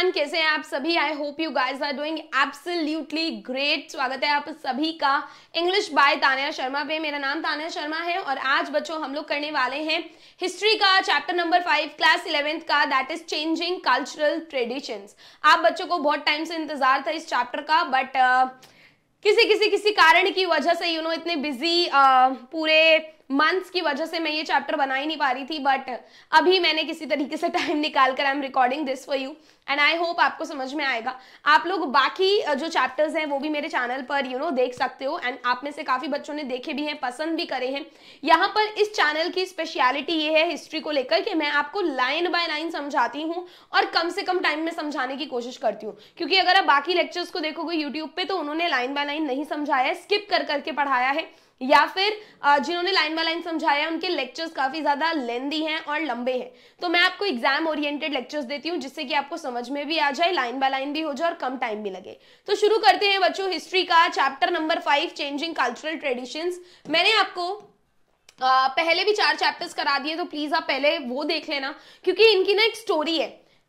Everyone कैसे हैं आप सभी I hope you guys are doing absolutely great स्वागत है आप सभी का इंग्लिश बाय तानिया शर्मा पे मेरा नाम तानिया शर्मा है और आज बच्चों हम लोग करने वाले हैं हिस्ट्री का chapter number five class eleventh का that is changing cultural traditions आप बच्चों को बहुत टाइम से इंतजार था इस चैप्टर का बट uh, किसी किसी किसी कारण की वजह से यू you नो know, इतने बिजी uh, पूरे मंथ्स की वजह से मैं ये चैप्टर बना ही नहीं पा रही थी बट अभी मैंने किसी तरीके से टाइम निकाल कर I am recording this for you and I hope आपको समझ में आएगा आप लोग बाकी जो चैप्टर्स हैं वो भी मेरे चैनल पर यू you नो know, देख सकते हो एंड आप में से काफ़ी बच्चों ने देखे भी हैं पसंद भी करे हैं यहाँ पर इस चैनल की स्पेशलिटी ये है हिस्ट्री को लेकर कि मैं आपको लाइन बाय लाइन समझाती हूँ और कम से कम टाइम में समझाने की कोशिश करती हूँ क्योंकि अगर आप बाकी लेक्चर्स को देखोगे यूट्यूब पे तो उन्होंने लाइन बाय लाइन नहीं समझाया है स्किप कर करके पढ़ाया है या फिर जिन्होंने लाइन बाय लाइन समझाया है उनके लेक्चर्स काफ़ी ज़्यादा लेंदी हैं और लंबे हैं तो मैं आपको एग्जाम ओरिएंटेड लेक्चर्स देती हूँ जिससे कि आपको समझ में भी आ जाए लाइन बाय लाइन भी हो जाए और कम टाइम भी लगे तो शुरू करते हैं बच्चों हिस्ट्री का chapter number five changing cultural traditions मैंने आपको पहले भी चार चैप्टर्स करा दिए तो प्लीज़ आप पहले वो देख लेना क्योंकि इनकी ना एक स्टोरी है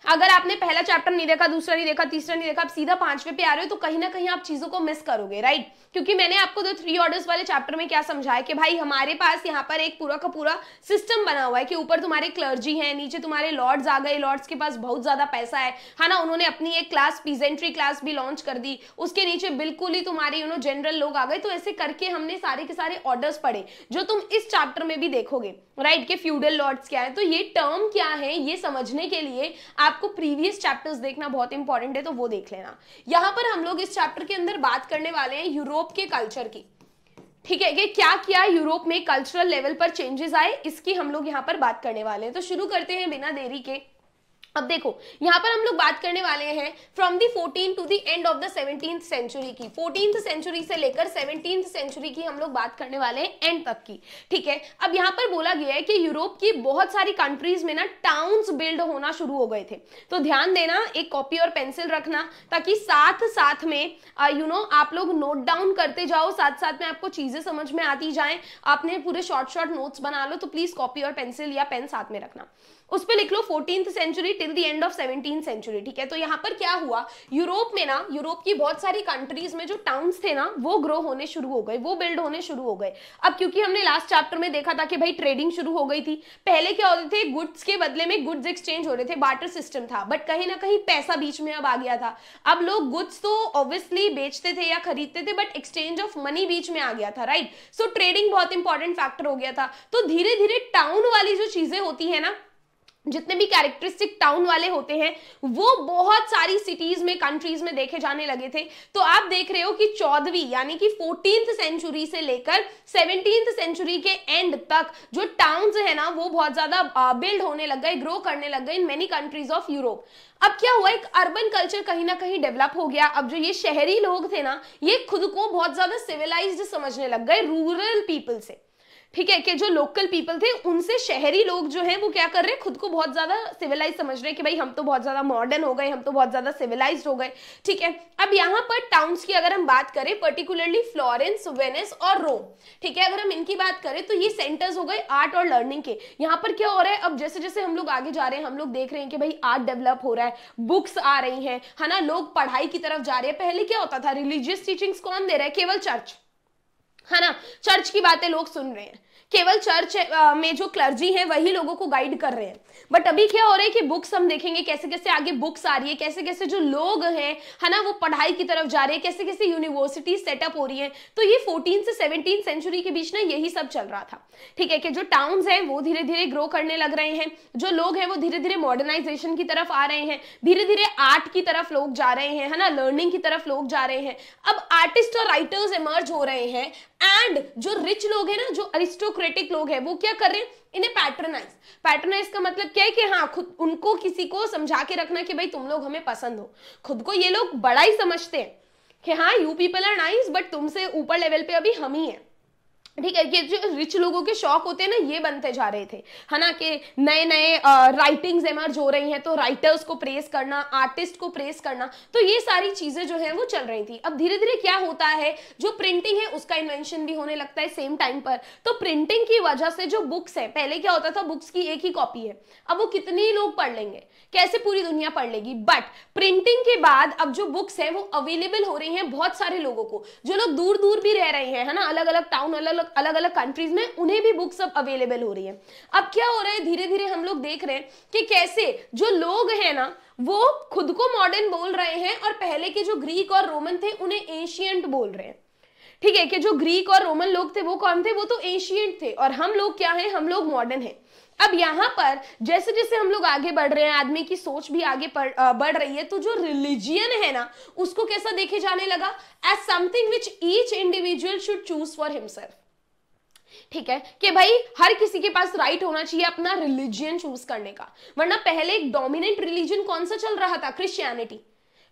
अगर आपने पहला चैप्टर नहीं देखा दूसरा नहीं देखा तीसरा नहीं देखा आप सीधा पांचवे पे आ रहे हो तो कहीं ना कहीं आप चीजों को मिस करोगे राइट क्योंकि मैंने आपको जो थ्री ऑर्डर्स वाले चैप्टर में क्या समझाया कि भाई हमारे पास यहाँ पर एक पूरा का पूरा सिस्टम बना हुआ है कि ऊपर तुम्हारे क्लर्जी है नीचे तुम्हारे लॉर्ड्स आ गए लॉर्ड्स के पास बहुत ज्यादा पैसा है है हाँ ना उन्होंने अपनी एक क्लास पीजेंट्री क्लास भी लॉन्च कर दी उसके नीचे बिल्कुल ही तुम्हारे यू नो जनरल लोग आ गए तो ऐसे करके हमने सारे के सारे ऑर्डर्स पढ़े जो तुम इस चैप्टर में भी देखोगे राइट right, के फ्यूडल लॉर्ड्स क्या है तो ये टर्म क्या है ये समझने के लिए आपको प्रीवियस चैप्टर्स देखना बहुत इंपॉर्टेंट है तो वो देख लेना यहाँ पर हम लोग इस चैप्टर के अंदर बात करने वाले हैं यूरोप के कल्चर की ठीक है कि क्या किया यूरोप में कल्चरल लेवल पर चेंजेस आए इसकी हम लोग यहाँ पर बात करने वाले हैं तो शुरू करते हैं बिना देरी के अब देखो यहाँ पर हम लोग बात करने वाले हैं from the fourteen to the end of the seventeen century की फोर्टीन सेंचुरी से लेकर सेवनटीन सेंचुरी की हम लोग बात करने वाले हैं एंड तक की ठीक है अब यहाँ पर बोला गया है कि यूरोप की बहुत सारी कंट्रीज में ना टाउन्स बिल्ड होना शुरू हो गए थे तो ध्यान देना एक कॉपी और पेंसिल रखना ताकि साथ साथ में यू uh, नो आप लोग नोट डाउन करते जाओ साथ साथ में आपको चीजें समझ में आती जाए आपने पूरे शॉर्ट शॉर्ट नोट्स बना लो तो प्लीज कॉपी और पेंसिल या पेन साथ में रखना उस पर लिख लो fourteen century till the end of seventeen century ठीक है तो यहाँ पर क्या हुआ यूरोप में ना यूरोप की बहुत सारी कंट्रीज में जो टाउन्स थे ना वो ग्रो होने शुरू हो गए वो बिल्ड होने शुरू हो गए अब क्योंकि हमने लास्ट चैप्टर में देखा था कि भाई ट्रेडिंग शुरू हो गई थी पहले क्या होते थे गुड्स के बदले में गुड्स एक्सचेंज हो रहे थे बार्टर सिस्टम था बट कहीं ना कहीं पैसा बीच में अब आ गया था अब लोग गुड्स तो ऑब्वियसली बेचते थे या खरीदते थे बट एक्सचेंज ऑफ मनी बीच में आ गया था राइट सो ट्रेडिंग बहुत इंपॉर्टेंट फैक्टर हो गया था तो धीरे धीरे टाउन वाली जो चीजें होती है ना जितने भी कैरेक्टरिस्टिक टाउन वाले होते हैं वो बहुत सारी सिटीज में कंट्रीज में देखे जाने लगे थे तो आप देख रहे हो कि चौदहवीं यानी कि फोर्टीन सेंचुरी से लेकर सेवनटीन सेंचुरी के एंड तक जो टाउन्स है ना वो बहुत ज्यादा बिल्ड होने लग गए ग्रो करने लग गए in many countries of Europe अब क्या हुआ एक अर्बन कल्चर कहीं ना कहीं डेवलप हो गया अब जो ये शहरी लोग थे ना ये खुद को बहुत ज्यादा सिविलाइज समझने लग गए रूरल पीपल से ठीक है कि जो लोकल पीपल थे उनसे शहरी लोग जो है वो क्या कर रहे हैं खुद को बहुत ज्यादा सिविलाइज समझ रहे हैं कि भाई हम तो बहुत ज्यादा मॉडर्न हो गए हम तो बहुत ज्यादा सिविलाइज हो गए ठीक है अब यहाँ पर टाउन्स की अगर हम बात करें पर्टिकुलरली फ्लोरेंस वेनिस और रोम ठीक है अगर हम इनकी बात करें तो ये सेंटर्स हो गए आर्ट और लर्निंग के यहाँ पर क्या हो रहा है अब जैसे जैसे हम लोग आगे जा रहे हैं हम लोग देख रहे हैं कि भाई आर्ट डेवलप हो रहा है बुक्स आ रही है ना लोग पढ़ाई की तरफ जा रहे हैं पहले क्या होता था रिलीजियस टीचिंग्स कौन दे रहा है केवल चर्च है ना चर्च की बातें लोग सुन रहे हैं केवल चर्च में जो क्लर्जी है वही लोगों को गाइड कर रहे हैं बट अभी क्या हो रहा है कि बुक्स हम देखेंगे कैसे कैसे आगे बुक्स आ रही है कैसे कैसे जो लोग हैं है ना वो पढ़ाई की तरफ जा रहे हैं कैसे कैसे यूनिवर्सिटी सेटअप हो रही है तो ये फोर्टीन से सेवनटीन सेंचुरी के बीच ना यही सब चल रहा था ठीक है कि जो टाउन है वो धीरे धीरे ग्रो करने लग रहे हैं जो लोग हैं वो धीरे धीरे मॉडर्नाइजेशन की तरफ आ रहे हैं धीरे धीरे आर्ट की तरफ लोग जा रहे हैं है ना लर्निंग की तरफ लोग जा रहे हैं अब आर्टिस्ट और राइटर्स इमर्ज हो रहे हैं एंड जो रिच लोग हैं ना जो अरिस्टोक्रेटिक लोग हैं वो क्या कर रहे हैं इन्हें पैटर्नाइज पैटर्नाइज का मतलब क्या है कि हाँ खुद उनको किसी को समझा के रखना कि भाई तुम लोग हमें पसंद हो खुद को ये लोग बड़ा ही समझते हैं कि हाँ you people are nice but तुमसे ऊपर लेवल पे अभी हम ही हैं ठीक है ये जो रिच लोगों के शौक होते हैं ना ये बनते जा रहे थे है ना कि नए नए राइटिंग्स एमर्ज हो रही हैं तो राइटर्स को प्रेस करना आर्टिस्ट को प्रेस करना तो ये सारी चीज़ें जो है वो चल रही थी अब धीरे धीरे क्या होता है जो प्रिंटिंग है उसका इन्वेंशन भी होने लगता है सेम टाइम पर तो प्रिंटिंग की वजह से जो बुक्स है पहले क्या होता था बुक्स की एक ही कॉपी है अब वो कितने लोग पढ़ लेंगे कैसे पूरी दुनिया पढ़ लेगी बट प्रिंटिंग के बाद अब जो बुक्स है वो अवेलेबल हो रही है बहुत सारे लोगों को जो लोग दूर दूर भी रह रहे हैं है ना अलग अलग टाउन अलग लोग अलग अलग कंट्रीज में उन्हें भी बुक्स अब अवेलेबल हो रही है अब क्या हो रहा है धीरे धीरे हम लोग देख रहे हैं कि कैसे जो लोग हैं ना वो खुद को मॉडर्न बोल रहे हैं और पहले के जो ग्रीक और रोमन थे उन्हें एशियंट बोल रहे हैं ठीक है कि जो ग्रीक और रोमन लोग थे वो कौन थे वो तो एशियंट थे और हम लोग क्या हैं हम लोग मॉडर्न हैं अब यहाँ पर जैसे जैसे हम लोग आगे बढ़ रहे हैं आदमी की सोच भी आगे बढ़ रही है तो जो रिलीजियन है ना उसको कैसा देखे जाने लगा as something which each individual should choose for himself ठीक है कि भाई हर किसी के पास राइट होना चाहिए अपना रिलीजियन चूज करने का वरना पहले एक डोमिनेंट रिलीजन कौन सा चल रहा था क्रिश्चियनिटी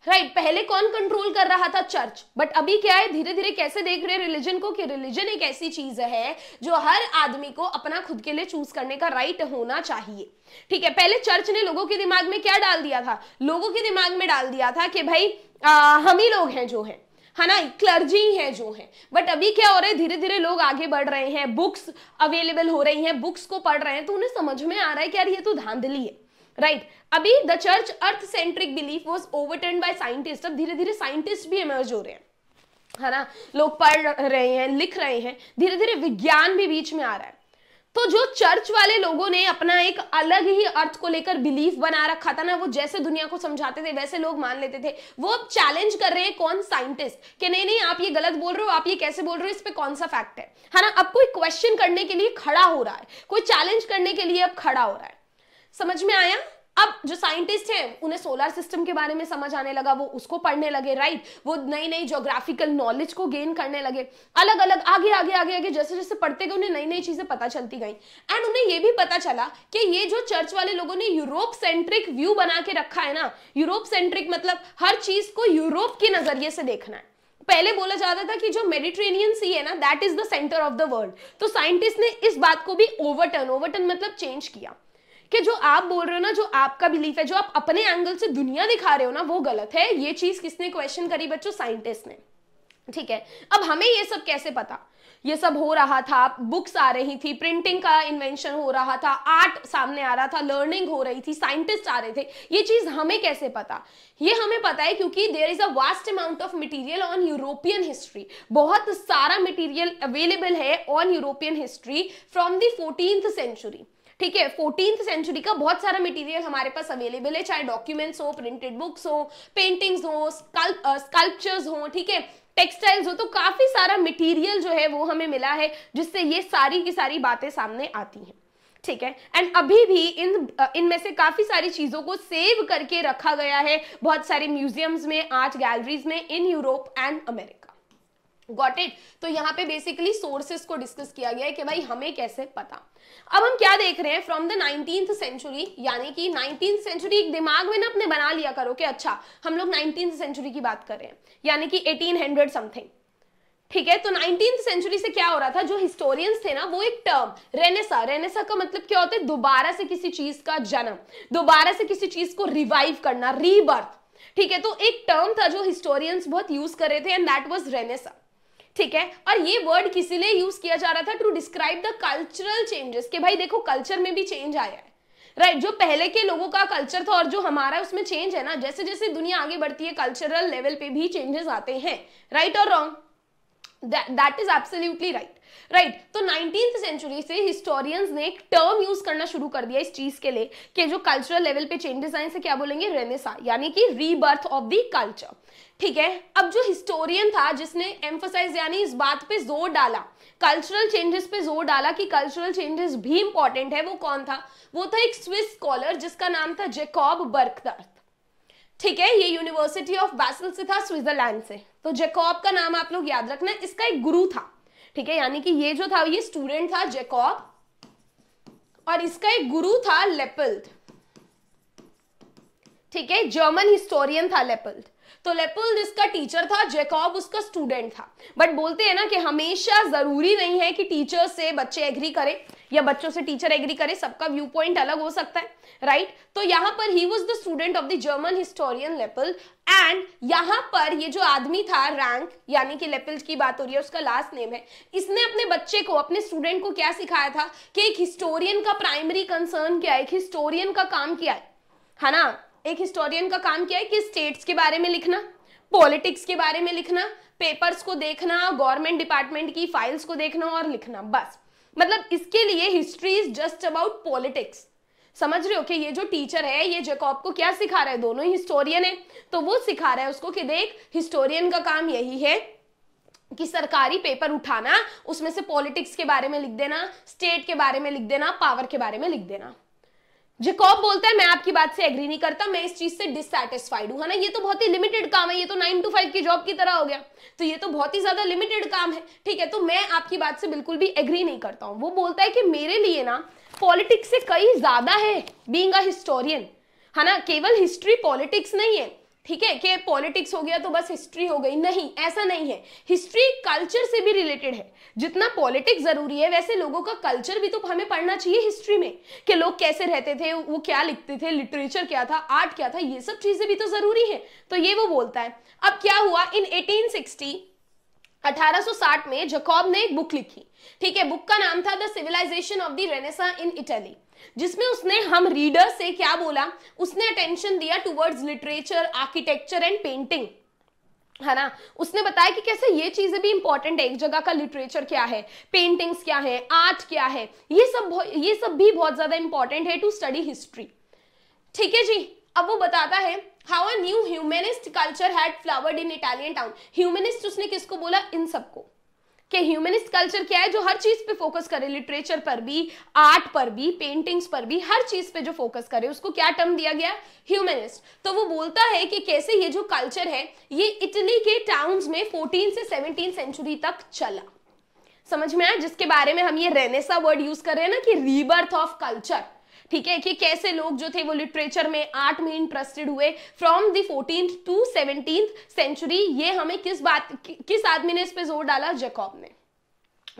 राइट right, पहले कौन कंट्रोल कर रहा था चर्च बट अभी क्या है धीरे धीरे कैसे देख रहे रिलीजन को कि रिलीजन एक ऐसी चीज है जो हर आदमी को अपना खुद के लिए चूज करने का राइट होना चाहिए ठीक है पहले चर्च ने लोगों के दिमाग में क्या डाल दिया था लोगों के दिमाग में डाल दिया था कि भाई आ, हम ही लोग हैं जो हैं है ना क्लर्जी है जो है बट अभी क्या हो रहा है धीरे धीरे लोग आगे बढ़ रहे हैं बुक्स अवेलेबल हो रही हैं बुक्स को पढ़ रहे हैं तो उन्हें समझ में आ रहा है कि यार ये तो धांधली है राइट right. अभी the church earth centric belief was overturn by scientist अब धीरे धीरे साइंटिस्ट भी इमर्ज हो रहे हैं है ना लोग पढ़ रहे हैं लिख रहे हैं धीरे धीरे विज्ञान भी बीच में आ रहा है तो जो चर्च वाले लोगों ने अपना एक अलग ही अर्थ को लेकर बिलीफ बना रखा था ना वो जैसे दुनिया को समझाते थे वैसे लोग मान लेते थे वो अब चैलेंज कर रहे हैं कौन साइंटिस्ट कि नहीं नहीं आप ये गलत बोल रहे हो आप ये कैसे बोल रहे हो इस पर कौन सा फैक्ट है है ना अब कोई क्वेश्चन करने के लिए खड़ा हो रहा है कोई चैलेंज करने के लिए अब खड़ा हो रहा है समझ में आया अब जो साइंटिस्ट हैं उन्हें सोलर सिस्टम के बारे में समझ आने लगा वो उसको पढ़ने लगे राइट वो नई नई जोग्राफिकल नॉलेज को गेन करने लगे अलग अलग आगे आगे आगे आगे जैसे जैसे पढ़ते गए उन्हें नई नई चीजें पता चलती गई एंड उन्हें ये भी पता चला कि ये जो चर्च वाले लोगों ने यूरोप सेंट्रिक व्यू बना के रखा है ना यूरोप सेंट्रिक मतलब हर चीज को यूरोप के नजरिए से देखना है पहले बोला जाता था कि जो मेडिट्रेनियन सी है ना that is the centre of the world तो साइंटिस्ट ने इस बात को भी ओवरटर्न ओवरटर्न मतलब चेंज किया कि जो आप बोल रहे हो ना जो आपका बिलीफ है जो आप अपने एंगल से दुनिया दिखा रहे हो ना वो गलत है ये चीज किसने क्वेश्चन करी बच्चों साइंटिस्ट ने ठीक है अब हमें ये सब कैसे पता ये सब हो रहा था बुक्स आ रही थी प्रिंटिंग का इन्वेंशन हो रहा था आर्ट सामने आ रहा था लर्निंग हो रही थी साइंटिस्ट आ रहे थे ये चीज हमें कैसे पता ये हमें पता है क्योंकि there is a vast amount of material on European history बहुत सारा मटेरियल अवेलेबल है on European history from the fourteen century ठीक है फोर्टीन सेंचुरी का बहुत सारा मटेरियल हमारे पास अवेलेबल है चाहे डॉक्यूमेंट्स हो प्रिंटेड बुक्स हो पेंटिंग्स हो स्कल्पचर्स हो ठीक है टेक्सटाइल्स हो तो काफी सारा मटेरियल जो है वो हमें मिला है जिससे ये सारी की सारी बातें सामने आती हैं ठीक है एंड अभी भी इन इनमें से काफ़ी सारी चीज़ों को सेव करके रखा गया है बहुत सारे म्यूजियम्स में आर्ट गैलरीज में in Europe and America got it तो यहाँ पे बेसिकली सोर्सेस को डिस्कस किया गया है कि भाई हमें कैसे पता अब हम क्या देख रहे हैं फ्रॉम द नाइनटीन सेंचुरी यानी कि नाइनटीन सेंचुरी एक दिमाग में ना अपने बना लिया करो कि अच्छा हम लोग नाइनटीन सेंचुरी की बात कर रहे हैं यानी कि एटीन हंड्रेड समथिंग ठीक है तो नाइनटीन सेंचुरी से क्या हो रहा था जो हिस्टोरियंस थे ना वो एक टर्म रेनेसा रेनेसा का मतलब क्या होता है दोबारा से किसी चीज का जन्म दोबारा से किसी चीज को रिवाइव करना रीबर्थ ठीक है तो एक टर्म था जो हिस्टोरियंस बहुत यूज कर रहे थे एंड दैट वाज रेनेसा ठीक है और ये वर्ड किसी लिए यूज किया जा रहा था to describe the cultural changes के भाई देखो कल्चर में भी चेंज आया है राइट right, जो पहले के लोगों का कल्चर था और जो हमारा है उसमें चेंज है ना जैसे जैसे दुनिया आगे बढ़ती है कल्चरल लेवल पे भी चेंजेस आते हैं राइट और wrong that is absolutely right right right, तो नाइनटीन सेंचुरी से हिस्टोरियंस ने एक टर्म यूज करना शुरू कर दिया इस चीज के लिए कि जो कल्चरल लेवल पे चेंजेस आए से क्या बोलेंगे रेनेसा यानी कि रीबर्थ ऑफ द कल्चर ठीक है अब जो हिस्टोरियन था जिसने एम्फोसाइज यानी इस बात पे जोर डाला कल्चरल चेंजेस पे जोर डाला कि कल्चरल चेंजेस भी इंपॉर्टेंट है वो कौन था वो था एक स्विस स्कॉलर जिसका नाम था जेकॉब बर्कदार्थ ठीक है ये यूनिवर्सिटी ऑफ बैसल से था स्विट्जरलैंड से तो जेकॉब का नाम आप लोग याद रखना इसका एक गुरु था ठीक है यानी कि ये जो था ये स्टूडेंट था जेकॉब और इसका एक गुरु था लेपल्ड ठीक है जर्मन हिस्टोरियन था लेपल्ड तो लेपुल जिसका टीचर था जेकॉब उसका स्टूडेंट था बट बोलते हैं ना कि हमेशा जरूरी नहीं है कि टीचर से बच्चे एग्री करें या बच्चों से टीचर एग्री करें सबका व्यू पॉइंट अलग हो सकता है राइट right? तो यहाँ पर ही was the student of the German historian Leopold and यहाँ पर ये जो आदमी था रैंक यानी कि लेपल की बात हो रही है उसका लास्ट नेम है इसने अपने बच्चे को अपने स्टूडेंट को क्या सिखाया था कि एक हिस्टोरियन का प्राइमरी कंसर्न क्या है एक हिस्टोरियन का काम क्या है है ना एक हिस्टोरियन का काम क्या है कि स्टेट्स के बारे में लिखना पॉलिटिक्स के बारे में लिखना पेपर्स को देखना गवर्नमेंट डिपार्टमेंट की फाइल्स को देखना और लिखना बस मतलब इसके लिए history is just about politics समझ रहे हो कि ये जो टीचर है ये जेकॉब को क्या सिखा रहा है दोनों ही हिस्टोरियन है तो वो सिखा रहा है उसको कि देख हिस्टोरियन का काम यही है कि सरकारी पेपर उठाना उसमें से पॉलिटिक्स के बारे में लिख देना स्टेट के बारे में लिख देना पावर के बारे में लिख देना जेकॉब बोलता है मैं आपकी बात से एग्री नहीं करता मैं इस चीज से डिससेटिस्फाइड हूँ है ना ये तो बहुत ही लिमिटेड काम है ये तो नाइन टू फाइव की जॉब की तरह हो गया तो ये तो बहुत ही ज्यादा लिमिटेड काम है ठीक है तो मैं आपकी बात से बिल्कुल भी एग्री नहीं करता हूँ वो बोलता है कि मेरे लिए ना पॉलिटिक्स से कई ज्यादा है बींग अ हिस्टोरियन है ना केवल हिस्ट्री पॉलिटिक्स नहीं है ठीक है कि पॉलिटिक्स हो गया तो बस हिस्ट्री हो गई नहीं ऐसा नहीं है हिस्ट्री कल्चर से भी रिलेटेड है जितना पॉलिटिक्स जरूरी है वैसे लोगों का कल्चर भी तो हमें पढ़ना चाहिए हिस्ट्री में कि लोग कैसे रहते थे वो क्या लिखते थे लिटरेचर क्या था आर्ट क्या था ये सब चीजें भी तो जरूरी है तो ये वो बोलता है अब क्या हुआ इन एटीन 1860 में जकॉब ने एक बुक लिखी ठीक है बुक का नाम था the civilisation of the Renaissance in Italy जिसमें उसने हम रीडर से क्या बोला उसने अटेंशन दिया towards literature architecture and painting है ना उसने बताया कि कैसे ये चीजें भी इंपॉर्टेंट है एक जगह का लिटरेचर क्या है पेंटिंग्स क्या है आर्ट क्या है ये सब ये सब भी बहुत ज्यादा इंपॉर्टेंट है टू स्टडी हिस्ट्री ठीक है जी अब वो बताता है how a new humanist culture had flowered in Italian town humanist उसने किसको बोला इन सबको कि ह्यूमनिस्ट कल्चर क्या है जो हर चीज पे फोकस करे लिटरेचर पर भी आर्ट पर भी पेंटिंग्स पर भी हर चीज पे जो फोकस करे उसको क्या टर्म दिया गया ह्यूमनिस्ट तो वो बोलता है कि कैसे ये जो कल्चर है ये इटली के टाउन्स में 14 से 17 सेंचुरी तक चला समझ में आया जिसके बारे में हम ये रेनेसा वर्ड यूज कर रहे हैं ना कि रीबर्थ ऑफ कल्चर ठीक है कि कैसे लोग जो थे वो लिटरेचर में आर्ट में इंटरेस्टेड हुए from the fourteen to seventeen century ये हमें किस बात कि, किस आदमी ने इस पर जोर डाला जेकॉब ने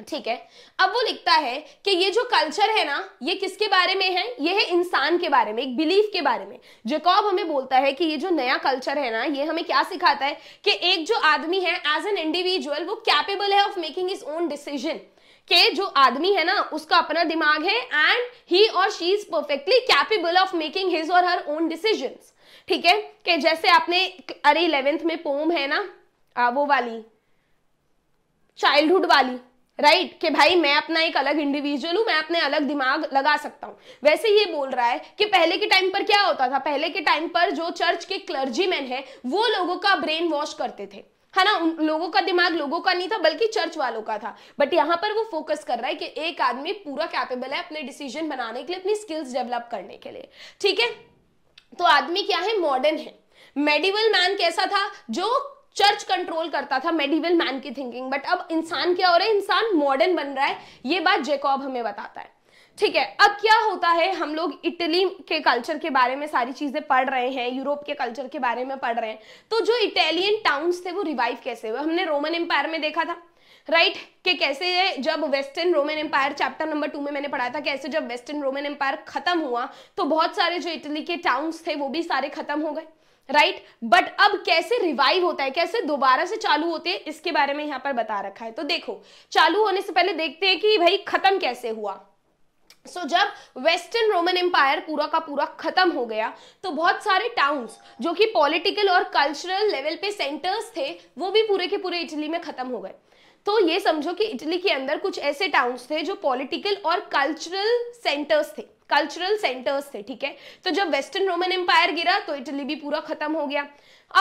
ठीक है अब वो लिखता है कि ये जो कल्चर है ना ये किसके बारे में है ये है इंसान के बारे में एक बिलीफ के बारे में जेकॉब हमें बोलता है कि ये जो नया कल्चर है ना ये हमें क्या सिखाता है कि एक जो आदमी है एज एन इंडिविजुअल वो कैपेबल है of making his own decision कि जो आदमी है ना उसका अपना दिमाग है एंड ही और she is perfectly capable of making his और हर ओन डिसीजन ठीक है कि जैसे आपने अरे इलेवेंथ में पोम है ना आ, वो वाली चाइल्डहुड वाली राइट right, कि भाई मैं अपना एक अलग इंडिविजुअल हूं मैं अपने अलग दिमाग लगा सकता हूं वैसे ये बोल रहा है कि पहले के टाइम पर क्या होता था पहले के टाइम पर जो चर्च के क्लर्जीमैन है वो लोगों का ब्रेन वॉश करते थे है ना उन लोगों का दिमाग लोगों का नहीं था बल्कि चर्च वालों का था बट यहाँ पर वो फोकस कर रहा है कि एक आदमी पूरा कैपेबल है अपने डिसीजन बनाने के लिए अपनी स्किल्स डेवलप करने के लिए ठीक है तो आदमी क्या है मॉडर्न है मेडिवल मैन कैसा था जो चर्च कंट्रोल करता था मेडिवल मैन की थिंकिंग बट अब इंसान क्या हो रहा है इंसान मॉडर्न बन रहा है ये बात जेकॉब हमें बताता है ठीक है अब क्या होता है हम लोग इटली के कल्चर के बारे में सारी चीजें पढ़ रहे हैं यूरोप के कल्चर के बारे में पढ़ रहे हैं तो जो इटालियन टाउन्स थे वो रिवाइव कैसे हुए हमने रोमन एम्पायर में देखा था राइट right? के कैसे जब western Roman empire chapter number two में मैंने पढ़ा था कैसे जब वेस्टर्न रोमन एम्पायर खत्म हुआ तो बहुत सारे जो इटली के टाउन्स थे वो भी सारे खत्म हो गए राइट right? बट अब कैसे रिवाइव होता है कैसे दोबारा से चालू होते हैं इसके बारे में यहाँ पर बता रखा है तो देखो चालू होने से पहले देखते हैं कि भाई खत्म कैसे हुआ सो so, जब वेस्टर्न रोमन एम्पायर पूरा का पूरा खत्म हो गया तो बहुत सारे टाउन्स जो कि पॉलिटिकल और कल्चरल लेवल पे सेंटर्स थे वो भी पूरे के पूरे इटली में खत्म हो गए तो ये समझो कि इटली के अंदर कुछ ऐसे टाउन्स थे जो पॉलिटिकल और कल्चरल सेंटर्स थे कल्चरल सेंटर्स थे ठीक है तो जब वेस्टर्न रोमन एम्पायर गिरा तो इटली भी पूरा खत्म हो गया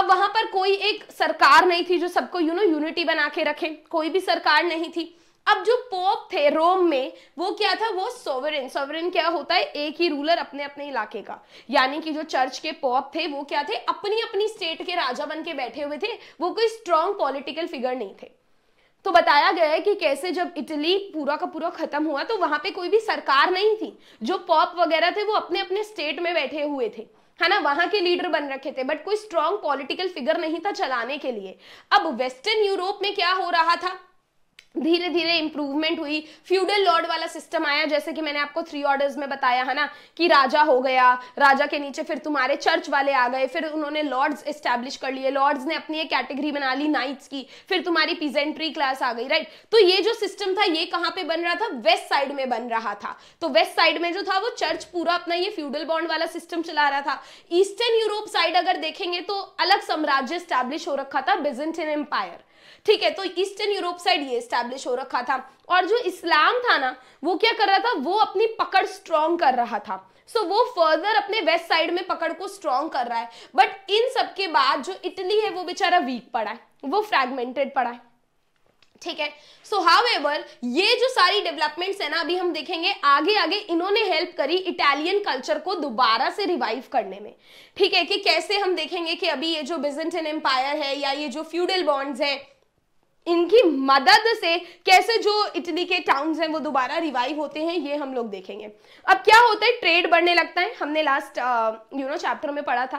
अब वहां पर कोई एक सरकार नहीं थी जो सबको यू नो यूनिटी बना के रखे कोई भी सरकार नहीं थी अब जो पोप थे रोम में वो क्या था वो सोवरेन सोवरेन क्या होता है एक ही रूलर अपने अपने इलाके का यानी कि जो चर्च के पोप थे वो क्या थे अपनी अपनी स्टेट के राजा बन के बैठे हुए थे वो कोई स्ट्रांग पॉलिटिकल फिगर नहीं थे तो बताया गया है कि कैसे जब इटली पूरा का पूरा खत्म हुआ तो वहां पे कोई भी सरकार नहीं थी जो पॉप वगैरह थे वो अपने अपने स्टेट में बैठे हुए थे है ना वहां के लीडर बन रखे थे बट कोई स्ट्रांग पॉलिटिकल फिगर नहीं था चलाने के लिए अब वेस्टर्न यूरोप में क्या हो रहा था धीरे धीरे इंप्रूवमेंट हुई फ्यूडल लॉर्ड वाला सिस्टम आया जैसे कि मैंने आपको थ्री ऑर्डर्स में बताया है ना कि राजा हो गया राजा के नीचे फिर तुम्हारे चर्च वाले आ गए फिर उन्होंने लॉर्ड्स इस्टेब्लिश कर लिए लॉर्ड्स ने अपनी एक कैटेगरी बना ली नाइट्स की फिर तुम्हारी पीजेंट्री क्लास आ गई राइट तो ये जो सिस्टम था ये कहाँ पे बन रहा था वेस्ट साइड में बन रहा था तो वेस्ट साइड में जो था वो चर्च पूरा अपना ये फ्यूडल बॉन्ड वाला सिस्टम चला रहा था ईस्टर्न यूरोप साइड अगर देखेंगे तो अलग साम्राज्य स्टैब्लिश हो रखा था बिजेंटिन एम्पायर ठीक है तो ईस्टर्न यूरोप साइड ये स्टैब्लिश हो रखा था और जो इस्लाम था ना वो क्या कर रहा था वो अपनी पकड़ स्ट्रॉन्ग कर रहा था सो so, वो फर्दर अपने वेस्ट साइड में पकड़ को स्ट्रॉन्ग कर रहा है बट इन सब के बाद जो इटली है वो बेचारा वीक पड़ा है वो फ्रेगमेंटेड पड़ा है ठीक है सो हाउ एवर ये जो सारी डेवलपमेंट्स है ना अभी हम देखेंगे आगे आगे इन्होंने हेल्प करी इटालियन कल्चर को दोबारा से रिवाइव करने में ठीक है कि कैसे हम देखेंगे कि अभी ये जो बिजेंटन एम्पायर है या ये जो फ्यूडल बॉन्ड्स है इनकी मदद से कैसे जो इटली के टाउन्स हैं वो दोबारा रिवाइव होते हैं ये हम लोग देखेंगे अब क्या होता है ट्रेड बढ़ने लगता है हमने लास्ट यू नो चैप्टर में पढ़ा था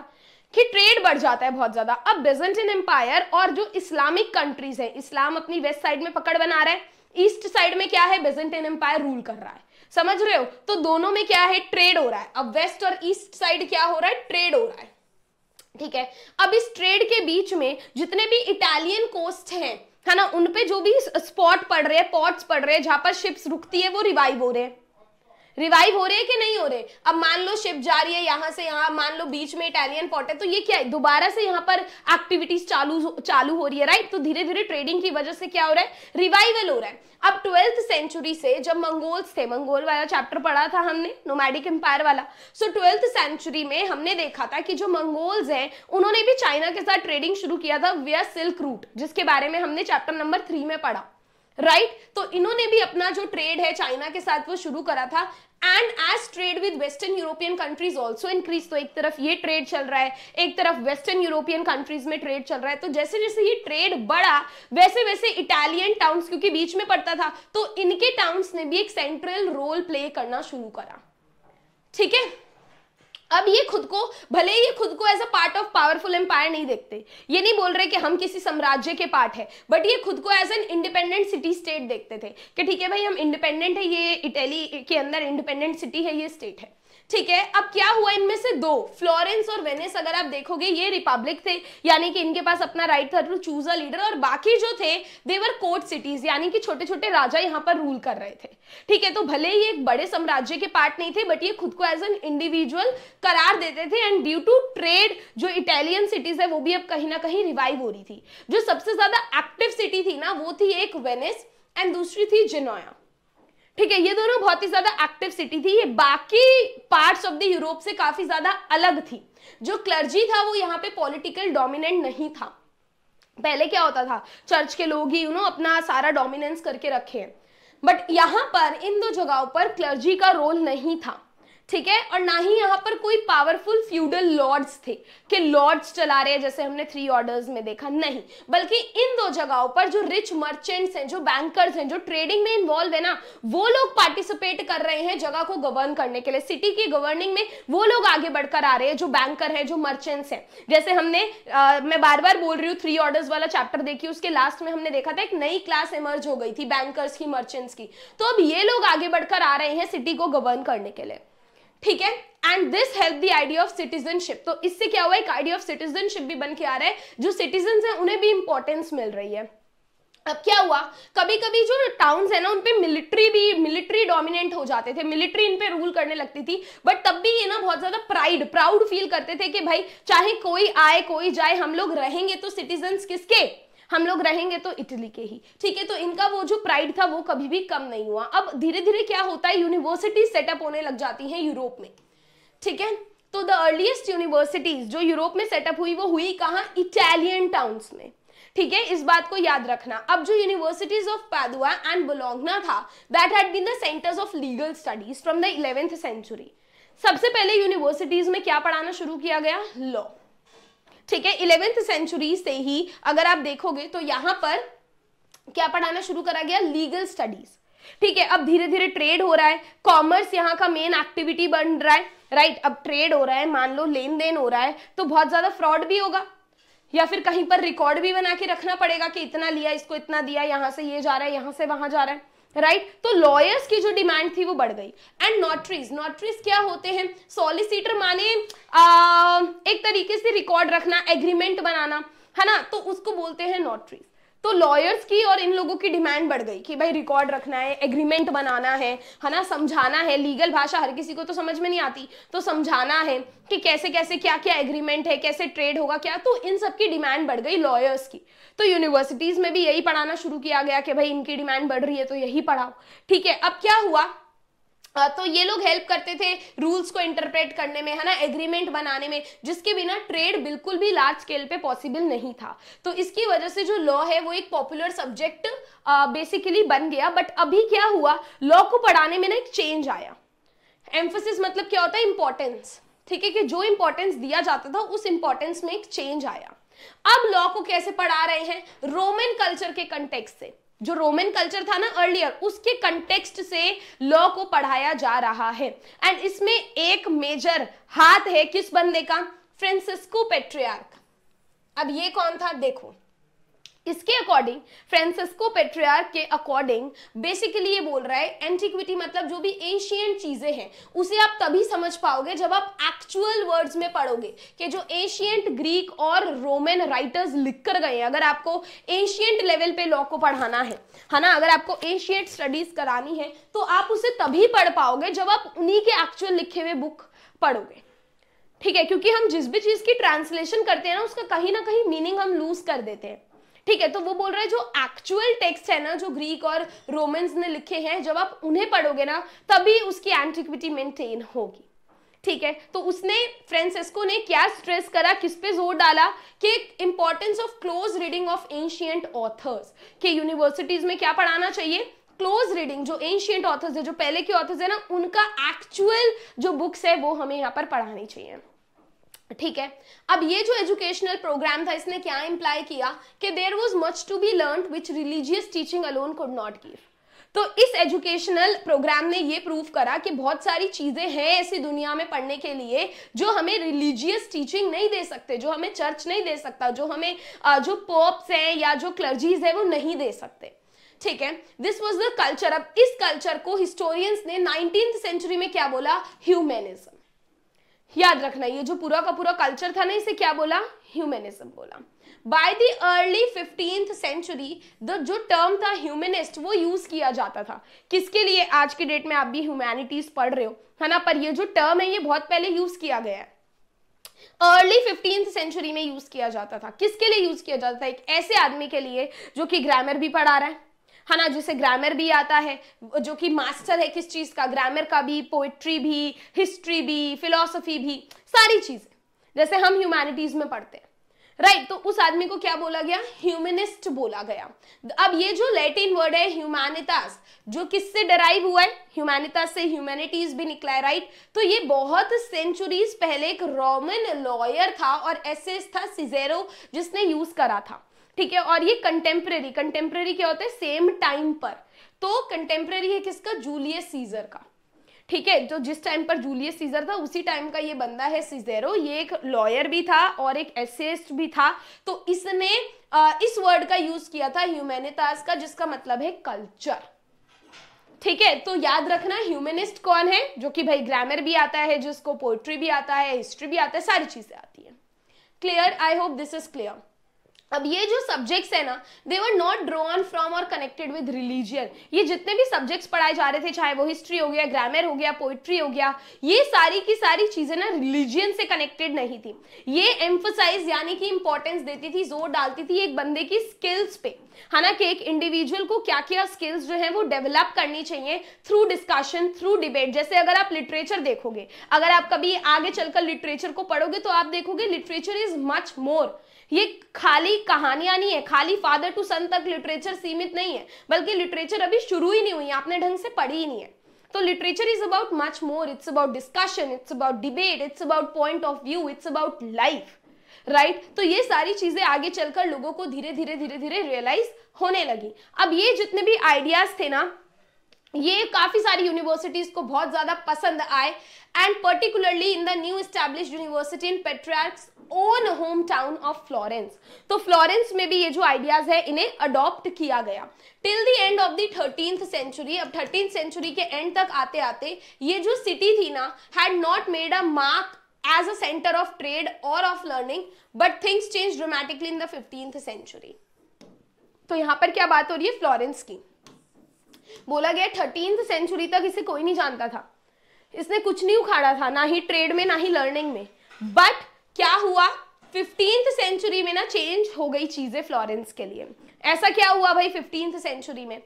कि ट्रेड बढ़ जाता है बहुत ज्यादा अब बेजेंटिन एम्पायर और जो इस्लामिक कंट्रीज हैं इस्लाम अपनी वेस्ट साइड में पकड़ बना रहा है ईस्ट साइड में क्या है बेजेंटिन एम्पायर रूल कर रहा है समझ रहे हो तो दोनों में क्या है ट्रेड हो रहा है अब वेस्ट और ईस्ट साइड क्या हो रहा है ट्रेड हो रहा है ठीक है अब इस ट्रेड के बीच में जितने भी इटालियन कोस्ट हैं है ना उनपे जो भी स्पॉट पड़ रहे हैं पॉट्स पड़ रहे हैं जहां पर शिप्स रुकती है वो रिवाइव हो रहे हैं रिवाइव हो रहे हैं कि नहीं हो रहे अब मान लो शिप जा रही है यहाँ से यहाँ मान लो बीच में इटालियन पोर्ट है तो ये क्या है दोबारा से यहाँ पर एक्टिविटीज चालू चालू हो रही है राइट तो धीरे धीरे ट्रेडिंग की वजह से क्या हो रहा है रिवाइवल हो रहा है अब ट्वेल्थ सेंचुरी से जब मंगोल्स थे मंगोल वाला चैप्टर पढ़ा था हमने नोमैडिक एम्पायर वाला सो ट्वेल्थ सेंचुरी में हमने देखा था कि जो मंगोल्स हैं उन्होंने भी चाइना के साथ ट्रेडिंग शुरू किया था वे सिल्क रूट जिसके बारे में हमने चैप्टर नंबर थ्री में पढ़ा राइट तो इन्होंने भी अपना जो ट्रेड है चाइना के साथ वो शुरू करा था and as trade with western European countries also increase तो एक तरफ ये ट्रेड चल रहा है एक तरफ वेस्टर्न यूरोपियन कंट्रीज में ट्रेड चल रहा है तो जैसे जैसे ये ट्रेड बढ़ा वैसे वैसे इटालियन टाउन्स क्योंकि बीच में पड़ता था तो इनके टाउन्स ने भी एक सेंट्रल रोल प्ले करना शुरू करा ठीक है अब ये खुद को भले ही ये खुद को as a part of powerful empire नहीं देखते ये नहीं बोल रहे कि हम किसी साम्राज्य के पार्ट है बट ये खुद को as an independent city state देखते थे कि ठीक है भाई हम इंडिपेंडेंट है ये इटली के अंदर इंडिपेंडेंट सिटी है ये स्टेट है ठीक है अब क्या हुआ इनमें से दो फ्लोरेंस और वेनिस अगर आप देखोगे ये रिपब्लिक थे यानी कि इनके पास अपना राइट था टू चूज अ लीडर और बाकी जो थे देवर कोर्ट सिटीज यानी कि छोटे छोटे राजा यहाँ पर रूल कर रहे थे ठीक है तो भले ही एक बड़े साम्राज्य के पार्ट नहीं थे बट ये खुद को एज एन इंडिविजुअल करार देते थे एंड ड्यू टू ट्रेड जो इटालियन सिटीज है वो भी अब कहीं ना कहीं रिवाइव हो रही थी जो सबसे ज्यादा एक्टिव सिटी थी ना वो थी एक वेनिस एंड दूसरी थी जिनोया ठीक है ये दोनों बहुत ही ज्यादा एक्टिव सिटी थी ये बाकी पार्ट्स ऑफ द यूरोप से काफी ज्यादा अलग थी जो क्लर्जी था वो यहाँ पे पॉलिटिकल डोमिनेंट नहीं था पहले क्या होता था चर्च के लोग ही उन्होंने अपना सारा डोमिनेंस करके रखे हैं बट यहाँ पर इन दो जगहों पर क्लर्जी का रोल नहीं था ठीक है और ना ही यहाँ पर कोई पावरफुल फ्यूडल लॉर्ड्स थे कि लॉर्ड्स चला रहे हैं जैसे हमने थ्री ऑर्डर्स में देखा नहीं बल्कि इन दो जगहों पर जो रिच मर्चेंट्स हैं जो बैंकर्स हैं जो ट्रेडिंग में इन्वॉल्व है ना वो लोग पार्टिसिपेट कर रहे हैं जगह को गवर्न करने के लिए सिटी की गवर्निंग में वो लोग आगे बढ़कर आ रहे हैं जो बैंकर है जो मर्चेंट्स हैं जैसे हमने आ, मैं बार बार बोल रही हूँ थ्री ऑर्डर्स वाला चैप्टर देखिए उसके लास्ट में हमने देखा था एक नई क्लास इमर्ज हो गई थी बैंकर्स की मर्चेंट्स की तो अब ये लोग आगे बढ़कर आ रहे हैं सिटी को गवर्न करने के लिए ठीक है and this help the idea of citizenship तो इससे क्या हुआ एक आइडिया ऑफ सिटीजनशिप भी बन के आ रहा है जो सिटीजन है उन्हें भी इंपॉर्टेंस मिल रही है अब क्या हुआ कभी कभी जो टाउन है ना उनपे मिलिट्री भी मिलिट्री डोमिनेंट हो जाते थे मिलिट्री इन पे रूल करने लगती थी बट तब भी ये ना बहुत ज्यादा प्राइड प्राउड फील करते थे कि भाई चाहे कोई आए कोई जाए हम लोग रहेंगे तो सिटीजन किसके हम लोग रहेंगे तो इटली के ही ठीक है तो इनका वो जो प्राइड था वो कभी भी कम नहीं हुआ अब धीरे धीरे क्या होता है यूनिवर्सिटी सेटअप होने लग जाती है यूरोप में ठीक है तो द अर्लीस्ट यूनिवर्सिटीज जो यूरोप में सेटअप हुई वो हुई कहाँ इटालियन टाउन्स में ठीक है इस बात को याद रखना अब जो universities of Padua and Bologna था that had been the centres of legal studies from the eleventh century सबसे पहले यूनिवर्सिटीज में क्या पढ़ाना शुरू किया गया लॉ ठीक है इलेवेंथ सेंचुरी से ही अगर आप देखोगे तो यहां पर क्या पढ़ाना शुरू करा गया लीगल स्टडीज ठीक है अब धीरे धीरे ट्रेड हो रहा है कॉमर्स यहाँ का मेन एक्टिविटी बन रहा है राइट अब ट्रेड हो रहा है मान लो लेन देन हो रहा है तो बहुत ज्यादा फ्रॉड भी होगा या फिर कहीं पर रिकॉर्ड भी बना के रखना पड़ेगा कि इतना लिया इसको इतना दिया यहां से ये जा रहा है यहां से वहां जा रहा है राइट right? तो लॉयर्स की जो डिमांड थी वो बढ़ गई एंड नोटरीज नोटरीज क्या होते हैं सॉलिसिटर माने आ, एक तरीके से रिकॉर्ड रखना एग्रीमेंट बनाना है ना तो उसको बोलते हैं नोटरीज तो लॉयर्स की और इन लोगों की डिमांड बढ़ गई कि भाई रिकॉर्ड रखना है एग्रीमेंट बनाना है है ना समझाना है लीगल भाषा हर किसी को तो समझ में नहीं आती तो समझाना है कि कैसे कैसे क्या क्या एग्रीमेंट है कैसे ट्रेड होगा क्या तो इन सब की डिमांड बढ़ गई लॉयर्स की तो यूनिवर्सिटीज़ में भी यही पढ़ाना शुरू किया गया कि भाई इनकी डिमांड बढ़ रही है तो यही पढ़ाओ ठीक है अब क्या हुआ तो ये लोग हेल्प करते थे रूल्स को इंटरप्रेट करने में है ना एग्रीमेंट बनाने में जिसके बिना ट्रेड बिल्कुल भी लार्ज स्केल पे पॉसिबल नहीं था तो इसकी वजह से जो लॉ है वो एक पॉपुलर सब्जेक्ट बेसिकली बन गया बट अभी क्या हुआ लॉ को पढ़ाने में ना एक चेंज आया एम्फोसिस मतलब क्या होता है इंपॉर्टेंस ठीक है कि जो इंपॉर्टेंस दिया जाता था उस इंपॉर्टेंस में एक चेंज आया अब लॉ को कैसे पढ़ा रहे हैं रोमन कल्चर के कंटेक्स से जो रोमन कल्चर था ना अर्लियर उसके कंटेक्स्ट से लॉ को पढ़ाया जा रहा है एंड इसमें एक मेजर हाथ है किस बंदे का फ्रांसिस्को पेट्रियार्क अब ये कौन था देखो इसके अकॉर्डिंग फ्रांसिस्को पेट्रियार के अकॉर्डिंग बेसिकली ये बोल रहा है एंटीक्विटी मतलब जो भी एशियन चीज़ें हैं उसे आप तभी समझ पाओगे जब आप एक्चुअल वर्ड्स में पढ़ोगे कि जो एशियंट ग्रीक और रोमन राइटर्स लिख कर गए हैं अगर आपको एशियंट लेवल पे लॉ को पढ़ाना है है ना अगर आपको एशियंट स्टडीज करानी है तो आप उसे तभी पढ़ पाओगे जब आप उन्हीं के एक्चुअल लिखे हुए बुक पढ़ोगे ठीक है क्योंकि हम जिस भी चीज़ की ट्रांसलेशन करते हैं ना उसका कहीं ना कहीं मीनिंग हम लूज कर देते हैं ठीक है तो वो बोल रहे हैं जो एक्चुअल टेक्स्ट है ना जो ग्रीक और रोमन्स ने लिखे हैं जब आप उन्हें पढ़ोगे ना तभी उसकी एंटिक्विटी मेंटेन होगी ठीक है तो उसने फ्रांसिस्को ने क्या स्ट्रेस करा किस पे जोर डाला कि importance of close reading of ancient authors के यूनिवर्सिटीज में क्या पढ़ाना चाहिए क्लोज रीडिंग जो एंशियंट ऑथर्स है जो पहले के ऑथर्स है ना उनका एक्चुअल जो बुक्स है वो हमें यहाँ पर पढ़ानी चाहिए ठीक है अब ये जो एजुकेशनल प्रोग्राम था इसने क्या इंप्लाई किया कि there was much to be learn which religious teaching alone could not give तो इस एजुकेशनल प्रोग्राम ने ये प्रूव करा कि बहुत सारी चीज़ें हैं ऐसी दुनिया में पढ़ने के लिए जो हमें रिलीजियस टीचिंग नहीं दे सकते जो हमें चर्च नहीं दे सकता जो हमें जो पोप्स हैं या जो क्लर्जीज है वो नहीं दे सकते ठीक है दिस वॉज द कल्चर अब इस कल्चर को हिस्टोरियंस ने नाइनटीन सेंचुरी में क्या बोला ह्यूमेनिज्म याद रखना ये जो पूरा का पूरा कल्चर था ना इसे क्या बोला ह्यूमनिज्म बोला by the early fifteenth century the जो टर्म था ह्यूमेनिस्ट वो यूज किया जाता था किसके लिए आज के डेट में आप भी ह्यूमैनिटीज पढ़ रहे हो है ना पर ये जो टर्म है ये बहुत पहले यूज किया गया है अर्ली फिफ्टीन सेंचुरी में यूज किया जाता था किसके लिए यूज किया जाता था एक ऐसे आदमी के लिए जो कि ग्रामर भी पढ़ा रहा है है हाँ ना जिसे ग्रामर भी आता है जो कि मास्टर है किस चीज़ का ग्रामर का भी पोइट्री भी हिस्ट्री भी फिलोसफी भी सारी चीज़ें जैसे हम ह्यूमैनिटीज़ में पढ़ते हैं राइट right, तो उस आदमी को क्या बोला गया ह्यूमनिस्ट बोला गया अब ये जो लैटिन वर्ड है ह्यूमैनिटास जो किससे डराइव हुआ है ह्यूमैनिटास से ह्यूमैनिटीज भी निकला है राइट right? तो ये बहुत सेंचुरीज पहले एक रोमन लॉयर था और एसेस था सिजेरो जिसने यूज करा था ठीक है और ये कंटेम्प्रेरी कंटेम्प्रेरी क्या होता है सेम टाइम पर तो कंटेम्प्रेरी है किसका जूलियस सीजर का ठीक है जो जिस टाइम पर जूलियस सीजर था उसी टाइम का ये बंदा है सीजेरो ये एक लॉयर भी था और एक एसेस्ट भी था तो इसने इस वर्ड का यूज किया था ह्यूमेनिटास का जिसका मतलब है कल्चर ठीक है तो याद रखना ह्यूमेनिस्ट कौन है जो कि भाई ग्रामर भी आता है जिसको पोएट्री भी आता है हिस्ट्री भी आता है सारी चीजें आती है clear I hope this is clear अब ये जो सब्जेक्ट्स है ना they were not drawn from और कनेक्टेड विद रिलीजियन ये जितने भी सब्जेक्ट्स पढ़ाए जा रहे थे चाहे वो हिस्ट्री हो गया ग्रामर हो गया पोइट्री हो गया ये सारी की सारी चीज़ें ना रिलीजियन से कनेक्टेड नहीं थी ये एम्फोसाइज यानी कि इंपॉर्टेंस देती थी जोर डालती थी एक बंदे की स्किल्स पे हालांकि एक इंडिविजुअल को क्या क्या स्किल्स जो है वो डेवलप करनी चाहिए थ्रू डिस्कशन थ्रू डिबेट जैसे अगर आप लिटरेचर देखोगे अगर आप कभी आगे चलकर लिटरेचर को पढ़ोगे तो आप देखोगे लिटरेचर इज मच मोर ये खाली कहानियां नहीं है खाली फादर टू सन तक लिटरेचर सीमित नहीं है बल्कि लिटरेचर अभी शुरू ही नहीं हुई आपने ढंग से पढ़ी ही नहीं है तो literature is about much more it's about discussion it's about debate it's about point of view it's about life right तो ये सारी चीजें आगे चलकर लोगों को धीरे धीरे धीरे धीरे रियलाइज होने लगी अब ये जितने भी आइडियाज थे ना ये काफी सारी यूनिवर्सिटीज को बहुत ज्यादा पसंद आए and particularly in the new establish university in Petrarch's own home town of Florence तो फ्लोरेंस में भी ये जो आइडियाज है इन्हें अडॉप्ट किया गया till the end of the century अब थर्टीन सेंचुरी के एंड तक आते आते ये जो सिटी थी ना had not made a mark as a centre of trade और of learning but things change dramatically in the fifteenth century तो यहां पर क्या बात हो रही है फ्लोरेंस की बोला गया थर्टीन सेंचुरी तक इसे कोई नहीं जानता था इसने कुछ नहीं उखाड़ा था ना ही ट्रेड में ना ही लर्निंग में बट क्या हुआ फिफ्टींथ सेंचुरी में ना चेंज हो गई चीजें फ्लोरेंस के लिए ऐसा क्या हुआ भाई फिफ्टींथ सेंचुरी में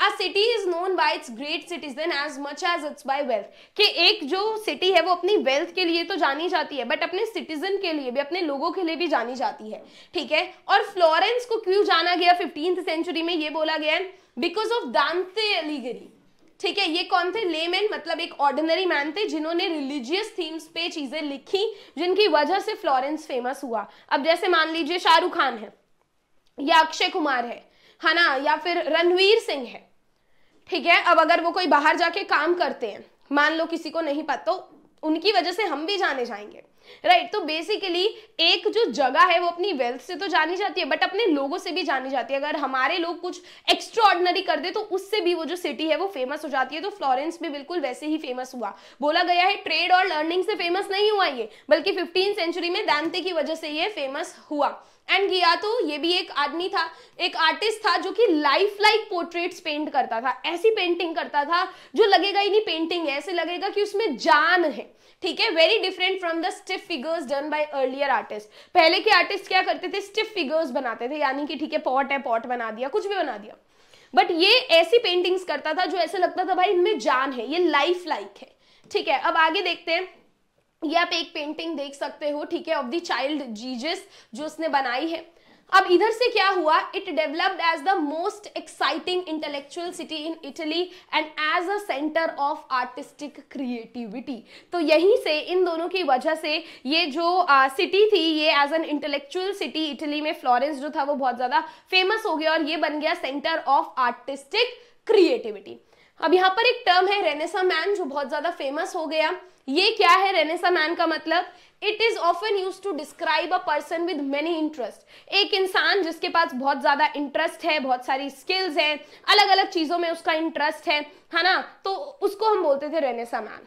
a city is known by its great citizen as much as its by wealth कि एक जो सिटी है वो अपनी वेल्थ के लिए तो जानी जाती है बट अपने सिटीजन के लिए भी अपने लोगों के लिए भी जानी जाती है ठीक है और फ्लोरेंस को क्यों जाना गया फिफ्टींथ सेंचुरी में ये बोला गया है बिकॉज ऑफ दानते एलिगरी ठीक है ये कौन थे लेमेन मतलब एक ऑर्डिनरी मैन थे जिन्होंने रिलीजियस थीम्स पे चीजें लिखी जिनकी वजह से फ्लोरेंस फेमस हुआ अब जैसे मान लीजिए शाहरुख खान है या अक्षय कुमार है है ना या फिर रणवीर सिंह है ठीक है अब अगर वो कोई बाहर जाके काम करते हैं मान लो किसी को नहीं पता तो उनकी वजह से हम भी जाने जाएंगे राइट right, तो बेसिकली एक जो जगह है वो अपनी वेल्थ से तो जानी जाती है बट अपने लोगों से भी जानी जाती है अगर हमारे लोग कुछ एक्स्ट्रॉर्डनरी कर दे तो उससे भी वो जो सिटी है वो फेमस हो जाती है तो फ्लोरेंस भी बिल्कुल वैसे ही फेमस हुआ बोला गया है ट्रेड और लर्निंग से फेमस नहीं हुआ ये बल्कि फिफ्टीन सेंचुरी में दानते की वजह से ये फेमस हुआ एंड गिया तो ये भी एक आदमी था एक आर्टिस्ट था जो कि लाइफ लाइक पोर्ट्रेट्स पेंट करता था ऐसी पेंटिंग करता था जो लगेगा ही नहीं पेंटिंग है ऐसे लगेगा कि उसमें जान है ठीक है very different from the stiff figures done by earlier artist पहले के आर्टिस्ट क्या करते थे स्टिफ फिगर्स बनाते थे यानी कि ठीक है पॉट है पॉट बना दिया कुछ भी बना दिया बट ये ऐसी पेंटिंग्स करता था जो ऐसे लगता था भाई इनमें जान है ये लाइफ लाइक है ठीक है अब आगे देखते हैं ये आप एक पेंटिंग देख सकते हो ठीक है ऑफ द चाइल्ड जीजस जो उसने बनाई है अब इधर से क्या हुआ it developed as the most exciting intellectual city in Italy and as a centre of artistic creativity तो यहीं से इन दोनों की वजह से ये जो सिटी uh, थी ये as an intellectual city Italy में फ्लोरेंस जो था वो बहुत ज़्यादा फेमस हो गया और ये बन गया सेंटर ऑफ आर्टिस्टिक क्रिएटिविटी अब यहाँ पर एक टर्म है रेनेसा मैन जो बहुत ज़्यादा फेमस हो गया ये क्या है रेनेसा मैन का मतलब it is often use to describe a person with many interest एक इंसान जिसके पास बहुत ज़्यादा इंटरेस्ट है बहुत सारी स्किल्स हैं अलग अलग चीज़ों में उसका इंटरेस्ट है है ना तो उसको हम बोलते थे Renaissance man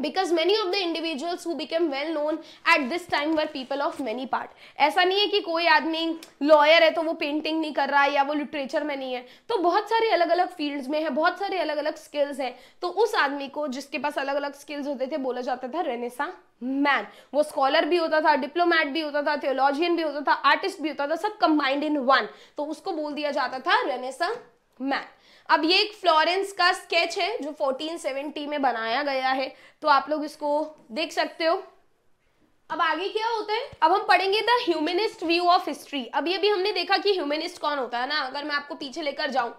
because many of the individuals who became well known at this time were people of many part ऐसा नहीं है कि कोई आदमी लॉयर है तो वो पेंटिंग नहीं कर रहा है या वो लिटरेचर में नहीं है तो बहुत सारे अलग अलग फील्ड्स में है बहुत सारे अलग अलग स्किल्स हैं तो उस आदमी को जिसके पास अलग अलग स्किल्स होते थे बोला जाता था रेनेसा मैन वो स्कॉलर भी होता था डिप्लोमैट भी होता था थियोलॉजियन भी होता था आर्टिस्ट भी होता था सब कंबाइंड इन वन तो उसको बोल दिया जाता था रेनेसा मैन अब ये एक फ्लोरेंस का स्केच है जो 1470 में बनाया गया है तो आप लोग इसको देख सकते हो अब आगे क्या होता है अब हम पढ़ेंगे the humanist view of history अभी अभी हमने देखा कि ह्यूमनिस्ट कौन होता है ना अगर मैं आपको पीछे लेकर जाऊं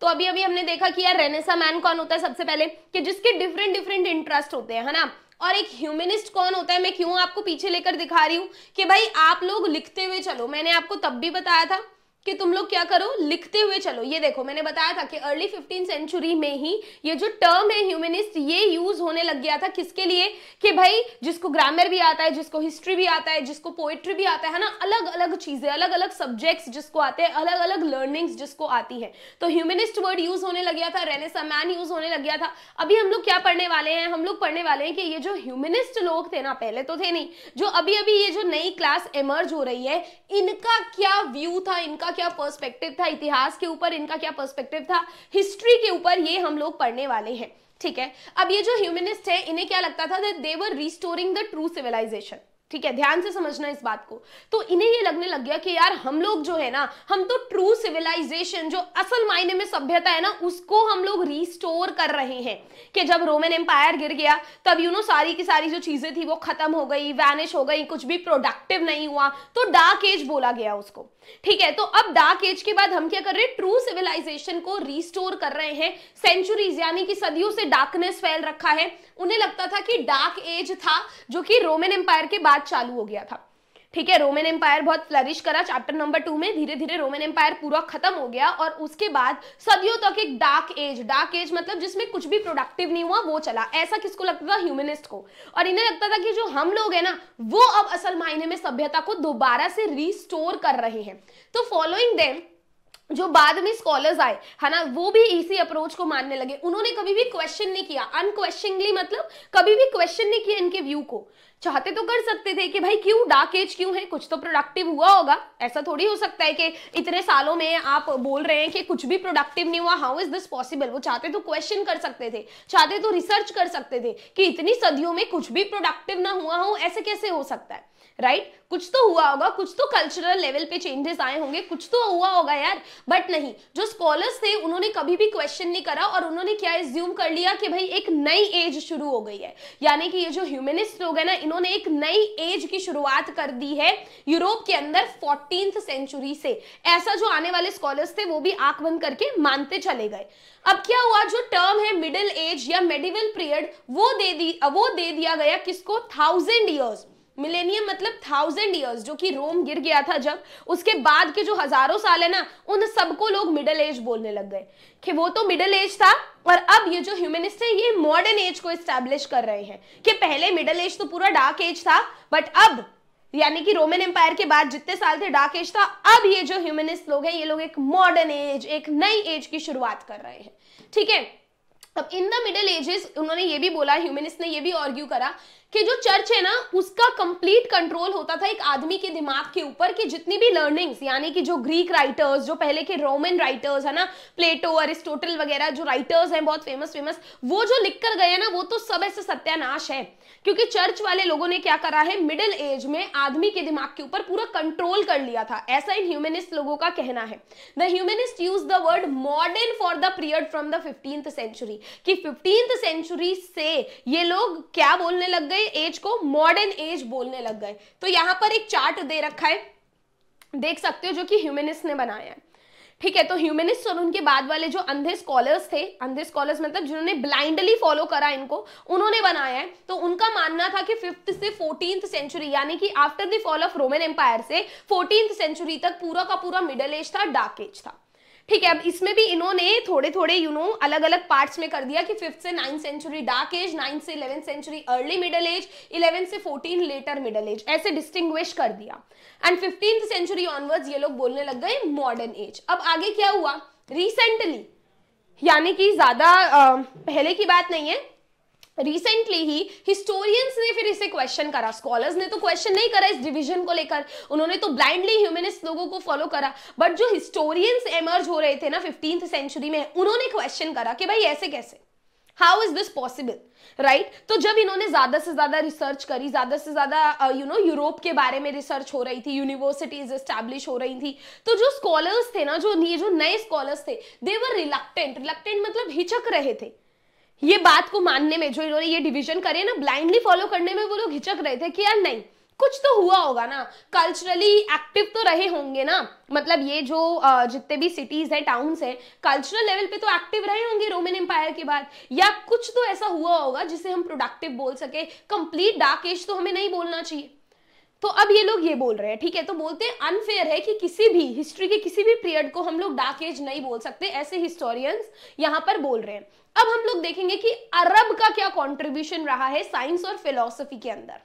तो अभी अभी हमने देखा कि यार रेनेसा मैन कौन होता है सबसे पहले कि जिसके डिफरेंट डिफरेंट इंटरेस्ट होते हैं है ना और एक ह्यूमनिस्ट कौन होता है मैं क्यों आपको पीछे लेकर दिखा रही हूँ कि भाई आप लोग लिखते हुए चलो मैंने आपको तब भी बताया था कि तुम लोग क्या करो लिखते हुए चलो ये देखो मैंने बताया था कि अर्ली फिफ्टीन सेंचुरी में ही ये जो टर्म है ह्यूमनिस्ट ये यूज होने लग गया था किसके लिए कि भाई जिसको ग्रामर भी आता है जिसको हिस्ट्री भी आता है जिसको पोएट्री भी आता है ना अलग अलग चीजें अलग अलग सब्जेक्ट्स जिसको आते हैं अलग अलग लर्निंग्स जिसको आती है तो ह्यूमनिस्ट वर्ड यूज होने लग गया था रेने मैन यूज होने लग गया था अभी हम लोग क्या पढ़ने वाले हैं हम लोग पढ़ने वाले हैं कि ये जो ह्यूमनिस्ट लोग थे ना पहले तो थे नहीं जो अभी अभी ये जो नई क्लास इमर्ज हो रही है इनका क्या व्यू था इनका क्या पर्सपेक्टिव था इतिहास के ऊपर इनका क्या पर्सपेक्टिव था हिस्ट्री के ऊपर ये हम लोग पढ़ने वाले हैं ठीक है अब ये जो ह्यूमनिस्ट है इन्हें क्या लगता था that they were restoring the true civilisation ठीक है ध्यान से समझना इस बात को तो इन्हें ये लगने लग गया कि यार हम लोग जो है ना हम तो ट्रू सिविलाइजेशन जो असल मायने में सभ्यता है ना उसको हम लोग रिस्टोर कर रहे हैं कि जब रोमन एम्पायर गिर गया तब यू नो सारी की सारी जो चीजें थी वो खत्म हो गई वैनिश हो गई कुछ भी प्रोडक्टिव नहीं हुआ तो डार्क एज बोला गया उसको ठीक है तो अब डार्क एज के बाद हम क्या कर रहे हैं ट्रू सिविलाइजेशन को रिस्टोर कर रहे हैं सेंचुरीज यानी कि सदियों से डार्कनेस फैल रखा है उन्हें लगता था कि डार्क एज था जो कि रोमन एम्पायर के बाद चालू हो गया था ठीक है रोमन एम्पायर बहुत फ्लरिश करा चैप्टर नंबर टू में धीरे धीरे रोमन एम्पायर पूरा खत्म हो गया और उसके बाद सदियों तक एक डार्क एज डार्क एज मतलब जिसमें कुछ भी प्रोडक्टिव नहीं हुआ वो चला ऐसा किसको लगता था ह्यूमनिस्ट को और इन्हें लगता था कि जो हम लोग है ना वो अब असल मायने में सभ्यता को दोबारा से रिस्टोर कर रहे हैं तो फॉलोइंग देम जो बाद में स्कॉलर्स आए है ना वो भी इसी अप्रोच को मानने लगे उन्होंने कभी भी क्वेश्चन नहीं किया अनक्वेश्चनली मतलब कभी भी क्वेश्चन नहीं किया इनके व्यू को चाहते तो कर सकते थे कि भाई क्यों डार्क एज क्यों है कुछ तो प्रोडक्टिव हुआ होगा ऐसा थोड़ी हो सकता है कि इतने सालों में आप बोल रहे हैं कि कुछ भी प्रोडक्टिव नहीं हुआ हाउ इज दिस पॉसिबल वो चाहते तो क्वेश्चन कर सकते थे चाहते तो रिसर्च कर सकते थे कि इतनी सदियों में कुछ भी प्रोडक्टिव ना हुआ हो ऐसे कैसे हो सकता है राइट कुछ तो हुआ होगा कुछ तो कल्चरल लेवल पे चेंजेस आए होंगे कुछ तो हुआ होगा यार बट नहीं जो स्कॉलर्स थे उन्होंने कभी भी क्वेश्चन नहीं करा और उन्होंने क्या एज्यूम कर लिया कि भाई एक नई एज शुरू हो गई है यानी कि ये जो ह्यूमनिस्ट लोग हैं ना इन्होंने एक नई एज की शुरुआत कर दी है यूरोप के अंदर फोर्टीन सेंचुरी से ऐसा जो आने वाले स्कॉलर्स थे वो भी आंख बंद करके मानते चले गए अब क्या हुआ जो टर्म है मिडिल एज या मेडिवल पीरियड वो दे दी वो दे दिया गया किसको थाउजेंड ईयर्स मिलेनियम मतलब थाउजेंड ईयर्स जो कि रोम गिर गया था जब उसके बाद के जो हजारों साल है ना उन सबको लोग मिडल एज बोलने लग गए कि वो तो मिडल एज था और अब ये जो ह्यूमनिस्ट है ये मॉडर्न एज को स्टैब्लिश कर रहे हैं कि पहले मिडल एज तो पूरा डार्क एज था बट अब यानी कि रोमन एम्पायर के बाद जितने साल थे डार्क एज था अब ये जो ह्यूमनिस्ट लोग हैं ये लोग एक मॉडर्न एज एक नई एज की शुरुआत कर रहे हैं ठीक है अब इन द मिडल एजेस उन्होंने ये भी बोला ह्यूमनिस्ट ने ये भी ऑर्ग्यू करा कि जो चर्च है ना उसका कंप्लीट कंट्रोल होता था एक आदमी के दिमाग के ऊपर कि जितनी भी लर्निंग्स यानी कि जो ग्रीक राइटर्स जो पहले के रोमन राइटर्स है ना प्लेटो अरिस्टोटल वगैरह जो राइटर्स हैं बहुत फेमस फेमस वो जो लिख कर गए ना वो तो सब ऐसे सत्यानाश है क्योंकि चर्च वाले लोगों ने क्या करा है मिडिल एज में आदमी के दिमाग के ऊपर पूरा कंट्रोल कर लिया था ऐसा इन ह्यूमेनिस्ट लोगों का कहना है the humanist use the word modern for the period from the fifteenth century कि फिफ्टींथ सेंचुरी से ये लोग क्या बोलने लग गए एज को मॉडर्न एज बोलने लग गए तो यहां पर एक चार्ट दे रखा है देख सकते हो जो कि ह्यूमेनिस्ट ने बनाया है ठीक है तो ह्यूमनिस्ट और उनके बाद वाले जो अंधे स्कॉलर्स थे अंधे स्कॉलर्स मतलब जिन्होंने ब्लाइंडली फॉलो करा इनको उन्होंने बनाया है तो उनका मानना था कि फिफ्थ से फोर्टीन सेंचुरी यानी कि after the fall of Roman empire से फोर्टीन सेंचुरी तक पूरा का पूरा मिडल एज था डार्क एज था ठीक है अब इसमें भी इन्होंने थोड़े थोड़े यू नो अलग अलग पार्ट्स में कर दिया कि फिफ्थ से ninth century dark age ninth से eleventh century early middle age eleventh से फोर्टीन लेटर मिडल एज ऐसे डिस्टिंग्विश कर दिया एंड फिफ्टींथ सेंचुरी ऑनवर्ड्स ये लोग बोलने लग गए मॉडर्न एज अब आगे क्या हुआ रिसेंटली यानी कि ज़्यादा पहले की बात नहीं है रिसेंटली ही हिस्टोरियंस ने फिर इसे क्वेश्चन करा स्कॉलर्स ने तो क्वेश्चन नहीं करा इस डिवीजन को लेकर उन्होंने तो ब्लाइंडली ह्यूमनिस्ट लोगों को फॉलो करा बट जो हिस्टोरियंस एमर्ज हो रहे थे ना फिफ्टींथ सेंचुरी में उन्होंने क्वेश्चन करा कि भाई ऐसे कैसे how is this possible right तो जब इन्होंने ज्यादा से ज्यादा रिसर्च करी ज्यादा से ज्यादा यू नो यूरोप के बारे में रिसर्च हो रही थी यूनिवर्सिटीज इस्टेब्लिश हो रही थी तो जो स्कॉलर्स थे ना जो ये जो नए स्कॉलर्स थे दे वर रिलक्टेंट रिलक्टेंट मतलब हिचक रहे थे ये बात को मानने में जो इन्होंने ये डिवीजन करे ना ब्लाइंडली फॉलो करने में वो लोग हिचक रहे थे कि यार नहीं कुछ तो हुआ होगा ना कल्चरली एक्टिव तो रहे होंगे ना मतलब ये जो जितने भी सिटीज है टाउन्स है कल्चरल लेवल पे तो एक्टिव रहे होंगे रोमन एम्पायर के बाद या कुछ तो ऐसा हुआ होगा जिसे हम प्रोडक्टिव बोल सके कंप्लीट डार्क एज तो हमें नहीं बोलना चाहिए तो अब ये लोग ये बोल रहे हैं ठीक है तो बोलते हैं अनफेयर है कि किसी भी हिस्ट्री के किसी भी पीरियड को हम लोग डार्क एज नहीं बोल सकते ऐसे हिस्टोरियंस यहाँ पर बोल रहे हैं अब हम लोग देखेंगे कि अरब का क्या कंट्रीब्यूशन रहा है साइंस और फिलोसफी के अंदर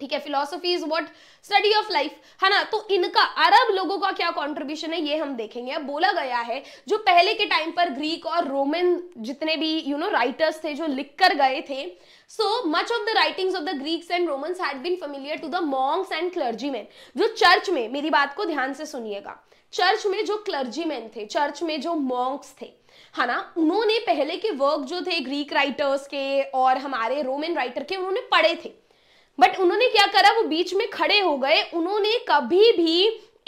ठीक है philosophy is what study of life है ना तो इनका अरब लोगों का क्या कंट्रीब्यूशन है ये हम देखेंगे अब बोला गया है जो पहले के टाइम पर ग्रीक और रोमन जितने भी यू नो राइटर्स थे जो लिख कर गए थे so much of the writings of the Greeks and Romans had been familiar to the monks and clergymen जो चर्च में मेरी बात को ध्यान से सुनिएगा चर्च में जो क्लर्जीमैन थे चर्च में जो मॉन्क्स थे है हाँ ना उन्होंने पहले के वर्क जो थे ग्रीक राइटर्स के और हमारे रोमन राइटर के उन्होंने पढ़े थे बट उन्होंने क्या करा वो बीच में खड़े हो गए उन्होंने कभी भी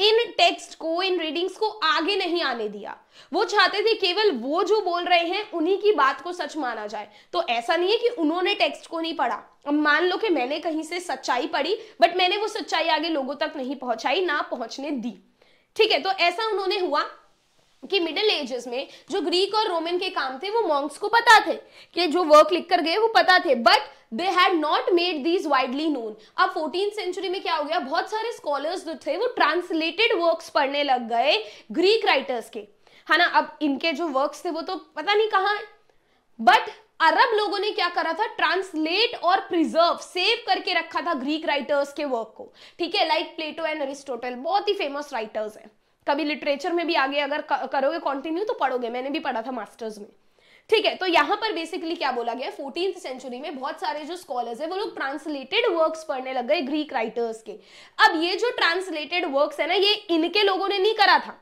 इन टेक्स्ट को इन रीडिंग्स को आगे नहीं आने दिया वो चाहते थे केवल वो जो बोल रहे हैं उन्हीं की बात को सच माना जाए तो ऐसा नहीं है कि उन्होंने टेक्स्ट को नहीं पढ़ा अब मान लो कि मैंने कहीं से सच्चाई पढ़ी बट मैंने वो सच्चाई आगे लोगों तक नहीं पहुंचाई ना पहुंचने दी ठीक है तो ऐसा उन्होंने हुआ कि मिडिल एजेस में जो ग्रीक और रोमन के काम थे वो मॉन्क्स को पता थे कि जो वर्क लिख कर गए वो पता थे but they had not made these widely known अब फोर्टीन सेंचुरी में क्या हो गया बहुत सारे स्कॉलर्स जो थे वो ट्रांसलेटेड वर्क्स पढ़ने लग गए ग्रीक राइटर्स के है ना अब इनके जो वर्क्स थे वो तो पता नहीं कहाँ बट अरब लोगों ने क्या करा था ट्रांसलेट और प्रिजर्व सेव करके रखा था ग्रीक राइटर्स के वर्क को ठीक है लाइक प्लेटो एंड अरिस्टोटल बहुत ही फेमस राइटर्स हैं कभी लिटरेचर में भी आगे अगर करोगे कंटिन्यू तो पढ़ोगे मैंने भी पढ़ा था मास्टर्स में ठीक है तो यहाँ पर बेसिकली क्या बोला गया फोर्टीन सेंचुरी में बहुत सारे जो स्कॉलर्स है वो लोग ट्रांसलेटेड वर्क्स पढ़ने लग गए ग्रीक राइटर्स के अब ये जो ट्रांसलेटेड वर्क्स है ना ये इनके लोगों ने नहीं करा था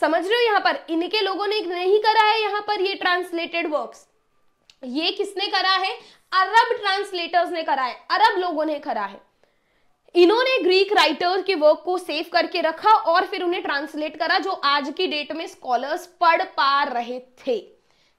समझ रहे हो यहाँ पर इनके लोगों ने नहीं करा है यहाँ पर ये ट्रांसलेटेड वर्क्स ये किसने करा है अरब ट्रांसलेटर्स ने करा है अरब लोगों ने करा है इन्होंने ग्रीक राइटर के वर्क को सेव करके रखा और फिर उन्हें ट्रांसलेट करा जो आज की डेट में स्कॉलर्स पढ़ पा रहे थे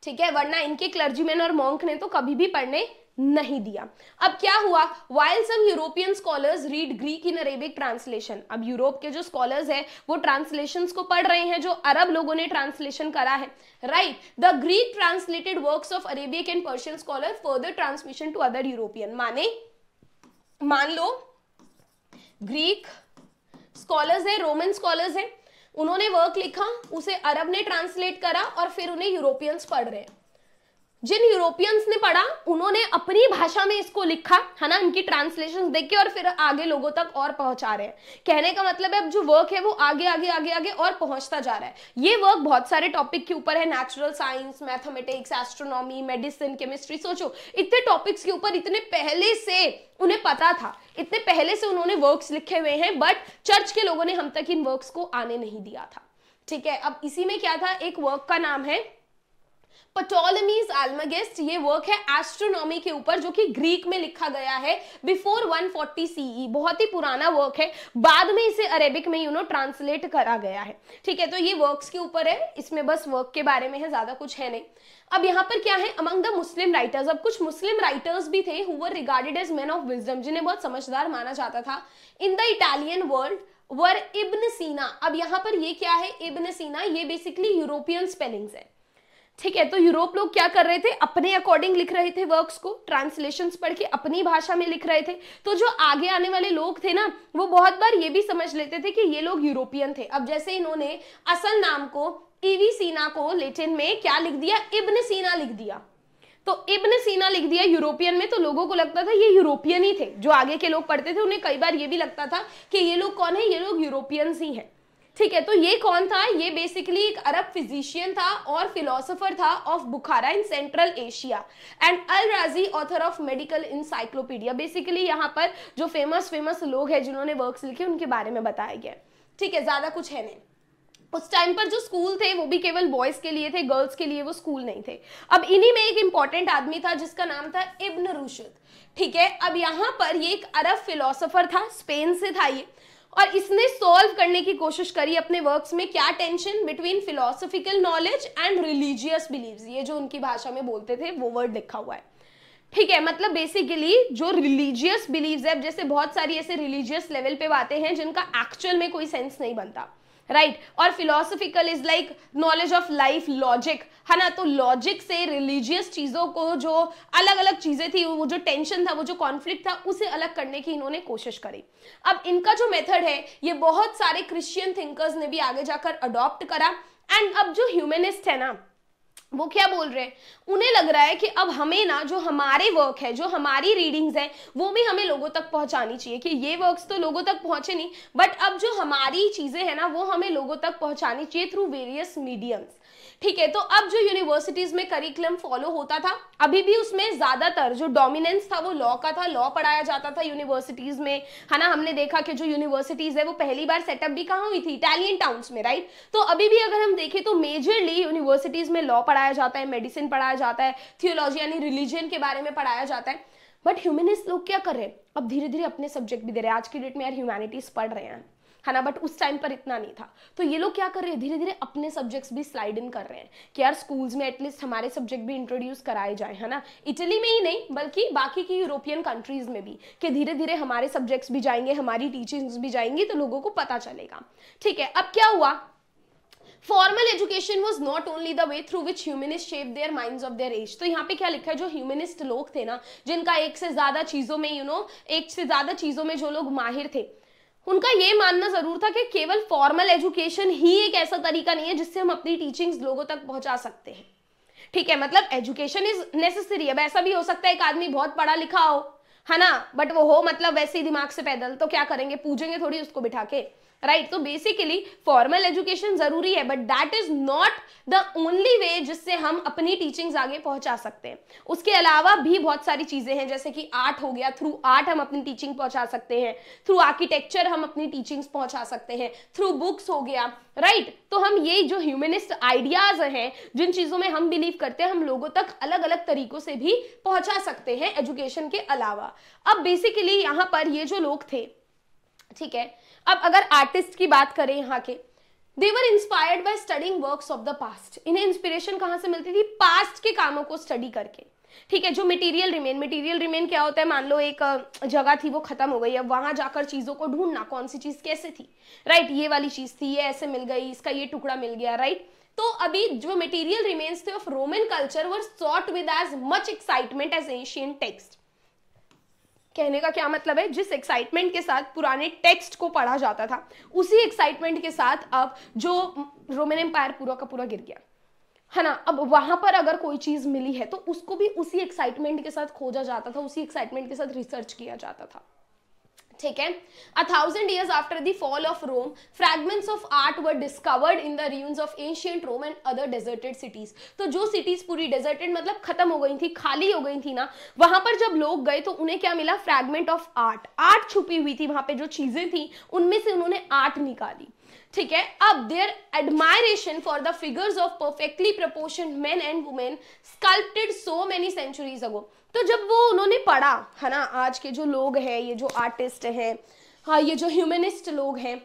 ठीक है वरना इनके क्लर्जीमैन और मॉन्क ने तो कभी भी पढ़ने नहीं दिया अब क्या हुआ while some European scholars read Greek in Arabic translation अब यूरोप के जो स्कॉलर्स हैं वो ट्रांसलेशन को पढ़ रहे हैं जो अरब लोगों ने ट्रांसलेशन करा है right the Greek translated work of Arabic and Persian scholar further transmission to other European माने मान लो ग्रीक स्कॉलर्स है रोमन स्कॉलर्स है उन्होंने वर्क लिखा उसे अरब ने ट्रांसलेट करा और फिर उन्हें यूरोपियंस पढ़ रहे हैं जिन यूरोपियंस ने पढ़ा उन्होंने अपनी भाषा में इसको लिखा है ना इनकी ट्रांसलेशन देख के और फिर आगे लोगों तक और पहुंचा रहे हैं कहने का मतलब है अब जो वर्क है वो आगे आगे आगे आगे और पहुंचता जा रहा है ये वर्क बहुत सारे टॉपिक के ऊपर है natural science mathematics astronomy medicine केमिस्ट्री सोचो इतने टॉपिक्स के ऊपर इतने पहले से उन्हें पता था इतने पहले से उन्होंने वर्क लिखे हुए हैं बट चर्च के लोगों ने हम तक इन वर्क को आने नहीं दिया था ठीक है अब इसी में क्या था एक वर्क का नाम है पटोलमीज आलमगेस्ट ये वर्क है एस्ट्रोनॉमी के ऊपर जो कि ग्रीक में लिखा गया है बिफोर 140 सीई बहुत ही पुराना वर्क है बाद में इसे अरेबिक में यू नो ट्रांसलेट करा गया है ठीक है तो ये वर्क्स के ऊपर है इसमें बस वर्क के बारे में है ज्यादा कुछ है नहीं अब यहाँ पर क्या है अमंग द मुस्लिम राइटर्स अब कुछ मुस्लिम राइटर्स भी थे who were regarded as man of wisdom जिन्हें बहुत समझदार माना जाता था in the Italian world were Ibn Sina अब यहाँ पर ये क्या है इब्न सीना ये बेसिकली यूरोपियन स्पेलिंग्स है ठीक है तो यूरोप लोग क्या कर रहे थे अपने अकॉर्डिंग लिख रहे थे वर्क्स को ट्रांसलेशन पढ़ के अपनी भाषा में लिख रहे थे तो जो आगे आने वाले लोग थे ना वो बहुत बार ये भी समझ लेते थे कि ये लोग यूरोपियन थे अब जैसे इन्होंने असल नाम को ईवी सीना को लेटिन में क्या लिख दिया इब्न सीना लिख दिया तो इब्न सीना लिख दिया यूरोपियन में तो लोगों को लगता था ये यूरोपियन ही थे जो आगे के लोग पढ़ते थे उन्हें कई बार ये भी लगता था कि ये लोग कौन है ये लोग यूरोपियंस ही हैं ठीक है तो ये कौन था ये बेसिकली एक अरब फिजिशियन था और फिलोसोफर था of Bukhara in Central Asia and al Razi author of medical encyclopedia basically यहाँ पर जो फेमस फेमस लोग हैं जिन्होंने वर्क्स लिखे उनके बारे में बताया गया ठीक है ज़्यादा कुछ है नहीं उस टाइम पर जो स्कूल थे वो भी केवल बॉयज के लिए थे गर्ल्स के लिए वो स्कूल नहीं थे अब इन्हीं में एक इंपॉर्टेंट आदमी था जिसका नाम था इब्न रुशद ठीक है अब यहाँ पर ये एक अरब फिलोसोफर था स्पेन से था ये और इसने सॉल्व करने की कोशिश करी अपने वर्क्स में क्या tension between philosophical knowledge and religious believes ये जो उनकी भाषा में बोलते थे वो वर्ड लिखा हुआ है ठीक है मतलब बेसिकली जो रिलीजियस बिलीव्स है जैसे बहुत सारी ऐसे रिलीजियस लेवल पे बातें हैं जिनका एक्चुअल में कोई सेंस नहीं बनता राइट और philosophical is like knowledge of life logic है ना तो लॉजिक से रिलीजियस चीज़ों को जो अलग अलग चीज़ें थी वो जो टेंशन था वो जो कॉन्फ्लिक्ट था उसे अलग करने की इन्होंने कोशिश करी अब इनका जो मेथड है ये बहुत सारे क्रिश्चियन थिंकर्स ने भी आगे जाकर अडॉप्ट करा एंड अब जो ह्यूमेनिस्ट है ना वो क्या बोल रहे हैं उन्हें लग रहा है कि अब हमें ना जो हमारे वर्क है जो हमारी रीडिंग्स हैं वो भी हमें लोगों तक पहुंचानी चाहिए कि ये वर्क्स तो लोगों तक पहुंचे नहीं बट अब जो हमारी चीज़ें हैं ना वो हमें लोगों तक पहुंचानी चाहिए थ्रू वेरियस मीडियम्स ठीक है तो अब जो यूनिवर्सिटीज में करिकुलम फॉलो होता था अभी भी उसमें ज्यादातर जो डोमिनेंस था वो लॉ का था लॉ पढ़ाया जाता था यूनिवर्सिटीज में है ना हमने देखा कि जो यूनिवर्सिटीज है वो पहली बार सेटअप भी कहाँ हुई थी इटालियन टाउन्स में राइट तो अभी भी अगर हम देखें तो मेजरली यूनिवर्सिटीज में लॉ पढ़ाया जाता है मेडिसिन पढ़ाया जाता है थियोलॉजी यानी रिलीजन के बारे में पढ़ाया जाता है बट ह्यूमनिस्ट लोग क्या कर रहे हैं अब धीरे धीरे अपने सब्जेक्ट भी दे रहे हैं आज की डेट में यार ह्यूमैनिटीज पढ़ रहे हैं है ना बट उस टाइम पर इतना नहीं था तो ये लोग क्या कर रहे हैं धीरे धीरे अपने सब्जेक्ट्स भी स्लाइड इन कर रहे हैं कि यार स्कूल्स में एटलीस्ट हमारे सब्जेक्ट भी इंट्रोड्यूस कराए जाए है ना इटली में ही नहीं बल्कि बाकी की यूरोपियन कंट्रीज में भी कि धीरे धीरे हमारे सब्जेक्ट्स भी जाएंगे हमारी टीचिंग्स भी जाएंगी तो लोगों को पता चलेगा ठीक है अब क्या हुआ formal education was not only the way through which humanist shape their mind of their age तो यहाँ पे क्या लिखा है जो ह्यूमनिस्ट लोग थे ना जिनका एक से ज्यादा चीजों में यू you नो know, एक से ज्यादा चीजों में जो लोग माहिर थे उनका ये मानना जरूर था कि केवल फॉर्मल एजुकेशन ही एक ऐसा तरीका नहीं है जिससे हम अपनी टीचिंग्स लोगों तक पहुंचा सकते हैं ठीक है मतलब एजुकेशन इज नेसेसरी अब ऐसा भी हो सकता है एक आदमी बहुत पढ़ा लिखा हो है ना बट वो हो मतलब वैसे ही दिमाग से पैदल तो क्या करेंगे पूजेंगे थोड़ी उसको बिठा के राइट तो बेसिकली फॉर्मल एजुकेशन जरूरी है but that is not the only way जिससे हम अपनी टीचिंग्स आगे पहुंचा सकते हैं उसके अलावा भी बहुत सारी चीजें हैं जैसे कि आर्ट हो गया थ्रू आर्ट हम अपनी टीचिंग पहुंचा सकते हैं थ्रू आर्किटेक्चर हम अपनी टीचिंग्स पहुंचा सकते हैं थ्रू बुक्स हो गया राइट right? तो हम ये जो ह्यूमनिस्ट आइडियाज हैं जिन चीजों में हम बिलीव करते हैं हम लोगों तक अलग अलग तरीकों से भी पहुंचा सकते हैं एजुकेशन के अलावा अब बेसिकली यहाँ पर ये जो लोग थे ठीक है अब अगर आर्टिस्ट की बात करें यहाँ के they were inspired by studying work of the past इन्हें इंस्पिरेशन कहाँ से मिलती थी पास्ट के कामों को स्टडी करके ठीक है जो मटेरियल रिमेन मटेरियल रिमेन क्या होता है मान लो एक जगह थी वो खत्म हो गई अब वहां जाकर चीजों को ढूंढना कौन सी चीज कैसे थी राइट ये वाली चीज थी ये ऐसे मिल गई इसका ये टुकड़ा मिल गया राइट तो अभी जो मटेरियल रिमेन्स थे of Roman culture were sought with as much excitement as Asian text कहने का क्या मतलब है जिस एक्साइटमेंट के साथ पुराने टेक्स्ट को पढ़ा जाता था उसी एक्साइटमेंट के साथ अब जो रोमन एम्पायर पूरा का पूरा गिर गया है ना अब वहां पर अगर कोई चीज मिली है तो उसको भी उसी एक्साइटमेंट के साथ खोजा जाता था उसी एक्साइटमेंट के साथ रिसर्च किया जाता था ठीक है a thousand years after the fall of Rome fragments of art were discovered in the ruins of ancient Rome and other deserted cities तो जो सिटीज पूरी डेजर्टेड मतलब खत्म हो गई थी खाली हो गई थी ना वहां पर जब लोग गए तो उन्हें क्या मिला फ्रैगमेंट ऑफ आर्ट आर्ट छुपी हुई थी वहां पे जो चीजें थी उनमें से उन्होंने आर्ट निकाली ठीक है अब their admiration for the figures of perfectly proportion men and women sculpted so many centuries ago तो जब वो उन्होंने पढ़ा है ना आज के जो लोग हैं ये जो आर्टिस्ट हैं हाँ ये जो ह्यूमनिस्ट लोग हैं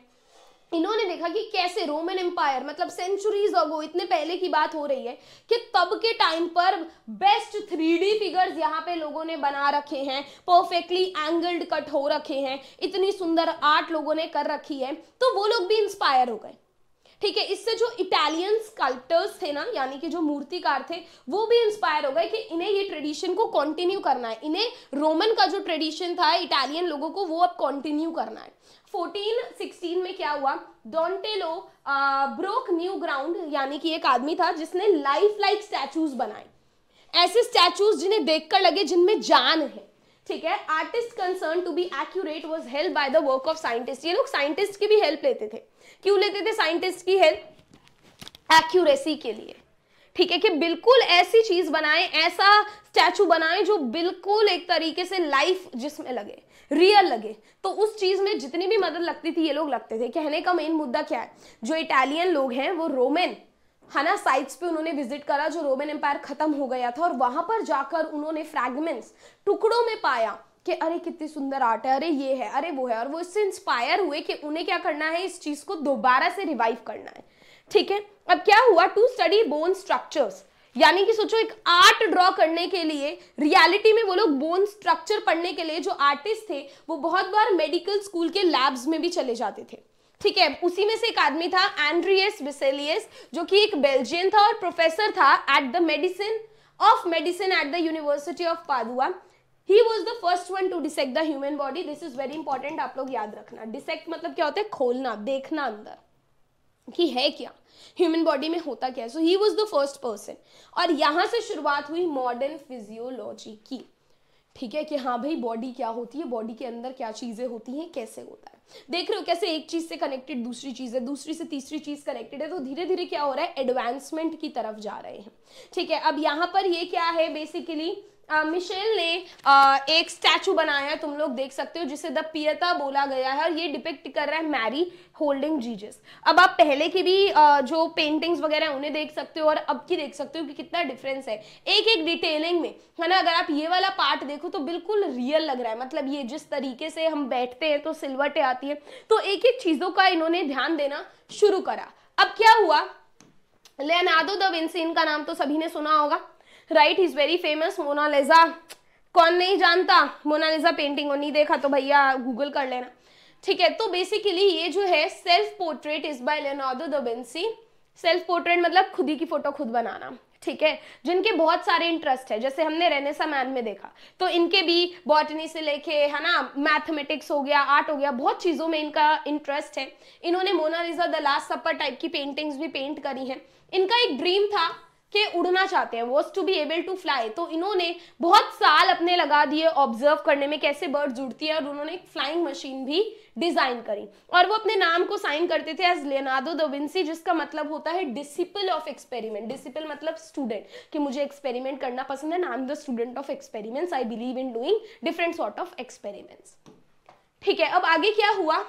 इन्होंने देखा कि कैसे रोमन एम्पायर मतलब सेंचुरीज अगो इतने पहले की बात हो रही है कि तब के टाइम पर बेस्ट थ्री डी फिगर्स यहाँ पे लोगों ने बना रखे हैं परफेक्टली एंगल्ड कट हो रखे हैं इतनी सुंदर आर्ट लोगों ने कर रखी है तो वो लोग भी इंस्पायर हो गए ठीक है इससे जो इटालियन स्कल्प्टर्स थे ना यानी कि जो मूर्तिकार थे वो भी इंस्पायर हो गए कि इन्हें ये ट्रेडिशन को कंटिन्यू करना है इन्हें रोमन का जो ट्रेडिशन था इटालियन लोगों को वो अब कंटिन्यू करना है 1416 में क्या हुआ डोंटेलो ब्रोक न्यू ग्राउंड यानी कि एक आदमी था जिसने लाइफ लाइक स्टैचूज बनाए ऐसे स्टैचूज जिन्हें देखकर लगे जिनमें जान है ठीक है artist concern to be accurate was help by the work of scientist ये लोग साइंटिस्ट की भी हेल्प लेते थे क्यों लेते थे साइंटिस्ट की हेल्प एक्यूरेसी के लिए ठीक है कि बिल्कुल ऐसी चीज बनाएं ऐसा स्टैचू बनाएं जो बिल्कुल एक तरीके से लाइफ जिसमें लगे रियल लगे तो उस चीज में जितनी भी मदद लगती थी ये लोग लगते थे कहने का मेन मुद्दा क्या है जो इटालियन लोग हैं वो रोमन है ना साइट्स पे उन्होंने विजिट करा जो रोमन एम्पायर खत्म हो गया था और वहां पर जाकर उन्होंने फ्रैगमेंट्स टुकड़ों में पाया कि अरे कितनी सुंदर आर्ट है अरे ये है अरे वो है और वो इससे इंस्पायर हुए कि उन्हें क्या करना है इस चीज़ को दोबारा से रिवाइव करना है ठीक है अब क्या हुआ टू स्टडी बोन स्ट्रक्चर्स यानी कि सोचो एक आर्ट ड्रॉ करने के लिए रियलिटी में वो लोग बोन स्ट्रक्चर पढ़ने के लिए जो आर्टिस्ट थे वो बहुत बार मेडिकल स्कूल के लैब्स में भी चले जाते थे ठीक है उसी में से एक आदमी था एंड्रियस विसेलियस जो कि एक बेल्जियन था और प्रोफेसर था at the medicine of medicine at the university of Padua he was the first one to dissect the human body this is very important आप लोग याद रखना डिसेक्ट मतलब क्या होता है खोलना देखना अंदर कि है क्या ह्यूमन बॉडी में होता क्या है so he was the first person और यहां से शुरुआत हुई मॉडर्न फिजियोलॉजी की ठीक है कि हाँ भाई बॉडी क्या होती है बॉडी के अंदर क्या चीज़ें होती हैं कैसे होता है देख रहे हो कैसे एक चीज़ से कनेक्टेड दूसरी चीज़ है दूसरी से तीसरी चीज़ कनेक्टेड है तो धीरे धीरे क्या हो रहा है एडवांसमेंट की तरफ जा रहे हैं ठीक है अब यहाँ पर ये क्या है बेसिकली मिशेल ने एक स्टैचू बनाया है तुम लोग देख सकते हो जिसे द पियता बोला गया है और ये डिपेक्ट कर रहा है मैरी होल्डिंग जीजस अब आप पहले की भी जो पेंटिंग्स वगैरह उन्हें देख सकते हो और अब की देख सकते हो कि कितना डिफरेंस है एक एक डिटेलिंग में है ना अगर आप ये वाला पार्ट देखो तो बिल्कुल रियल लग रहा है मतलब ये जिस तरीके से हम बैठते हैं तो सिलवटें आती है तो एक एक चीज़ों का इन्होंने ध्यान देना शुरू करा अब क्या हुआ लेनादो द विंसी इनका नाम तो सभी ने सुना होगा right is very famous Mona Lisa कौन नहीं जानता मोनालिजा पेंटिंग को नहीं देखा तो भैया गूगल कर लेना ठीक है तो बेसिकली ये जो है self portrait is by Leonardo da Vinci self portrait मतलब खुद ही की फोटो खुद बनाना ठीक है जिनके बहुत सारे इंटरेस्ट है जैसे हमने रेनेसा मैन में देखा तो इनके भी बॉटनी से लेके है ना मैथमेटिक्स हो गया आर्ट हो गया बहुत चीज़ों में इनका इंटरेस्ट है इन्होंने Mona Lisa the last supper type की पेंटिंग्स भी पेंट करी हैं इनका एक ड्रीम था के उड़ना चाहते हैं was to be able to fly तो इन्होंने बहुत साल अपने लगा दिए ऑब्जर्व करने में कैसे बर्ड जुड़ती है और उन्होंने एक फ्लाइंग मशीन भी डिजाइन करी और वो अपने नाम को साइन करते थे एज लेनादो दोविंसी जिसका मतलब होता है डिसिपल ऑफ एक्सपेरिमेंट डिसिपल मतलब स्टूडेंट कि मुझे एक्सपेरिमेंट करना पसंद है नाम the student of experiments I believe in doing different sort of experiments ठीक है अब आगे क्या हुआ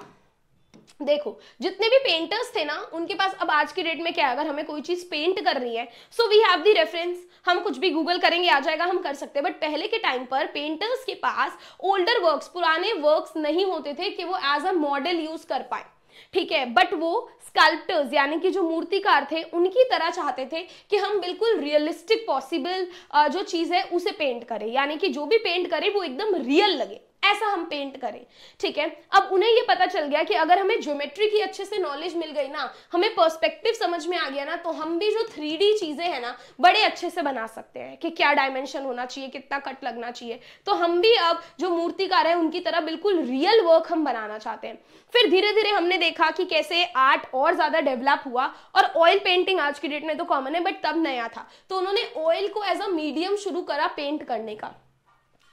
देखो जितने भी पेंटर्स थे ना उनके पास अब आज की डेट में क्या है अगर हमें कोई चीज पेंट करनी है so we have the reference हम कुछ भी गूगल करेंगे आ जाएगा हम कर सकते हैं बट पहले के टाइम पर पेंटर्स के पास ओल्डर वर्क्स पुराने वर्क्स नहीं होते थे कि वो एज अ मॉडल यूज कर पाए ठीक है बट वो स्कल्प्टर्स यानी कि जो मूर्तिकार थे उनकी तरह चाहते थे कि हम बिल्कुल रियलिस्टिक पॉसिबल जो चीज़ है उसे पेंट करें यानी कि जो भी पेंट करें वो एकदम रियल लगे ऐसा हम पेंट करें ठीक है अब उन्हें ये पता चल गया कि अगर हमें ज्योमेट्री की अच्छे से नॉलेज मिल गई ना हमें पर्सपेक्टिव समझ में आ गया ना तो हम भी जो थ्री चीज़ें हैं ना बड़े अच्छे से बना सकते हैं कि क्या डायमेंशन होना चाहिए कितना कट लगना चाहिए तो हम भी अब जो मूर्तिकार है उनकी तरह बिल्कुल रियल वर्क हम बनाना चाहते हैं फिर धीरे धीरे हमने देखा कि कैसे आर्ट और ज़्यादा डेवलप हुआ और ऑयल पेंटिंग आज की डेट में तो कॉमन है बट तब नया था तो उन्होंने ऑयल को एज अ मीडियम शुरू करा पेंट करने का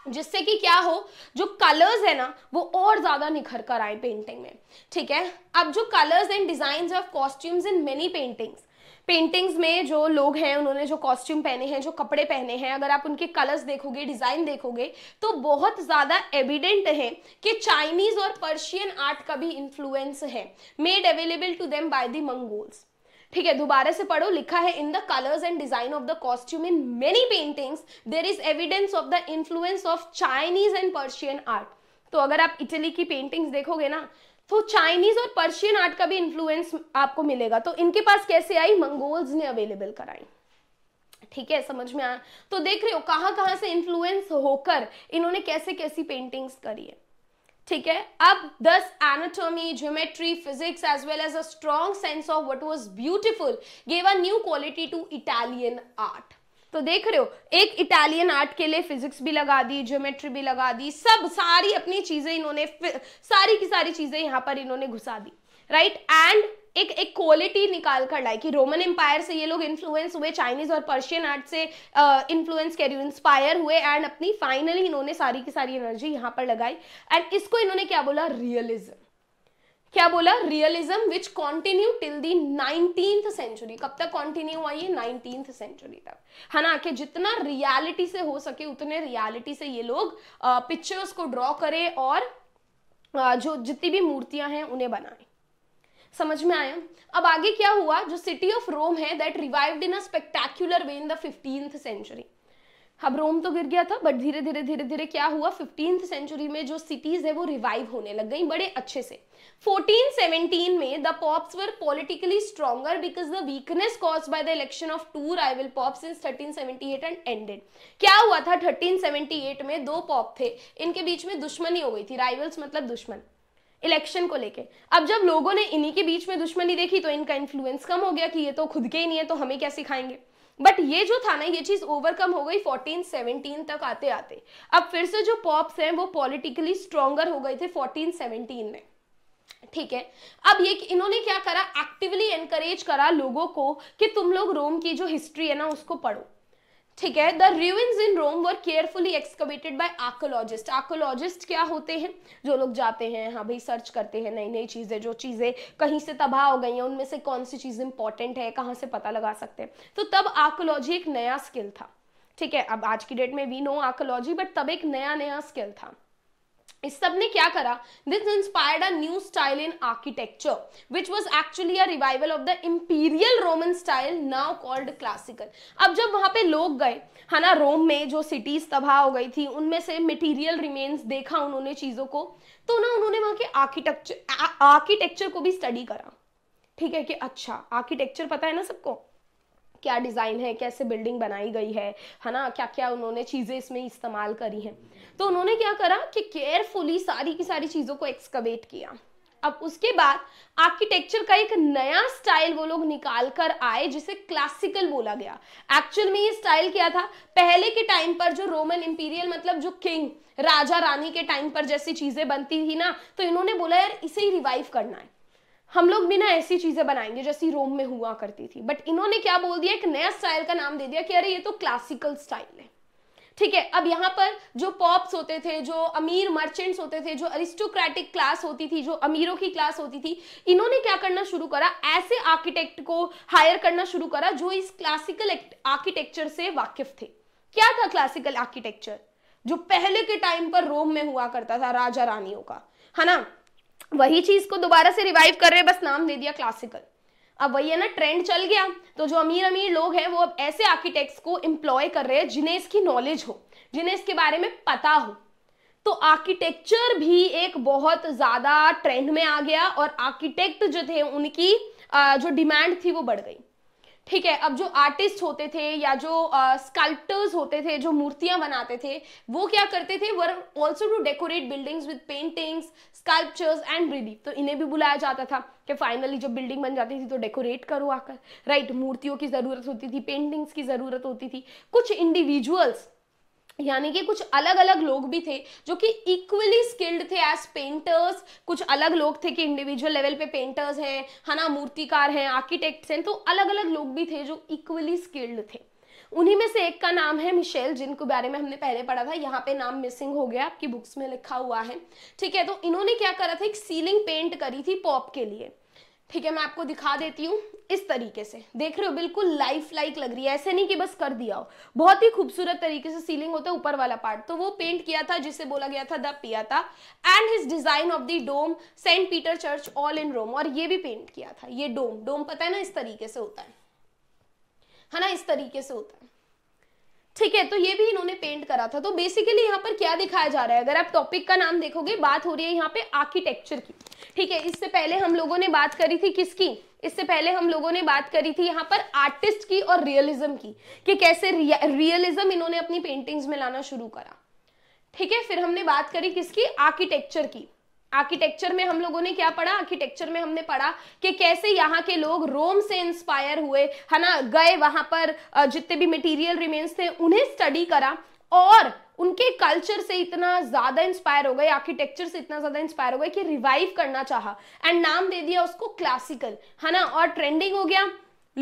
जिससे कि क्या हो जो कलर्स है ना वो और ज़्यादा निखर कर आए पेंटिंग में ठीक है अब जो colours and design of costumes in many paintings paintings में जो लोग हैं उन्होंने जो कॉस्ट्यूम पहने हैं जो कपड़े पहने हैं अगर आप उनके कलर्स देखोगे डिज़ाइन देखोगे तो बहुत ज़्यादा एविडेंट है कि चाइनीज़ और पर्शियन आर्ट का भी इन्फ्लुएंस है made available to them by the Mongols ठीक है दोबारा से पढ़ो लिखा है in the colours and design of the costume in many paintings there is evidence of the influence of Chinese and Persian art तो अगर आप इटली की पेंटिंग्स देखोगे ना तो चाइनीज और पर्शियन आर्ट का भी इन्फ्लुएंस आपको मिलेगा तो इनके पास कैसे आई मंगोल्स ने अवेलेबल कराई ठीक है समझ में आया तो देख रहे हो कहाँ कहां से इन्फ्लुएंस होकर इन्होंने कैसे कैसी पेंटिंग्स करी है ठीक है अब दस anatomy geometry physics as well as a strong sense of what was beautiful gave a new quality to Italian art तो देख रहे हो एक इटालियन आर्ट के लिए फिजिक्स भी लगा दी ज्योमेट्री भी लगा दी सब सारी अपनी चीजें इन्होंने सारी की सारी चीजें यहां पर इन्होंने घुसा दी राइट एंड एक एक क्वालिटी निकाल कर लाए कि रोमन एम्पायर से ये लोग इन्फ्लुएंस हुए चाइनीज और पर्शियन आर्ट से इन्फ्लुएंस कह रही हूँ इंस्पायर हुए एंड अपनी फाइनली इन्होंने सारी की सारी एनर्जी यहाँ पर लगाई एंड इसको इन्होंने क्या बोला रियलिज्म क्या बोला realism which continue till the nineteen century कब तक कॉन्टिन्यू हुआ ये नाइनटीन सेंचुरी तक है ना कि जितना रियलिटी से हो सके उतने रियलिटी से ये लोग पिक्चर्स uh, को ड्रॉ करें और uh, जो जितनी भी मूर्तियां हैं उन्हें बनाएं समझ में आया अब आगे क्या हुआ जो सिटी ऑफ रोम है that revived in a spectacular way in the fifteenth century अब रोम तो गिर गया था बट धीरे धीरे धीरे धीरे क्या हुआ फिफ्टीन सेंचुरी में जो सिटीज है वो रिवाइव होने लग गई बड़े अच्छे से 1417 में the popes were politically stronger because the weakness caused by the election of two rival popes in 1378 and ended क्या हुआ था 1378 में दो पॉप थे इनके बीच में दुश्मनी हो गई थी राइवल्स मतलब दुश्मन इलेक्शन को लेके अब जब लोगों ने इन्हीं के बीच में दुश्मनी देखी तो इनका इन्फ्लुएंस कम हो गया कि ये तो खुद के ही नहीं है तो हमें क्या सिखाएंगे बट ये जो था ना ये चीज ओवरकम हो गई 14 17 तक आते आते अब फिर से जो पॉप्स हैं वो पॉलिटिकली स्ट्रोंगर हो गए थे 14 17 में ठीक है अब ये इन्होंने क्या करा एक्टिवली एनकरेज करा लोगों को कि तुम लोग रोम की जो हिस्ट्री है ना उसको पढ़ो ठीक है the ruins in Rome were carefully excavated by archaeologist archaeologist क्या होते हैं जो लोग जाते हैं हाँ भाई सर्च करते हैं नई नई चीज़ें जो चीज़ें कहीं से तबाह हो गई हैं उनमें से कौन सी चीज़ इंपॉर्टेंट है कहाँ से पता लगा सकते हैं तो तब आर्कोलॉजी एक नया स्किल था ठीक है अब आज की डेट में वी नो आर्कोलॉजी बट तब एक नया नया स्किल था इस सब ने क्या करा this inspired a new style in architecture which was actually a revival of the imperial Roman style now called classical अब जब वहां पे लोग गए है ना रोम में जो सिटीज तबाह हो गई थी उनमें से मटेरियल रिमेन्स देखा उन्होंने चीज़ों को तो ना उन्होंने वहाँ के आर्किटेक्चर आर्किटेक्चर को भी स्टडी करा ठीक है कि अच्छा आर्किटेक्चर पता है ना सबको क्या डिज़ाइन है कैसे बिल्डिंग बनाई गई है है ना क्या क्या उन्होंने चीज़ें इसमें इस्तेमाल करी हैं तो उन्होंने क्या करा कि केयरफुली सारी की सारी चीज़ों को एक्सकवेट किया अब उसके बाद आर्किटेक्चर का एक नया स्टाइल वो लोग निकाल कर आए जिसे क्लासिकल बोला गया एक्चुअल में ये स्टाइल क्या था पहले के टाइम पर जो रोमन इंपीरियल मतलब जो किंग राजा रानी के टाइम पर जैसी चीजें बनती थी ना तो इन्होंने बोला यार इसे ही रिवाइव करना है हम लोग भी ना ऐसी चीज़ें बनाएंगे जैसी रोम में हुआ करती थी बट इन्होंने क्या बोल दिया एक नया स्टाइल का नाम दे दिया कि अरे ये तो क्लासिकल स्टाइल है ठीक है अब यहाँ पर जो पॉप्स होते थे जो अमीर मर्चेंट्स होते थे जो अरिस्टोक्रेटिक क्लास होती थी जो अमीरों की क्लास होती थी इन्होंने क्या करना शुरू करा ऐसे आर्किटेक्ट को हायर करना शुरू करा जो इस क्लासिकल आर्किटेक्चर से वाकिफ थे क्या था क्लासिकल आर्किटेक्चर जो पहले के टाइम पर रोम में हुआ करता था राजा रानियों का है ना वही चीज को दोबारा से रिवाइव कर रहे हैं बस नाम दे दिया क्लासिकल अब वही है ना ट्रेंड चल गया तो जो अमीर अमीर लोग हैं वो अब ऐसे आर्किटेक्ट्स को इंप्लॉय कर रहे हैं जिन्हें इसकी नॉलेज हो जिन्हें इसके बारे में पता हो तो आर्किटेक्चर भी एक बहुत ज़्यादा ट्रेंड में आ गया और आर्किटेक्ट जो थे उनकी जो डिमांड थी वो बढ़ गई ठीक है अब जो आर्टिस्ट होते थे या जो स्कल्प्टर्स uh, होते थे जो मूर्तियां बनाते थे वो क्या करते थे were also to decorate buildings with paintings sculptures and ब्रीदी तो इन्हें भी बुलाया जाता था कि फाइनली जब बिल्डिंग बन जाती थी तो डेकोरेट करो आकर राइट right, मूर्तियों की ज़रूरत होती थी पेंटिंग्स की ज़रूरत होती थी कुछ इंडिविजुअल्स यानी कि कुछ अलग अलग लोग भी थे जो कि इक्वली स्किल्ड थे एज पेंटर्स कुछ अलग लोग थे कि इंडिविजुअल लेवल पे पेंटर्स हैं है ना मूर्तिकार हैं आर्किटेक्ट्स हैं तो अलग अलग लोग भी थे जो इक्वली स्किल्ड थे उन्हीं में से एक का नाम है मिशेल जिनके बारे में हमने पहले पढ़ा था यहाँ पे नाम मिसिंग हो गया आपकी बुक्स में लिखा हुआ है ठीक है तो इन्होंने क्या करा था एक सीलिंग पेंट करी थी पॉप के लिए ठीक है मैं आपको दिखा देती हूँ इस तरीके से देख रहे हो बिल्कुल लाइफ लाइक लग रही है ऐसे नहीं कि बस कर दिया हो बहुत ही खूबसूरत तरीके से सीलिंग होता है ऊपर वाला पार्ट तो वो पेंट किया था जिसे बोला गया था द था and his design of the dome saint Peter church all in Rome और ये भी पेंट किया था ये डोम डोम पता है ना इस तरीके से होता है है ना इस तरीके से होता है ठीक है तो ये भी इन्होंने पेंट करा था तो बेसिकली यहाँ पर क्या दिखाया जा रहा है अगर आप टॉपिक का नाम देखोगे बात हो रही है यहाँ पे आर्किटेक्चर की ठीक है इससे पहले हम लोगों ने बात करी थी किसकी इससे पहले हम लोगों ने बात करी थी यहाँ पर आर्टिस्ट की और रियलिज्म की कि कैसे रियलिज्म इन्होंने अपनी पेंटिंग्स में लाना शुरू करा ठीक है फिर हमने बात करी किसकी आर्किटेक्चर की आर्किटेक्चर में हम लोगों ने क्या पढ़ा आर्किटेक्चर में हमने पढ़ा कि कैसे यहाँ के लोग रोम से इंस्पायर हुए है ना गए वहां पर जितने भी मटेरियल रिमेन्स थे उन्हें स्टडी करा और उनके कल्चर से इतना ज्यादा इंस्पायर हो गए आर्किटेक्चर से इतना ज्यादा इंस्पायर हो गए कि रिवाइव करना चाहा एंड नाम दे दिया उसको क्लासिकल है ना और ट्रेंडिंग हो गया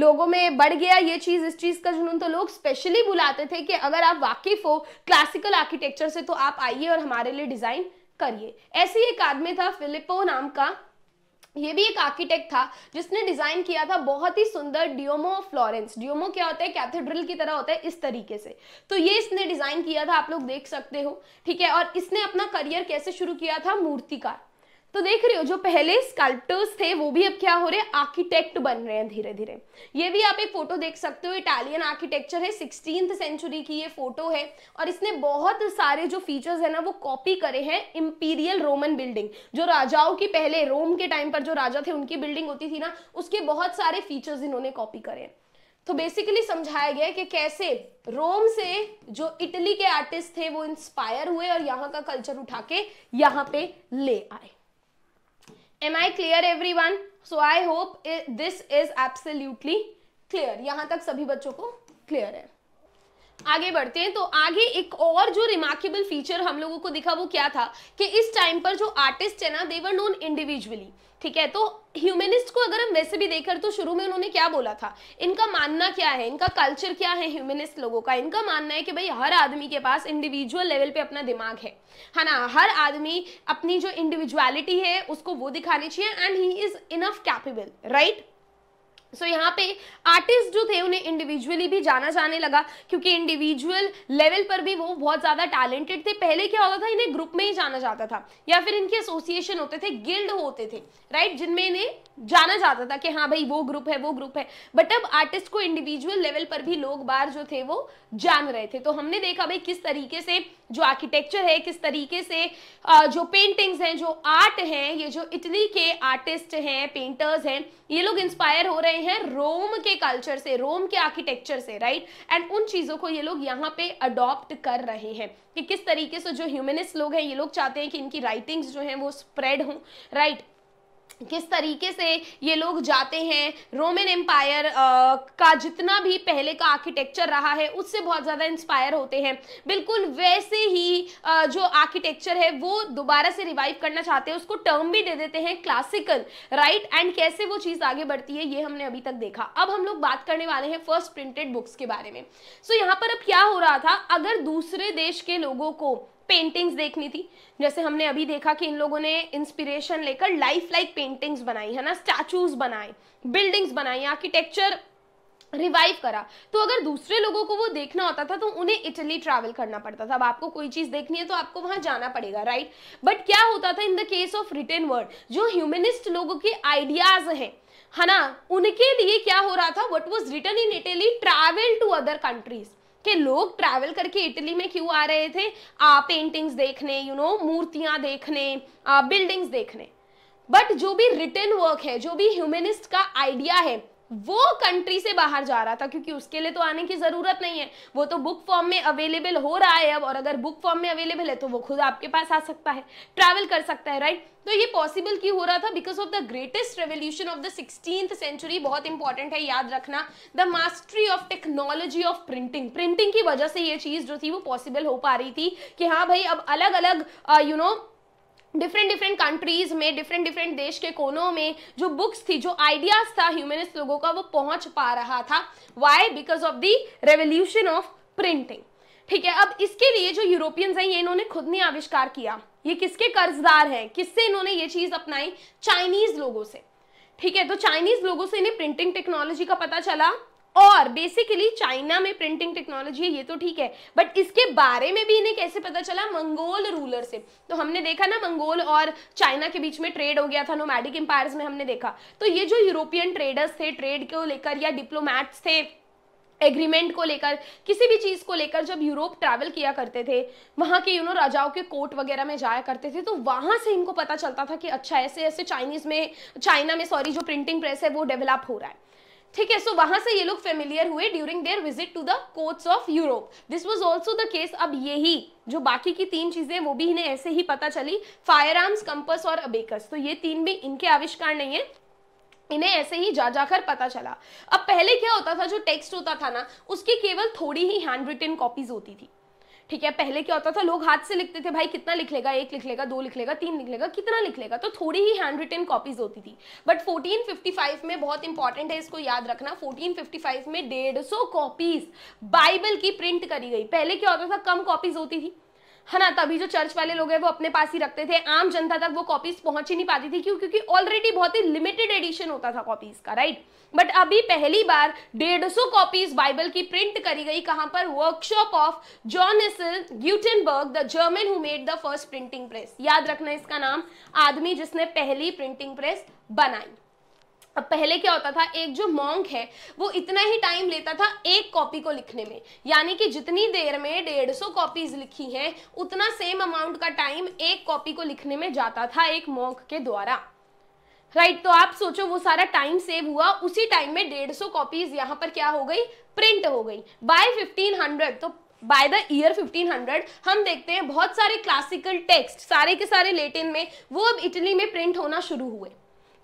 लोगों में बढ़ गया ये चीज इस चीज का जुनून तो लोग स्पेशली बुलाते थे कि अगर आप वाकिफ हो क्लासिकल आर्किटेक्चर से तो आप आइए और हमारे लिए डिजाइन करिए ऐसे ही एक आदमी था फिलिपो नाम का ये भी एक आर्किटेक्ट था जिसने डिजाइन किया था बहुत ही सुंदर डियोमो फ्लोरेंस डियोमो क्या होता है कैथेड्रल की तरह होता है इस तरीके से तो ये इसने डिजाइन किया था आप लोग देख सकते हो ठीक है और इसने अपना करियर कैसे शुरू किया था मूर्तिकार तो देख रहे हो जो पहले स्कल्प्टर्स थे वो भी अब क्या हो रहे हैं आर्किटेक्ट बन रहे हैं धीरे धीरे ये भी आप एक फोटो देख सकते हो इटालियन आर्किटेक्चर है सिक्सटीन सेंचुरी की ये फोटो है और इसने बहुत सारे जो फीचर्स है ना वो कॉपी करे हैं इम्पीरियल रोमन बिल्डिंग जो राजाओं की पहले रोम के टाइम पर जो राजा थे उनकी बिल्डिंग होती थी ना उसके बहुत सारे फीचर्स इन्होंने कॉपी करे हैं तो बेसिकली समझाया गया कि कैसे रोम से जो इटली के आर्टिस्ट थे वो इंस्पायर हुए और यहाँ का कल्चर उठा के यहाँ पे ले आए am I clear everyone so I hope this is absolutely clear यहां तक सभी बच्चों को क्लियर है आगे बढ़ते हैं तो आगे एक और जो रिमार्केबल फीचर हम लोगों को दिखा वो क्या था कि इस टाइम पर जो आर्टिस्ट है ना देवर नोन इंडिविजुअली ठीक है तो ह्यूमेनिस्ट को अगर हम वैसे भी देखकर तो शुरू में उन्होंने क्या बोला था इनका मानना क्या है इनका कल्चर क्या है ह्यूमेनिस्ट लोगों का इनका मानना है कि भाई हर आदमी के पास इंडिविजुअल लेवल पे अपना दिमाग है है ना हर आदमी अपनी जो इंडिविजुअलिटी है उसको वो दिखानी चाहिए and he is enough capable right so so, यहाँ पे आर्टिस्ट जो थे उन्हें इंडिविजुअली भी जाना जाने लगा क्योंकि इंडिविजुअल लेवल पर भी वो बहुत ज़्यादा टैलेंटेड थे पहले क्या होता था इन्हें ग्रुप में ही जाना जाता था या फिर इनके एसोसिएशन होते थे गिल्ड होते थे राइट जिनमें इन्हें जाना जाता था कि हाँ भाई वो ग्रुप है वो ग्रुप है बट अब आर्टिस्ट को इंडिविजुअल लेवल पर भी लोग बार जो थे वो जान रहे थे तो हमने देखा भाई किस तरीके से जो आर्किटेक्चर है किस तरीके से जो पेंटिंग्स हैं जो आर्ट हैं ये जो इटली के आर्टिस्ट हैं पेंटर्स हैं ये लोग इंस्पायर हो रहे हैं रोम के कल्चर से रोम के आर्किटेक्चर से राइट एंड उन चीज़ों को ये लोग यहाँ पे अडॉप्ट कर रहे हैं कि किस तरीके से जो ह्यूमनिस्ट लोग हैं ये लोग चाहते हैं कि इनकी राइटिंग्स जो हैं वो स्प्रेड हों राइट किस तरीके से ये लोग जाते हैं रोमन एम्पायर का जितना भी पहले का आर्किटेक्चर रहा है उससे बहुत ज़्यादा इंस्पायर होते हैं बिल्कुल वैसे ही आ, जो आर्किटेक्चर है वो दोबारा से रिवाइव करना चाहते हैं उसको टर्म भी दे देते हैं क्लासिकल राइट एंड कैसे वो चीज़ आगे बढ़ती है ये हमने अभी तक देखा अब हम लोग बात करने वाले हैं फर्स्ट प्रिंटेड बुक्स के बारे में सो so, यहाँ पर अब क्या हो रहा था अगर दूसरे देश के लोगों को पेंटिंग्स देखनी थी जैसे हमने अभी देखा कि इन लोगों ने इंस्पिरेशन लेकर लाइफ लाइक पेंटिंग्स बनाई है ना स्टैचूज बनाए बिल्डिंग्स बनाई आर्किटेक्चर रिवाइव करा तो अगर दूसरे लोगों को वो देखना होता था तो उन्हें इटली ट्रैवल करना पड़ता था अब आपको कोई चीज़ देखनी है तो आपको वहां जाना पड़ेगा राइट बट क्या होता था in the case of return word जो ह्यूमनिस्ट लोगों के आइडियाज़ हैं है ना उनके लिए क्या हो रहा था what was return in Italy travel to other countries कि लोग ट्रैवल करके इटली में क्यों आ रहे थे आ, पेंटिंग्स देखने यू नो मूर्तियां देखने आ, बिल्डिंग्स देखने बट जो भी रिटर्न वर्क है जो भी ह्यूमनिस्ट का आइडिया है वो कंट्री से बाहर जा रहा था क्योंकि उसके लिए तो आने की ज़रूरत नहीं है वो तो बुक फॉर्म में अवेलेबल हो रहा है अब और अगर बुक फॉर्म में अवेलेबल है तो वो खुद आपके पास आ सकता है ट्रैवल कर सकता है राइट तो ये पॉसिबल क्यों हो रहा था because of the greatest revolution of the sixteen century बहुत इंपॉर्टेंट है याद रखना the mastery of technology of printing printing की वजह से ये चीज़ जो थी वो पॉसिबल हो पा रही थी कि हाँ भाई अब अलग अलग you know you know, different different countries में डिफरेंट डिफरेंट देश के कोनों में जो बुक्स थी जो आइडियाज़ था ह्यूमनिस्ट लोगों का वो पहुंच पा रहा था why because of the revolution of printing ठीक है अब इसके लिए जो यूरोपियंस हैं ये इन्होंने खुद ने आविष्कार किया ये किसके कर्जदार हैं किससे इन्होंने ये चीज़ अपनाई चाइनीज़ लोगों से ठीक है तो चाइनीज़ लोगों से इन्हें प्रिंटिंग टेक्नोलॉजी का पता चला और बेसिकली चाइना में प्रिंटिंग टेक्नोलॉजी है ये तो ठीक है बट इसके बारे में भी इन्हें कैसे पता चला मंगोल रूलर से तो हमने देखा ना मंगोल और चाइना के बीच में ट्रेड हो गया था नोमैडिक एम्पायर्स में हमने देखा तो ये जो यूरोपियन ट्रेडर्स थे ट्रेड को लेकर या डिप्लोमैट्स थे एग्रीमेंट को लेकर किसी भी चीज़ को लेकर जब यूरोप ट्रैवल किया करते थे वहां के यू नो राजाओं के कोर्ट वगैरह में जाया करते थे तो वहां से इनको पता चलता था कि अच्छा ऐसे ऐसे चाइनीज़ में चाइना में सॉरी जो प्रिंटिंग प्रेस है वो डेवलप हो रहा है ठीक है सो वहां से ये लोग फेमिलियर हुए during their visit to the courts of Europe this was also the case अब यही जो बाकी की तीन चीजें वो भी इन्हें ऐसे ही पता चली फायर आर्म्स कंपस और अबेकस तो ये तीन भी इनके आविष्कार नहीं है इन्हें ऐसे ही जा जाकर पता चला अब पहले क्या होता था जो टेक्स्ट होता था ना उसकी केवल थोड़ी ही हैंड रिटन कॉपीज होती थी ठीक है पहले क्या होता था लोग हाथ से लिखते थे भाई कितना लिख लेगा एक लिख लेगा दो लिख लेगा तीन लिख लेगा कितना लिख लेगा तो थोड़ी ही हैंड रिटन कॉपीज होती थी बट 1455 में बहुत इंपॉर्टेंट है इसको याद रखना 1455 में डेढ़ सौ कॉपीज बाइबल की प्रिंट करी गई पहले क्या होता था कम कॉपीज होती थी है ना तभी जो चर्च वाले लोग हैं वो अपने पास ही रखते थे आम जनता तक वो कॉपीज पहुंच ही नहीं पाती थी क्यों क्योंकि ऑलरेडी बहुत ही लिमिटेड एडिशन होता था कॉपीज का राइट बट अभी पहली बार डेढ़ सौ कॉपीज बाइबल की प्रिंट करी गई कहां पर वर्कशॉप ऑफ जॉन एसल Gutenberg the German who made the first printing press याद रखना इसका नाम आदमी जिसने पहली प्रिंटिंग प्रेस बनाई अब पहले क्या होता था एक जो मॉन्क है वो इतना ही टाइम लेता था एक कॉपी को लिखने में यानी कि जितनी देर में डेढ़ सौ कॉपीज लिखी हैं उतना सेम अमाउंट का टाइम एक कॉपी को लिखने में जाता था एक मॉन्क के द्वारा राइट right, तो आप सोचो वो सारा टाइम सेव हुआ उसी टाइम में डेढ़ सौ कॉपीज यहाँ पर क्या हो गई प्रिंट हो गई बाय फिफ्टीन हंड्रेड तो बाय द ईयर 1500 हम देखते हैं बहुत सारे क्लासिकल टेक्स्ट सारे के सारे लेटिन में वो अब इटली में प्रिंट होना शुरू हुए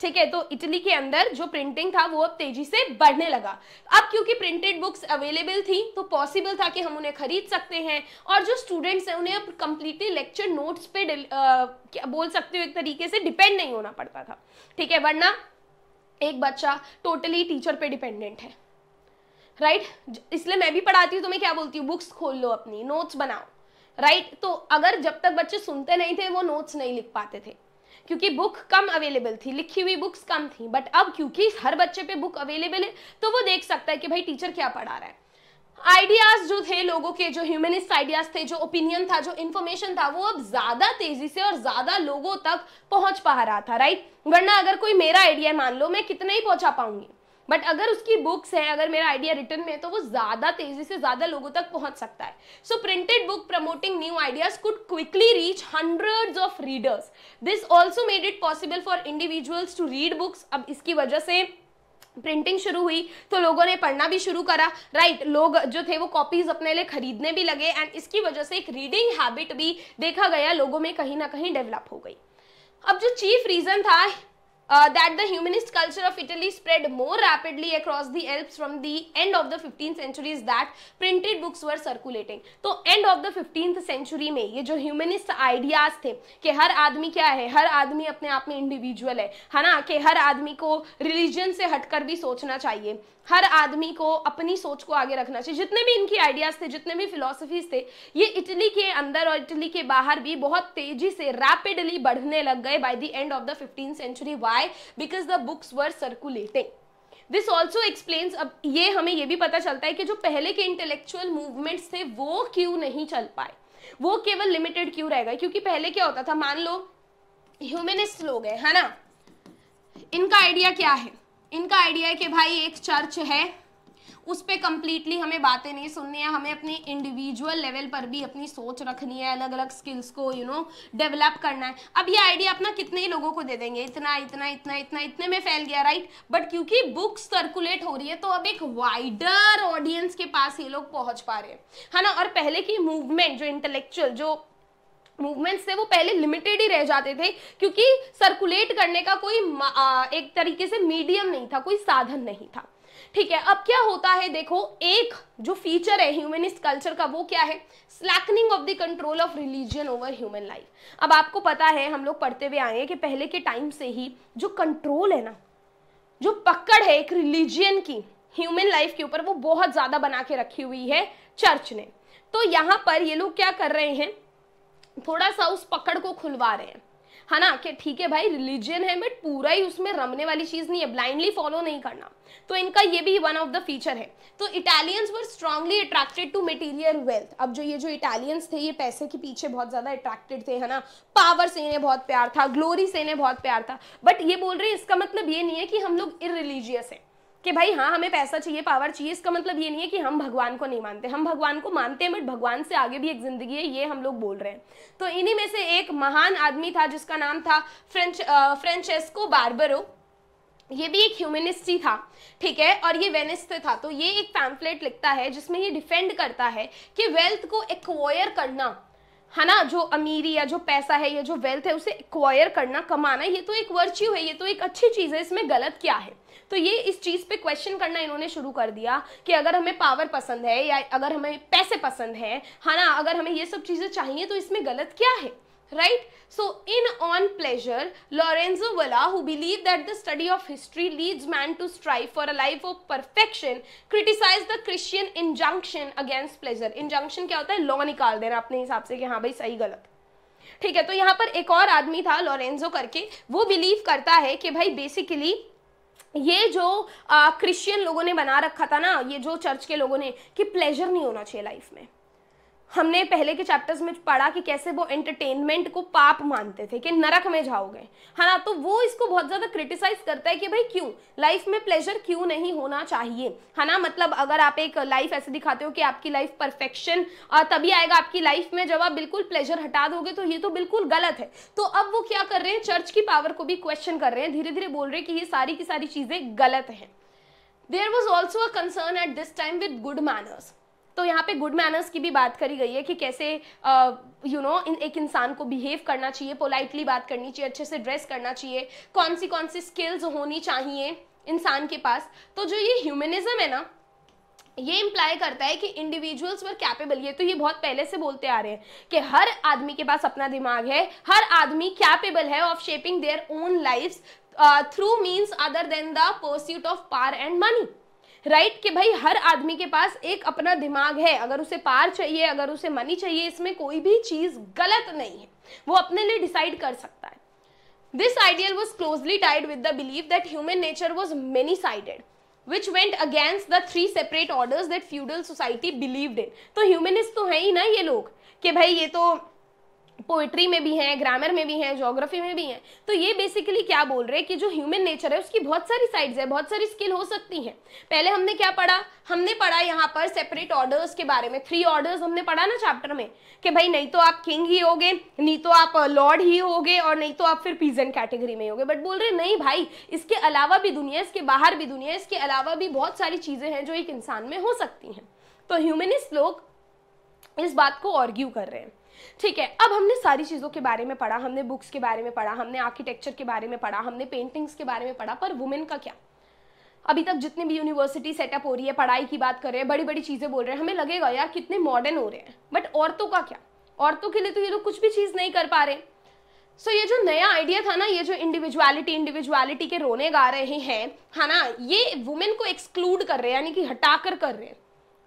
ठीक है तो इटली के अंदर जो प्रिंटिंग था वो अब तेजी से बढ़ने लगा अब क्योंकि प्रिंटेड बुक्स अवेलेबल थी तो पॉसिबल था कि हम उन्हें खरीद सकते हैं और जो स्टूडेंट्स हैं उन्हें अब कंप्लीटली लेक्चर नोट्स पे आ, बोल सकते हो एक तरीके से डिपेंड नहीं होना पड़ता था ठीक है वरना एक बच्चा टोटली टीचर पे डिपेंडेंट है राइट right? इसलिए मैं भी पढ़ाती हूँ तो मैं क्या बोलती हूँ बुक्स खोल लो अपनी नोट्स बनाओ राइट right? तो अगर जब तक बच्चे सुनते नहीं थे वो नोट्स नहीं लिख पाते थे क्योंकि बुक कम अवेलेबल थी लिखी हुई बुक्स कम थी बट अब क्योंकि हर बच्चे पे बुक अवेलेबल है तो वो देख सकता है कि भाई टीचर क्या पढ़ा रहा है आइडियाज जो थे लोगों के जो ह्यूमनिस्ट आइडियाज थे जो ओपिनियन था जो इन्फॉर्मेशन था वो अब ज्यादा तेजी से और ज्यादा लोगों तक पहुंच पा रहा था राइट वरना अगर कोई मेरा आइडिया मान लो मैं कितना ही पहुंचा पाऊंगी बट अगर उसकी बुक्स है अगर मेरा आइडिया रिटर्न में है तो वो ज़्यादा तेज़ी से ज़्यादा लोगों तक पहुंच सकता है so printed book promoting new ideas could quickly reach hundred of readers this also made it possible for individuals to read books अब इसकी वजह से प्रिंटिंग शुरू हुई तो लोगों ने पढ़ना भी शुरू करा राइट right, लोग जो थे वो कॉपीज अपने लिए खरीदने भी लगे एंड इसकी वजह से एक रीडिंग हैबिट भी देखा गया लोगों में कहीं ना कहीं डेवलप हो गई अब जो चीफ रीज़न था uh, that the humanist culture of Italy spread more rapidly across the Alps from the end of the 15th century is that printed books were circulating. तो end of the 15th century में ये जो humanist ideas थे कि हर आदमी क्या है हर आदमी अपने आप में individual है है ना कि हर आदमी को religion से हटकर भी सोचना चाहिए हर आदमी को अपनी सोच को आगे रखना चाहिए जितने भी इनकी आइडियाज़ थे जितने भी फिलोसफीज थे ये इटली के अंदर और इटली के बाहर भी बहुत तेजी से रैपिडली बढ़ने लग गए by the end of the fifteen century why because the books were circulating this also explains अब ये हमें ये भी पता चलता है कि जो पहले के इंटेलेक्चुअल मूवमेंट्स थे वो क्यों नहीं चल पाए वो केवल लिमिटेड क्यों रह गए क्योंकि पहले क्या होता था मान लो ह्यूमनिस्ट लोग हैं है ना इनका आइडिया क्या है इनका आइडिया है कि भाई एक चर्च है उस पर कंप्लीटली हमें बातें नहीं सुननी है हमें अपने इंडिविजुअल लेवल पर भी अपनी सोच रखनी है अलग अलग स्किल्स को यू नो डेवलप करना है अब ये आइडिया अपना कितने ही लोगों को दे देंगे इतना इतना इतना इतना इतने में फैल गया राइट बट क्योंकि बुक्स सर्कुलेट हो रही है तो अब एक वाइडर ऑडियंस के पास ये लोग पहुंच पा रहे हैं है ना और पहले की मूवमेंट जो इंटेलेक्चुअल जो मूवमेंट्स थे वो पहले लिमिटेड ही रह जाते थे क्योंकि सर्कुलेट करने का कोई एक तरीके से मीडियम नहीं था कोई साधन नहीं था ठीक है अब क्या होता है देखो एक जो फीचर है ह्यूमनिस्ट कल्चर का वो क्या है slackening of the control of religion over human life अब आपको पता है हम लोग पढ़ते हुए आए हैं कि पहले के टाइम से ही जो कंट्रोल है ना जो पकड़ है एक रिलीजियन की ह्यूमन लाइफ के ऊपर वो बहुत ज़्यादा बना के रखी हुई है चर्च ने तो यहाँ पर ये लोग क्या कर रहे हैं थोड़ा सा उस पकड़ को खुलवा रहे हैं है हाँ ना कि ठीक है भाई रिलीजन है बट पूरा ही उसमें रमने वाली चीज़ नहीं है ब्लाइंडली फॉलो नहीं करना तो इनका ये भी वन ऑफ द फीचर है तो Italians were strongly attracted to material wealth अब जो ये जो इटालियंस थे ये पैसे के पीछे बहुत ज़्यादा अट्रैक्टेड थे है ना पावर से इन्हें बहुत प्यार था ग्लोरी से इन्हें बहुत प्यार था बट ये बोल रहे हैं इसका मतलब ये नहीं है कि हम लोग इरिलीजियस है कि भाई हाँ हमें पैसा चाहिए पावर चाहिए इसका मतलब ये नहीं है कि हम भगवान को नहीं मानते हम भगवान को मानते हैं बट भगवान से आगे भी एक जिंदगी है ये हम लोग बोल रहे हैं तो इन्हीं में से एक महान आदमी था जिसका नाम था फ्रेंच फ्रेंचेस्को बारबरो ये भी एक ह्यूमनिस्ट ही था ठीक है और ये वेनिस से था तो ये एक पैम्फलेट लिखता है जिसमें ये डिफेंड करता है कि वेल्थ को एक्वायर करना है ना जो अमीरी या जो पैसा है या जो वेल्थ है उसे एक्वायर करना कमाना ये तो एक वर्च्यू है ये तो एक अच्छी चीज़ है इसमें गलत क्या है तो ये इस चीज पे क्वेश्चन करना इन्होंने शुरू कर दिया कि अगर हमें पावर पसंद है या अगर हमें पैसे पसंद है है ना अगर हमें ये सब चीजें चाहिए तो इसमें गलत क्या है right so in on pleasure Lorenzo वाला who believe that the study of history leads man to strive for a life of perfection criticise the Christian injunction against pleasure injunction क्या होता है लॉ निकाल देना अपने हिसाब से कि हाँ भाई सही गलत ठीक है तो यहाँ पर एक और आदमी था लॉरेंजो करके वो बिलीव करता है कि भाई बेसिकली ये जो क्रिश्चियन लोगों ने बना रखा था ना ये जो चर्च के लोगों ने कि प्लेजर नहीं होना चाहिए लाइफ में हमने पहले के चैप्टर्स में पढ़ा कि कैसे वो एंटरटेनमेंट को पाप मानते थे कि नरक में जाओगे है हाँ, ना तो वो इसको बहुत ज़्यादा क्रिटिसाइज करता है कि भाई क्यों लाइफ में प्लेजर क्यों नहीं होना चाहिए है हाँ, ना मतलब अगर आप एक लाइफ ऐसे दिखाते हो कि आपकी लाइफ परफेक्शन तभी आएगा आपकी लाइफ में जब आप बिल्कुल प्लेजर हटा दोगे तो ये तो बिल्कुल गलत है तो अब वो क्या कर रहे हैं चर्च की पावर को भी क्वेश्चन कर रहे हैं धीरे धीरे बोल रहे हैं कि ये सारी की सारी चीज़ें गलत हैं there was also a concern at this time with good manners तो यहाँ पे गुड मैनर्स की भी बात करी गई है कि कैसे यू नो इन, एक इंसान को बिहेव करना चाहिए पोलाइटली बात करनी चाहिए अच्छे से ड्रेस करना चाहिए कौन सी कौन सी स्किल्स होनी चाहिए इंसान के पास तो जो ये ह्यूमनिज्म है ना ये इम्प्लाई करता है कि इंडिविजुअल्स वर कैपेबल ये तो ये बहुत पहले से बोलते आ रहे हैं कि हर आदमी के पास अपना दिमाग है हर आदमी कैपेबल है of shaping their own life through means other than the pursuit of power and money right कि भाई हर आदमी के पास एक अपना दिमाग है अगर उसे पार चाहिए अगर उसे मनी चाहिए इसमें कोई भी चीज़ गलत नहीं है वो अपने लिए डिसाइड कर सकता है this ideal was closely tied with the believe that human nature was many sided which went against the three separate orders that feudal society believed in तो ह्यूमनिस्ट तो है ही ना ये लोग कि भाई ये तो पोइट्री में भी हैं ग्रामर में भी हैं जोग्राफी में भी हैं तो ये बेसिकली क्या बोल रहे हैं कि जो ह्यूमन नेचर है उसकी बहुत सारी साइड्स है बहुत सारी स्किल हो सकती हैं पहले हमने क्या पढ़ा हमने पढ़ा यहाँ पर सेपरेट ऑर्डर्स के बारे में थ्री ऑर्डर्स हमने पढ़ा ना चैप्टर में कि भाई नहीं तो आप किंग ही गए नहीं तो आप लॉर्ड uh, ही गए और नहीं तो आप फिर पीजेंट कैटेगरी में गए बट बोल रहे नहीं भाई इसके अलावा भी दुनिया इसके बाहर भी दुनिया इसके अलावा भी बहुत सारी चीज़ें हैं जो एक इंसान में हो सकती हैं तो ह्यूमनिस्ट लोग इस बात को ऑर्ग्यू कर रहे हैं ठीक है अब हमने सारी चीज़ों के बारे में पढ़ा हमने बुक्स के बारे में पढ़ा हमने आर्किटेक्चर के बारे में पढ़ा हमने पेंटिंग्स के बारे में पढ़ा पर वुमेन का क्या अभी तक जितनी भी यूनिवर्सिटी सेटअप हो रही है पढ़ाई की बात कर रहे हैं बड़ी बड़ी चीज़ें बोल रहे हैं हमें लगेगा यार कितने मॉडर्न हो रहे हैं बट औरतों का क्या औरतों के लिए तो ये लोग कुछ भी चीज़ नहीं कर पा रहे सो so, ये जो नया आइडिया था ना ये जो इंडिविजुअलिटी इंडिविजुअलिटी के रोने गा रहे हैं है ना ये वुमेन को एक्सक्लूड कर रहे हैं यानी कि हटाकर कर रहे हैं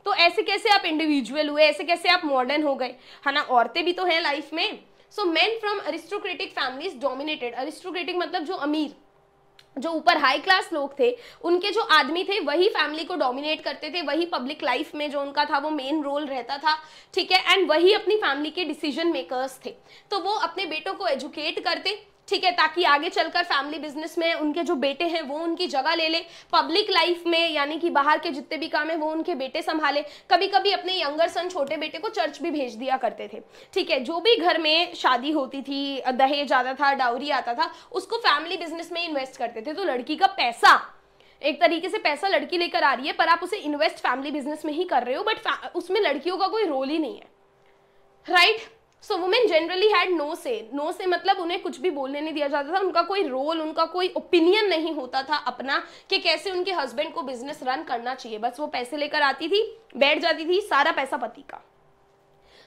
तो ऐसे कैसे आप इंडिविजुअल हुए ऐसे कैसे आप मॉडर्न हो गए है ना औरतें भी तो हैं लाइफ में so man from aristocratic families dominated aristocratic मतलब जो अमीर जो ऊपर हाई क्लास लोग थे उनके जो आदमी थे वही फैमिली को डोमिनेट करते थे वही पब्लिक लाइफ में जो उनका था वो मेन रोल रहता था ठीक है एंड वही अपनी फैमिली के डिसीजन मेकर्स थे तो वो अपने बेटों को एजुकेट करते ठीक है ताकि आगे चलकर फैमिली बिजनेस में उनके जो बेटे हैं वो उनकी जगह ले ले पब्लिक लाइफ में यानी कि बाहर के जितने भी काम है वो उनके बेटे संभाले कभी कभी अपने यंगर सन छोटे बेटे को चर्च भी भेज दिया करते थे ठीक है जो भी घर में शादी होती थी दहेज आता था डाउरी आता था उसको फैमिली बिजनेस में इन्वेस्ट करते थे तो लड़की का पैसा एक तरीके से पैसा लड़की लेकर आ रही है पर आप उसे इन्वेस्ट फैमिली बिजनेस में ही कर रहे हो बट उसमें लड़कियों का कोई रोल ही नहीं है right right? So women generally had no say no say मतलब उन्हें कुछ भी बोलने नहीं दिया जाता था उनका कोई रोल उनका कोई ओपिनियन नहीं होता था अपना कि कैसे उनके हस्बैंड को बिजनेस रन करना चाहिए बस वो पैसे लेकर आती थी बैठ जाती थी सारा पैसा पति का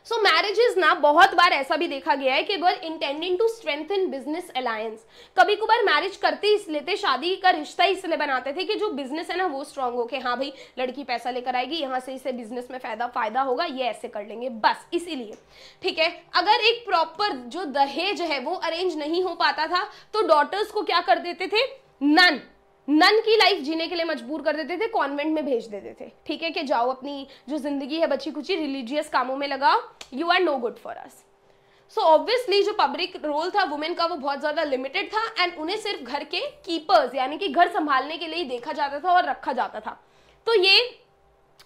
सो मैरिजेस ना बहुत बार ऐसा भी देखा गया है कि were intending to strengthen business alliance कभी कभार मैरिज करते इसलिए थे शादी का रिश्ता इसलिए बनाते थे कि जो बिजनेस है ना वो स्ट्रांग हो के हाँ भाई लड़की पैसा लेकर आएगी यहाँ से इसे बिजनेस में फायदा फायदा होगा ये ऐसे कर लेंगे बस इसीलिए ठीक है अगर एक प्रॉपर जो दहेज है वो अरेंज नहीं हो पाता था तो डॉटर्स को क्या कर देते थे नन नन की लाइफ जीने के लिए मजबूर कर देते थे कॉन्वेंट में भेज देते थे ठीक है कि जाओ अपनी जो जिंदगी है बची कुची रिलीजियस कामों में लगाओ you are no good for us so obviously जो पब्लिक रोल था वुमेन का वो बहुत ज़्यादा लिमिटेड था एंड उन्हें सिर्फ घर के कीपर्स यानी कि घर संभालने के लिए ही देखा जाता था और रखा जाता था तो ये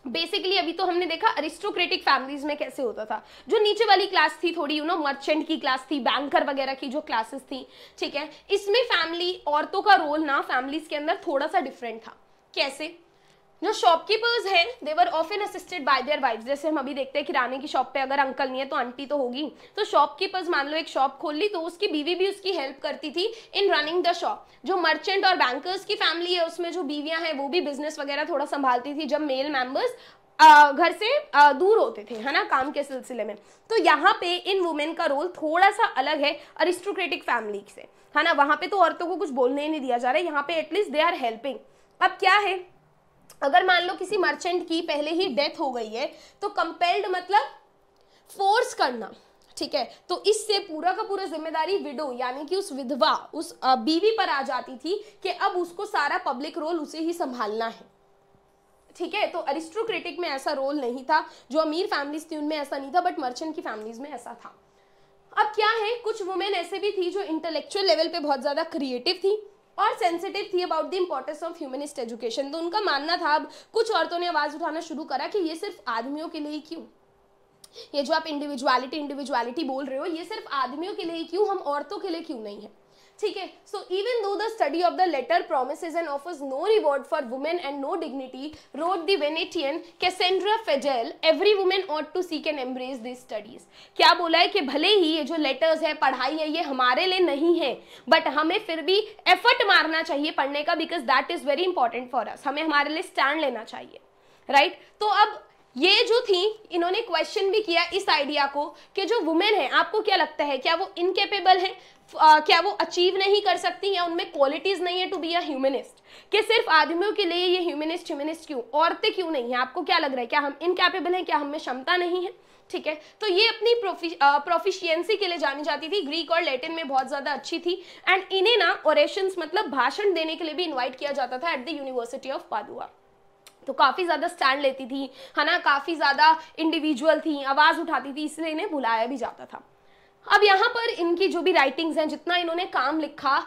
बेसिकली अभी तो हमने देखा अरिस्टोक्रेटिक फैमिलीज में कैसे होता था जो नीचे वाली क्लास थी थोड़ी यू नो मर्चेंट की क्लास थी बैंकर वगैरह की जो क्लासेस थी ठीक है इसमें फैमिली औरतों का रोल ना फैमिलीज के अंदर थोड़ा सा डिफरेंट था कैसे जो शॉपकीपर्स हैं they were often assisted by their wife जैसे हम अभी देखते हैं किराने की शॉप पे अगर अंकल नहीं है तो आंटी तो होगी तो शॉपकीपर्स मान लो एक शॉप खोल ली तो उसकी बीवी भी उसकी हेल्प करती थी इन रनिंग द शॉप जो मर्चेंट और बैंकर्स की फैमिली है उसमें जो बीवियां हैं वो भी बिजनेस वगैरह थोड़ा संभालती थी जब मेल मेंबर्स घर से आ, दूर होते थे है ना काम के सिलसिले में तो यहाँ पे इन वुमेन का रोल थोड़ा सा अलग है अरिस्टोक्रेटिक फैमिली से है ना वहाँ पे तो औरतों को कुछ बोलने ही नहीं दिया जा रहा है यहाँ पे एटलीस्ट दे आर हेल्पिंग अब क्या है अगर मान लो किसी मर्चेंट की पहले ही डेथ हो गई है तो कंपेल्ड मतलब फोर्स करना ठीक है तो इससे पूरा का पूरा जिम्मेदारी विडो यानी कि उस विधवा उस बीवी पर आ जाती थी कि अब उसको सारा पब्लिक रोल उसे ही संभालना है ठीक है तो अरिस्टोक्रेटिक में ऐसा रोल नहीं था जो अमीर फैमिलीज थी उनमें ऐसा नहीं था बट मर्चेंट की फैमिलीज में ऐसा था अब क्या है कुछ वुमेन ऐसे भी थी जो इंटेलेक्चुअल लेवल पे बहुत ज़्यादा क्रिएटिव थी और सेंसिटिव थी about the importance of humanist education तो उनका मानना था अब कुछ औरतों ने आवाज़ उठाना शुरू करा कि ये सिर्फ आदमियों के लिए ही क्यों ये जो आप इंडिविजुअलिटी इंडिविजुअलिटी बोल रहे हो ये सिर्फ आदमियों के लिए ही क्यों हम औरतों के लिए क्यों नहीं है ठीक है so even though the study of the letter promise and offers no reward for women and no dignity wrote the Venetian Cassandra Fedele every women ought to seek and embrace this studies क्या बोला है कि भले ही ये जो letters है पढ़ाई है ये हमारे लिए नहीं है बट हमें फिर भी एफर्ट मारना चाहिए पढ़ने का because that is very important for us हमें हमारे लिए स्टैंड लेना चाहिए राइट right? तो अब ये जो थी इन्होंने क्वेश्चन भी किया इस आइडिया को कि जो वुमेन है आपको क्या लगता है क्या वो इनकेपेबल है क्या वो अचीव नहीं कर सकती या उनमें क्वालिटीज नहीं है टू बी अ ह्यूमनिस्ट कि सिर्फ आदमियों के लिए ये ह्यूमनिस्ट ह्यूमनिस्ट क्यों औरतें क्यों नहीं है आपको क्या लग रहा है क्या हम इनकेपेबल हैं क्या हमें क्षमता नहीं है ठीक है तो ये अपनी प्रोफिशियंसी के लिए जानी जाती थी ग्रीक और लेटिन में बहुत ज़्यादा अच्छी थी एंड इन्हें ना ओरेशंस मतलब भाषण देने के लिए भी इन्वाइट किया जाता था at the university of Padua तो काफ़ी ज़्यादा स्टैंड लेती थी है ना काफ़ी ज़्यादा इंडिविजुअल थी आवाज़ उठाती थी इसलिए इन्हें बुलाया भी जाता था अब यहां पर इनकी जो भी राइटिंग्स हैं जितना इन्होंने काम लिखा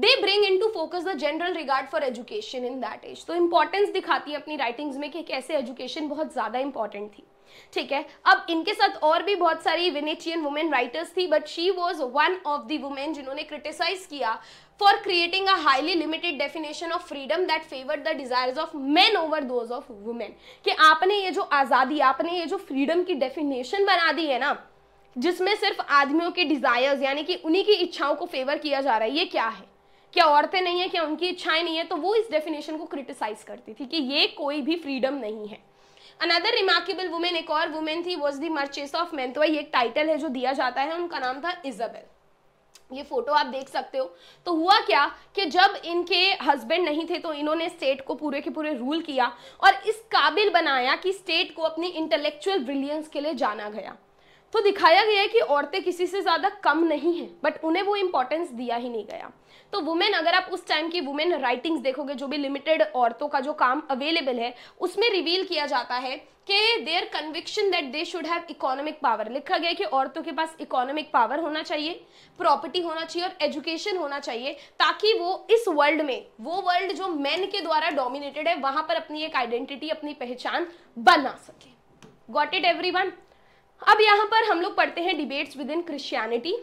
they bring in to focus the general regard for education in that age तो इंपॉर्टेंस दिखाती है अपनी राइटिंग्स में कि कैसे एजुकेशन बहुत ज़्यादा इंपॉर्टेंट थी ठीक है अब इनके साथ और भी बहुत सारी विनेचियन वुमेन राइटर्स थी but she was one of the women जिन्होंने क्रिटिसाइज किया for creating a highly limited definition of freedom that favour the desire of man over those of women कि आपने ये जो आज़ादी आपने ये जो फ्रीडम की डेफिनेशन बना दी है ना जिसमें सिर्फ आदमियों के डिज़ायर्स यानी कि उन्हीं की इच्छाओं को फेवर किया जा रहा है ये क्या है क्या औरतें नहीं है क्या उनकी इच्छाएं नहीं है तो वो इस डेफिनेशन को क्रिटिसाइज करती थी कि ये कोई भी फ्रीडम नहीं है अनदर रिमार्केबल वुमेन एक और वुमेन थी वॉज दी मर्चेस ऑफ मैंतवा ये एक टाइटल है जो दिया जाता है उनका नाम था इजाबेल ये फोटो आप देख सकते हो तो हुआ क्या कि जब इनके हस्बैंड नहीं थे तो इन्होंने स्टेट को पूरे के पूरे रूल किया और इस काबिल बनाया कि स्टेट को अपनी इंटेलेक्चुअल ब्रिलियंस के लिए जाना गया तो दिखाया गया है कि औरतें किसी से ज़्यादा कम नहीं हैं बट उन्हें वो इम्पोर्टेंस दिया ही नहीं गया तो वुमेन अगर आप उस टाइम की वुमेन राइटिंग्स देखोगे जो भी लिमिटेड औरतों का जो काम अवेलेबल है उसमें रिवील किया जाता है कि their conviction that they should have economic power लिखा गया कि औरतों के पास इकोनॉमिक पावर होना चाहिए प्रॉपर्टी होना चाहिए और एजुकेशन होना चाहिए ताकि वो इस वर्ल्ड में वो वर्ल्ड जो मैन के द्वारा डोमिनेटेड है वहां पर अपनी एक आइडेंटिटी अपनी पहचान बना सके गॉट इट एवरी वन अब यहाँ पर हम लोग पढ़ते हैं डिबेट्स विद इन क्रिश्चियनिटी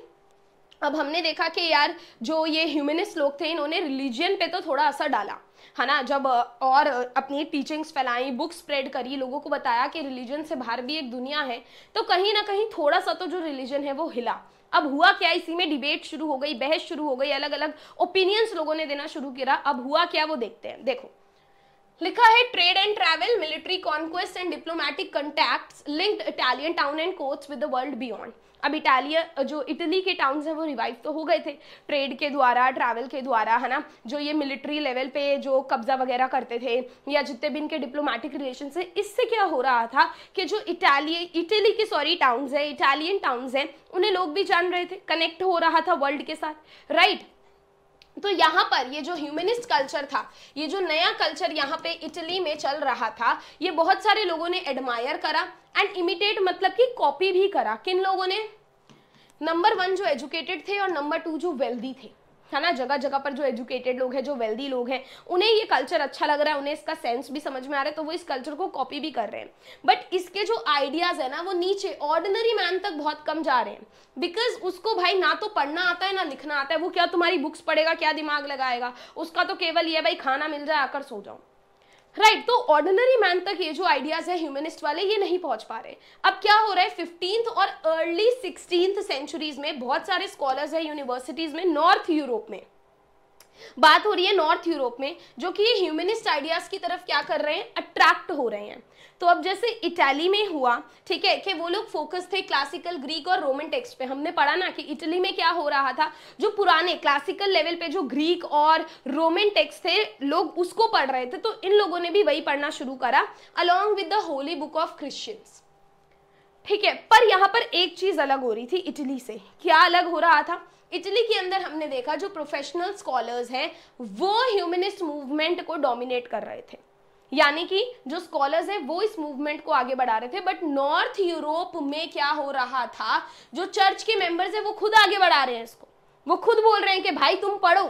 अब हमने देखा कि यार जो ये ह्यूमनिस्ट लोग थे इन्होंने रिलीजन पे तो थोड़ा असर डाला है ना जब और अपनी टीचिंग्स फैलाई बुक स्प्रेड करी लोगों को बताया कि रिलीजन से बाहर भी एक दुनिया है तो कहीं ना कहीं थोड़ा सा तो जो रिलीजन है वो हिला अब हुआ क्या इसी में डिबेट शुरू हो गई बहस शुरू हो गई अलग अलग ओपिनियंस लोगों ने देना शुरू किया अब हुआ क्या वो देखते हैं देखो लिखा है trade and travel military conquest and diplomatic contacts linked Italian town and courts with the world beyond अब इटालिया जो इटली के टाउन्स हैं वो रिवाइव तो हो गए थे ट्रेड के द्वारा ट्रैवल के द्वारा है ना जो ये मिलिट्री लेवल पे जो कब्जा वगैरह करते थे या जितने भी इनके डिप्लोमेटिक रिलेशन है इससे क्या हो रहा था कि जो इटालिय इटली के सॉरी टाउन्स हैं इटालियन टाउन्स हैं उन्हें लोग भी जान रहे थे कनेक्ट हो रहा था वर्ल्ड के साथ राइट right? तो यहाँ पर ये जो ह्यूमनिस्ट कल्चर था ये जो नया कल्चर यहाँ पे इटली में चल रहा था ये बहुत सारे लोगों ने एडमायर करा एंड इमिटेट मतलब कि कॉपी भी करा किन लोगों ने नंबर वन जो एजुकेटेड थे और नंबर टू जो वेल्दी थे है ना जगह जगह पर जो एजुकेटेड लोग हैं जो वेल्दी लोग हैं उन्हें ये कल्चर अच्छा लग रहा है उन्हें इसका सेंस भी समझ में आ रहा है तो वो इस कल्चर को कॉपी भी कर रहे हैं बट इसके जो आइडियाज़ है ना वो नीचे ऑर्डिनरी मैन तक बहुत कम जा रहे हैं बिकॉज उसको भाई ना तो पढ़ना आता है ना लिखना आता है वो क्या तुम्हारी बुक्स पढ़ेगा क्या दिमाग लगाएगा उसका तो केवल ये भाई खाना मिल जाए आकर सो जाऊँ राइट right, तो ऑर्डिनरी मैन तक ये जो आइडियाज है ह्यूमनिस्ट वाले ये नहीं पहुंच पा रहे अब क्या हो रहा है फिफ्टींथ और अर्ली सिक्सटींथ सेंचुरीज में बहुत सारे स्कॉलर्स है यूनिवर्सिटीज में नॉर्थ यूरोप में बात हो रही है नॉर्थ यूरोप में जो कि ये ह्यूमनिस्ट आइडियाज की तरफ क्या कर रहे हैं अट्रैक्ट हो रहे हैं तो अब जैसे इटली में हुआ ठीक है कि वो लोग फोकस थे क्लासिकल ग्रीक और रोमन टेक्स्ट पे हमने पढ़ा ना कि इटली में क्या हो रहा था जो पुराने क्लासिकल लेवल पे जो ग्रीक और रोमन टेक्स्ट थे लोग उसको पढ़ रहे थे तो इन लोगों ने भी वही पढ़ना शुरू करा along with the holy book of Christians ठीक है पर यहाँ पर एक चीज अलग हो रही थी इटली से क्या अलग हो रहा था इटली के अंदर हमने देखा जो प्रोफेशनल स्कॉलर्स हैं वो ह्यूमनिस्ट मूवमेंट को डोमिनेट कर रहे थे यानी कि जो स्कॉलर्स है वो इस मूवमेंट को आगे बढ़ा रहे थे बट नॉर्थ यूरोप में क्या हो रहा था जो चर्च के मेंबर्स है वो खुद आगे बढ़ा रहे हैं इसको वो खुद बोल रहे हैं कि भाई तुम पढ़ो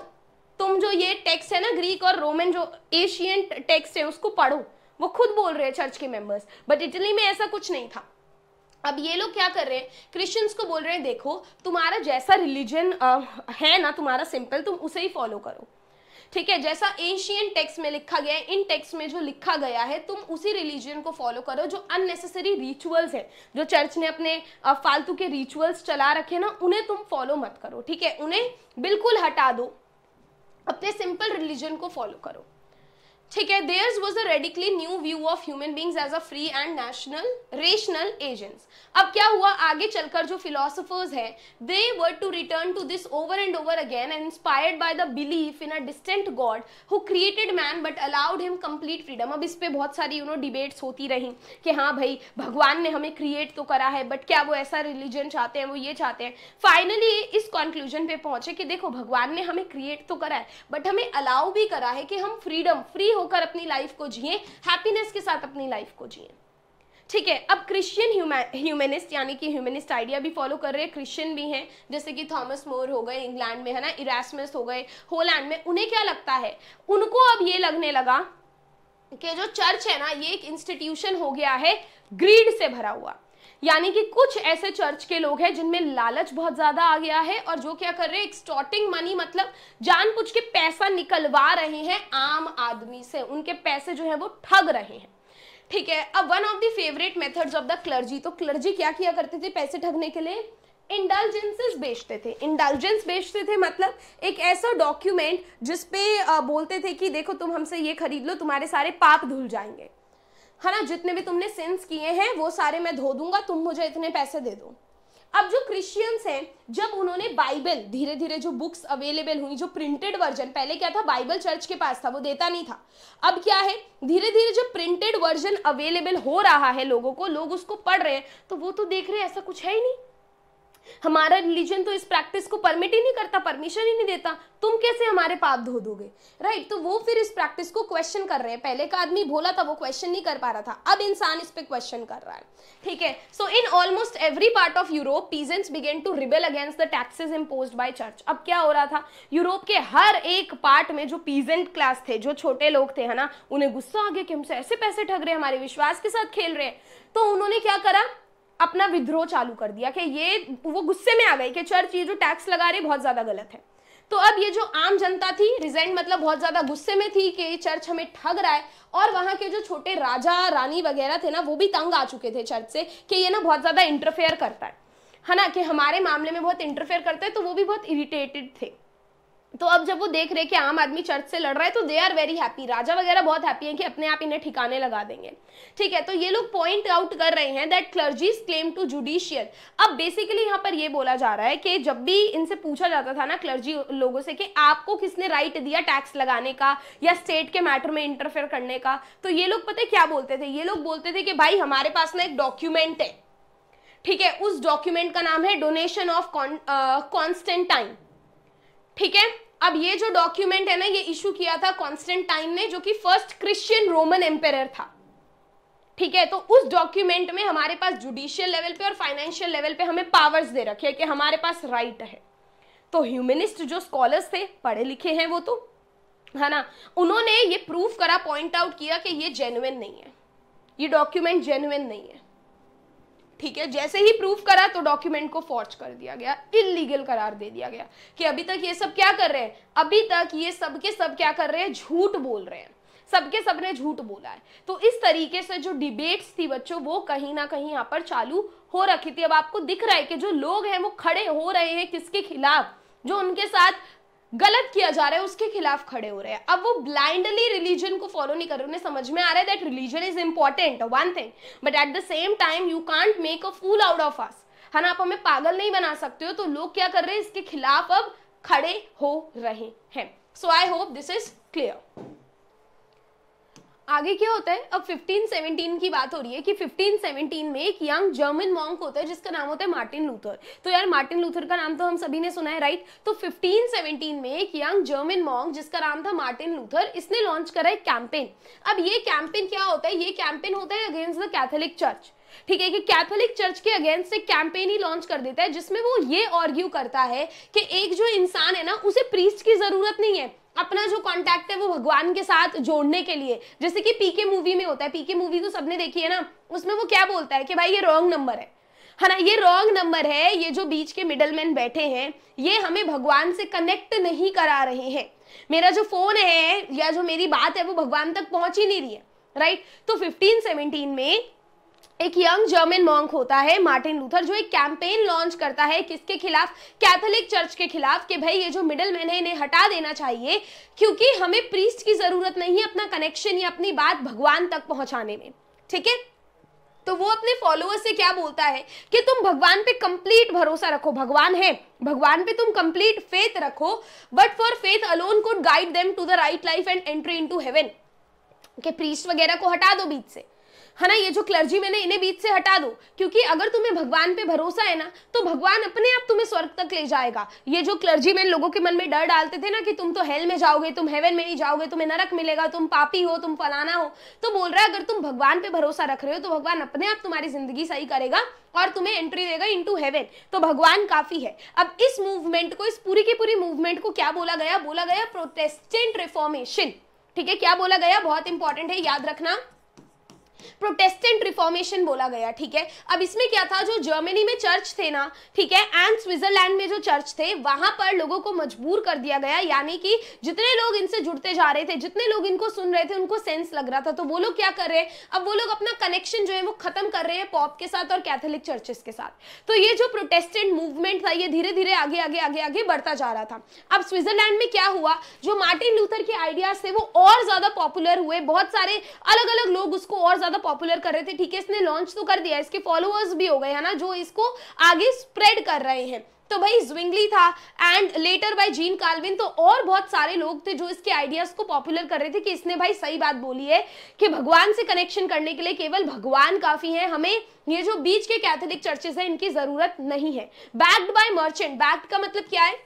तुम जो ये टेक्स्ट है ना ग्रीक और रोमन जो एशियन टेक्स्ट है उसको पढ़ो वो खुद बोल रहे हैं चर्च के मेंबर्स बट इटली में ऐसा कुछ नहीं था अब ये लोग क्या कर रहे हैं क्रिश्चियंस को बोल रहे हैं देखो तुम्हारा जैसा रिलीजन है ना तुम्हारा सिंपल तुम उसे ही फॉलो करो ठीक है जैसा एशियन टेक्स्ट में लिखा गया है इन टेक्स्ट में जो लिखा गया है तुम उसी रिलीजन को फॉलो करो जो अननेसेसरी रिचुअल्स है जो चर्च ने अपने फालतू के रिचुअल्स चला रखे ना उन्हें तुम फॉलो मत करो ठीक है उन्हें बिल्कुल हटा दो अपने सिंपल रिलीजन को फॉलो करो ठीक है there's was a radically new view of human beings as a free and national rational agents अब क्या हुआ आगे चलकर जो फिलोसफर्स हैं they were to return to this over and over again and inspired by the belief in a distant God who created man but allowed him complete freedom अब इस पर बहुत सारी यू नो डिबेट्स होती रही कि हाँ भाई भगवान ने हमें क्रिएट तो करा है बट क्या वो ऐसा रिलीजन चाहते हैं वो ये चाहते हैं फाइनली इस कंक्लूजन पे पहुंचे कि देखो भगवान ने हमें क्रिएट तो करा है बट हमें अलाउ भी करा है कि हम फ्रीडम फ्री होकर अपनी लाइफ को जिए हैप्पीनेस के साथ अपनी लाइफ को जिए ठीक है अब क्रिश्चियन ह्यूमनिस्ट यानी कि ह्यूमनिस्ट आइडिया भी फॉलो कर रहे हैं क्रिश्चियन भी हैं जैसे कि थॉमस मोर हो गए इंग्लैंड में है ना इरासमस हो गए होलैंड में उन्हें क्या लगता है उनको अब ये लगने लगा कि जो चर्च है ना ये एक इंस्टीट्यूशन हो गया है ग्रीड से भरा हुआ यानी कि कुछ ऐसे चर्च के लोग हैं जिनमें लालच बहुत ज्यादा आ गया है और जो क्या कर रहे हैं एक्सटॉटिंग मनी मतलब पुछ के पैसा निकलवा रहे हैं आम आदमी से उनके पैसे जो है वो ठग रहे हैं ठीक है अब one of the favourite methods of the clergy तो क्लर्जी क्या किया करते थे पैसे ठगने के लिए इंडल्जेंसेस बेचते थे इंडलजेंस बेचते थे मतलब एक ऐसा डॉक्यूमेंट जिसपे बोलते थे कि देखो तुम हमसे ये खरीद लो तुम्हारे सारे पाप धुल जाएंगे है ना जितने भी तुमने सिंस किए हैं वो सारे मैं धो दूंगा तुम मुझे इतने पैसे दे दो अब जो क्रिश्चियंस हैं जब उन्होंने बाइबल धीरे धीरे जो बुक्स अवेलेबल हुई जो प्रिंटेड वर्जन पहले क्या था बाइबल चर्च के पास था वो देता नहीं था अब क्या है धीरे धीरे जो प्रिंटेड वर्जन अवेलेबल हो रहा है लोगों को लोग उसको पढ़ रहे हैं तो वो तो देख रहे हैं ऐसा कुछ है ही नहीं हमारा रिलीजन तो इस प्रैक्टिस को परमिट ही नहीं करता परमिशन ही नहीं देता तुम कैसे हमारे पाप धो दोगे राइट तो वो फिर इस प्रैक्टिस को क्वेश्चन कर रहे हैं पहले का आदमी भोला था वो क्वेश्चन नहीं कर पा रहा था अब इंसान इस पे क्वेश्चन कर रहा है ठीक है so in almost every part of Europe peasants begin to rebel against the taxes impose by church अब क्या हो रहा था यूरोप के हर एक पार्ट में जो पीजेंट क्लास थे जो छोटे लोग थे है ना उन्हें गुस्सा आ गया कि हमसे ऐसे पैसे ठग रहे हमारे विश्वास के साथ खेल रहे हैं तो उन्होंने क्या करा अपना विद्रोह चालू कर दिया कि ये वो गुस्से में आ गई कि चर्च ये जो टैक्स लगा रहे बहुत ज़्यादा गलत है तो अब ये जो आम जनता थी रिजेंट मतलब बहुत ज़्यादा गुस्से में थी कि ये चर्च हमें ठग रहा है और वहाँ के जो छोटे राजा रानी वगैरह थे ना वो भी तंग आ चुके थे चर्च से कि ये ना बहुत ज़्यादा इंटरफेयर करता है है ना कि हमारे मामले में बहुत इंटरफेयर करता है तो वो भी बहुत इरिटेटेड थे तो अब जब वो देख रहे कि आम आदमी चर्च से लड़ रहा है तो दे आर वेरी हैप्पी राजा वगैरह बहुत हैप्पी हैं कि अपने आप इन्हें ठिकाने लगा देंगे ठीक है तो ये लोग पॉइंट आउट कर रहे हैं that clergies claim to judicial अब बेसिकली यहाँ पर ये बोला जा रहा है कि जब भी इनसे पूछा जाता था ना क्लर्जी लोगों से कि आपको किसने राइट दिया टैक्स लगाने का या स्टेट के मैटर में इंटरफेयर करने का तो ये लोग पता क्या बोलते थे ये लोग बोलते थे कि भाई हमारे पास ना एक डॉक्यूमेंट है ठीक है उस डॉक्यूमेंट का नाम है डोनेशन ऑफ कॉन्स्टेंटाइन ठीक है अब ये जो डॉक्यूमेंट है ना ये इशू किया था कॉन्स्टेंटाइन ने जो कि फर्स्ट क्रिश्चियन रोमन एम्पायर था ठीक है तो उस डॉक्यूमेंट में हमारे पास जुडिशियल लेवल पे और फाइनेंशियल लेवल पे हमें पावर्स दे रखे हैं कि हमारे पास राइट है तो ह्यूमनिस्ट जो स्कॉलर्स थे पढ़े लिखे हैं वो तो है ना उन्होंने ये प्रूफ करा पॉइंट आउट किया कि ये जेनुइन नहीं है ये डॉक्यूमेंट जेन्युन नहीं है ठीक है जैसे ही प्रूफ करा तो डॉक्यूमेंट को फॉर्ज कर दिया गया इलीगल करार दे दिया गया कि अभी तक ये सब क्या कर रहे हैं अभी तक ये सब सब क्या कर रहे हैं झूठ बोल रहे हैं सबके सब ने झूठ बोला है तो इस तरीके से जो डिबेट्स थी बच्चों वो कहीं ना कहीं यहाँ पर चालू हो रखी थी अब आपको दिख रहा है कि जो लोग हैं वो खड़े हो रहे हैं किसके खिलाफ जो उनके साथ गलत किया जा रहा है उसके खिलाफ खड़े हो रहे हैं अब वो ब्लाइंडली रिलीजन को फॉलो नहीं कर रहे उन्हें समझ में आ रहा है that religion is important one thing but at the same time you can't make a fool out of us है ना आप हमें पागल नहीं बना सकते हो तो लोग क्या कर रहे हैं इसके खिलाफ अब खड़े हो रहे हैं so I hope this is clear आगे क्या होता है अब 1517 की बात हो रही है कि 1517 में एक यंग जर्मन मॉन्क होता है जिसका नाम होता है मार्टिन लूथर तो यार मार्टिन लूथर का नाम तो हम सभी ने सुना है राइट तो 1517 में एक यंग जर्मन मॉन्क जिसका नाम था मार्टिन लूथर इसने लॉन्च करा एक कैंपेन अब ये कैंपेन क्या होता है ये कैंपेन होता है अगेंस्ट द कैथोलिक चर्च ठीक है कि कैथोलिक चर्च के अगेंस्ट एक कैंपेन ही लॉन्च कर देता है जिसमें वो ये ऑर्ग्यू करता है कि एक जो इंसान है ना उसे प्रीस्ट की जरूरत नहीं है अपना जो कांटेक्ट है वो भगवान के साथ जोड़ने के लिए जैसे कि पीके मूवी में होता है पीके मूवी तो सबने देखी है ना उसमें वो क्या बोलता है कि भाई ये रॉन्ग नंबर है है ना ये रॉन्ग नंबर है ये जो बीच के मिडल बैठे हैं ये हमें भगवान से कनेक्ट नहीं करा रहे हैं मेरा जो फोन है या जो मेरी बात है वो भगवान तक पहुंच ही नहीं रही है राइट तो 1517 में एक यंग जर्मन मॉन्क होता है मार्टिन लूथर जो एक कैंपेन लॉन्च करता है किसके खिलाफ कैथोलिक चर्च के खिलाफ कि भाई ये जो मिडल मैन है इन्हें हटा देना चाहिए क्योंकि हमें प्रीस्ट की जरूरत नहीं है अपना कनेक्शन या अपनी बात भगवान तक पहुंचाने में ठीक है तो वो अपने फॉलोअर्स से क्या बोलता है कि तुम भगवान पे कंप्लीट भरोसा रखो भगवान है भगवान पे तुम कंप्लीट फेथ रखो but for faith alone could guide them to the right life and entry into heaven के प्रीस्ट वगैरह को हटा दो बीच से है ना ये जो क्लर्जी मैंने इन्हें बीच से हटा दो क्योंकि अगर तुम्हें भगवान पे भरोसा है ना तो भगवान अपने आप तुम्हें स्वर्ग तक ले जाएगा ये जो क्लर्जी मैन लोगों के मन में डर डालते थे ना कि तुम तो हेल में जाओगे तुम हेवन में नहीं जाओगे तुम्हें नरक मिलेगा तुम पापी हो तुम फलाना हो तो बोल रहा है अगर तुम भगवान पे भरोसा रख रहे हो तो भगवान अपने आप तुम्हारी जिंदगी सही करेगा और तुम्हें एंट्री देगा इनटू हेवन तो भगवान काफी है अब इस मूवमेंट को इस पूरी की पूरी मूवमेंट को क्या बोला गया बोला गया प्रोटेस्टेंट रिफॉर्मेशन ठीक है क्या बोला गया बहुत इंपॉर्टेंट है याद रखना प्रोटेस्टेंट रिफॉर्मेशन बोला गया ठीक है अब इसमें क्या था जो जर्मनी में चर्च थे ना ठीक है एंड स्विट्जरलैंड में जो चर्च थे वहां पर लोगों को मजबूर कर दिया गया यानी कि जितने लोग इनसे जुड़ते जा रहे थे जितने लोग इनको सुन रहे थे उनको सेंस लग रहा था तो वो लोग क्या कर रहे हैं अब वो लोग अपना कनेक्शन जो है वो खत्म कर रहे हैं पॉप के साथ और कैथोलिक चर्चेस के साथ तो ये जो प्रोटेस्टेंट मूवमेंट था ये धीरे धीरे आगे आगे आगे आगे बढ़ता जा रहा था अब स्विट्जरलैंड में क्या हुआ जो मार्टिन लूथर के आइडियाज थे वो और ज्यादा पॉपुलर हुए बहुत सारे अलग अलग लोग उसको और ज्यादा ज्यादा पॉपुलर कर रहे थे ठीक है इसने लॉन्च तो कर दिया इसके फॉलोअर्स भी हो गए है ना जो इसको आगे स्प्रेड कर रहे हैं तो भाई ज्विंगली था and later by Jean Calvin तो और बहुत सारे लोग थे जो इसके आइडियाज को पॉपुलर कर रहे थे कि इसने भाई सही बात बोली है कि भगवान से कनेक्शन करने के लिए केवल भगवान काफी है हमें ये जो बीच के कैथोलिक चर्चेस हैं इनकी जरूरत नहीं है बैक्ड बाय मर्चेंट बैक्ड का मतलब क्या है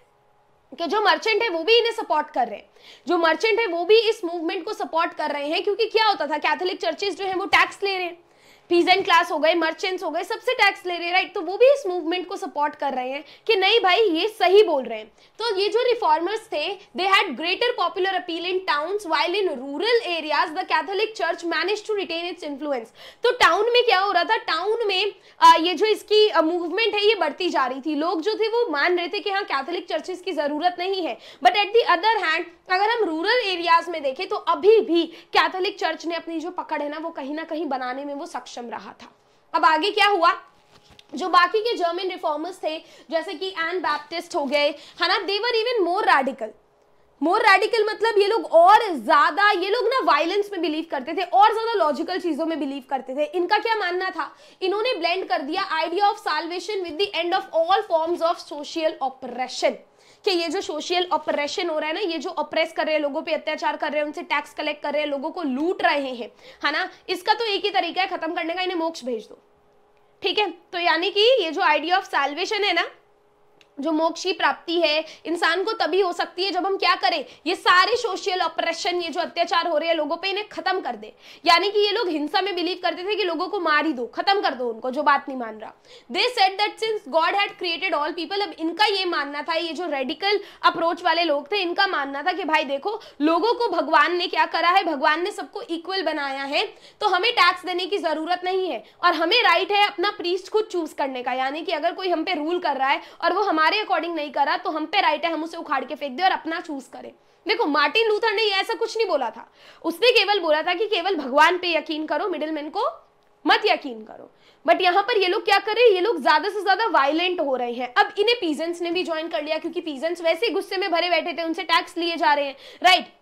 कि जो मर्चेंट है वो भी इन्हें सपोर्ट कर रहे हैं जो मर्चेंट है वो भी इस मूवमेंट को सपोर्ट कर रहे हैं क्योंकि क्या होता था कैथोलिक चर्चेस जो है वो टैक्स ले रहे हैं पीजेंट क्लास हो गए मर्चेंट्स हो गए सबसे टैक्स ले रहे हैं राइट तो वो भी इस मूवमेंट को सपोर्ट कर रहे हैं कि नहीं भाई ये सही बोल रहे हैं तो ये जो रिफॉर्मर्स थे they had greater popular appeal in towns while in rural areas the Catholic church manage to retain its influence तो टाउन में क्या हो रहा था टाउन में आ, ये जो इसकी मूवमेंट है ये बढ़ती जा रही थी लोग जो थे वो मान रहे थे कि हाँ कैथोलिक चर्चेस की ज़रूरत नहीं है but at the other hand अगर हम रूरल एरियाज में देखें तो अभी भी कैथोलिक चर्च ने अपनी जो पकड़ है ना वो कहीं ना कहीं बनाने में वो सक्षम सक्षम रहा था अब आगे क्या हुआ जो बाकी के जर्मन रिफॉर्मर्स थे जैसे कि एन बैप्टिस्ट हो गए है ना they were even more radical more radical मतलब ये लोग और ज्यादा ये लोग ना वायलेंस में बिलीव करते थे और ज्यादा लॉजिकल चीजों में बिलीव करते थे इनका क्या मानना था इन्होंने ब्लेंड कर दिया idea of salvation with the end of all forms of social operation कि ये जो सोशल ऑपरेशन हो रहा है ना ये जो ऑपरेस कर रहे हैं लोगों पे अत्याचार कर रहे हैं उनसे टैक्स कलेक्ट कर रहे हैं लोगों को लूट रहे हैं है ना इसका तो एक ही तरीका है खत्म करने का इन्हें मोक्ष भेज दो ठीक है तो यानी कि ये जो आइडिया ऑफ सैल्वेशन है ना जो मोक्ष की प्राप्ति है इंसान को तभी हो सकती है जब हम क्या करें ये सारे सोशल ऑपरेशन ये जो अत्याचार हो रहे हैं लोगों पे इन्हें खत्म कर दे यानी कि ये लोग हिंसा में बिलीव करते थे कि लोगों को मार ही दो खत्म कर दो उनको जो बात नहीं मान रहा they said that since God had created all people अब इनका ये मानना था ये जो रेडिकल अप्रोच वाले लोग थे इनका मानना था कि भाई देखो लोगों को भगवान ने क्या करा है भगवान ने सबको इक्वल बनाया है तो हमें टैक्स देने की जरूरत नहीं है और हमें राइट है अपना प्रीस्ट खुद चूज करने का यानी कि अगर कोई हम पे रूल कर रहा है और वो हमारे हमारे अकॉर्डिंग नहीं करा तो हम पे राइट है हम उसे उखाड़ के फेंक दे और अपना चूज करें देखो मार्टिन लूथर ने ऐसा कुछ नहीं बोला था उसने केवल बोला था कि केवल भगवान पे यकीन करो मिडिल को मत यकीन करो बट यहाँ पर ये लोग क्या कर रहे हैं ये लोग ज्यादा से ज्यादा वायलेंट हो रहे हैं अब इन्हें पीजेंट्स ने भी ज्वाइन कर लिया क्योंकि पीजेंट्स वैसे ही गुस्से में भरे बैठे थे उनसे टैक्स लिए जा रहे हैं राइट right.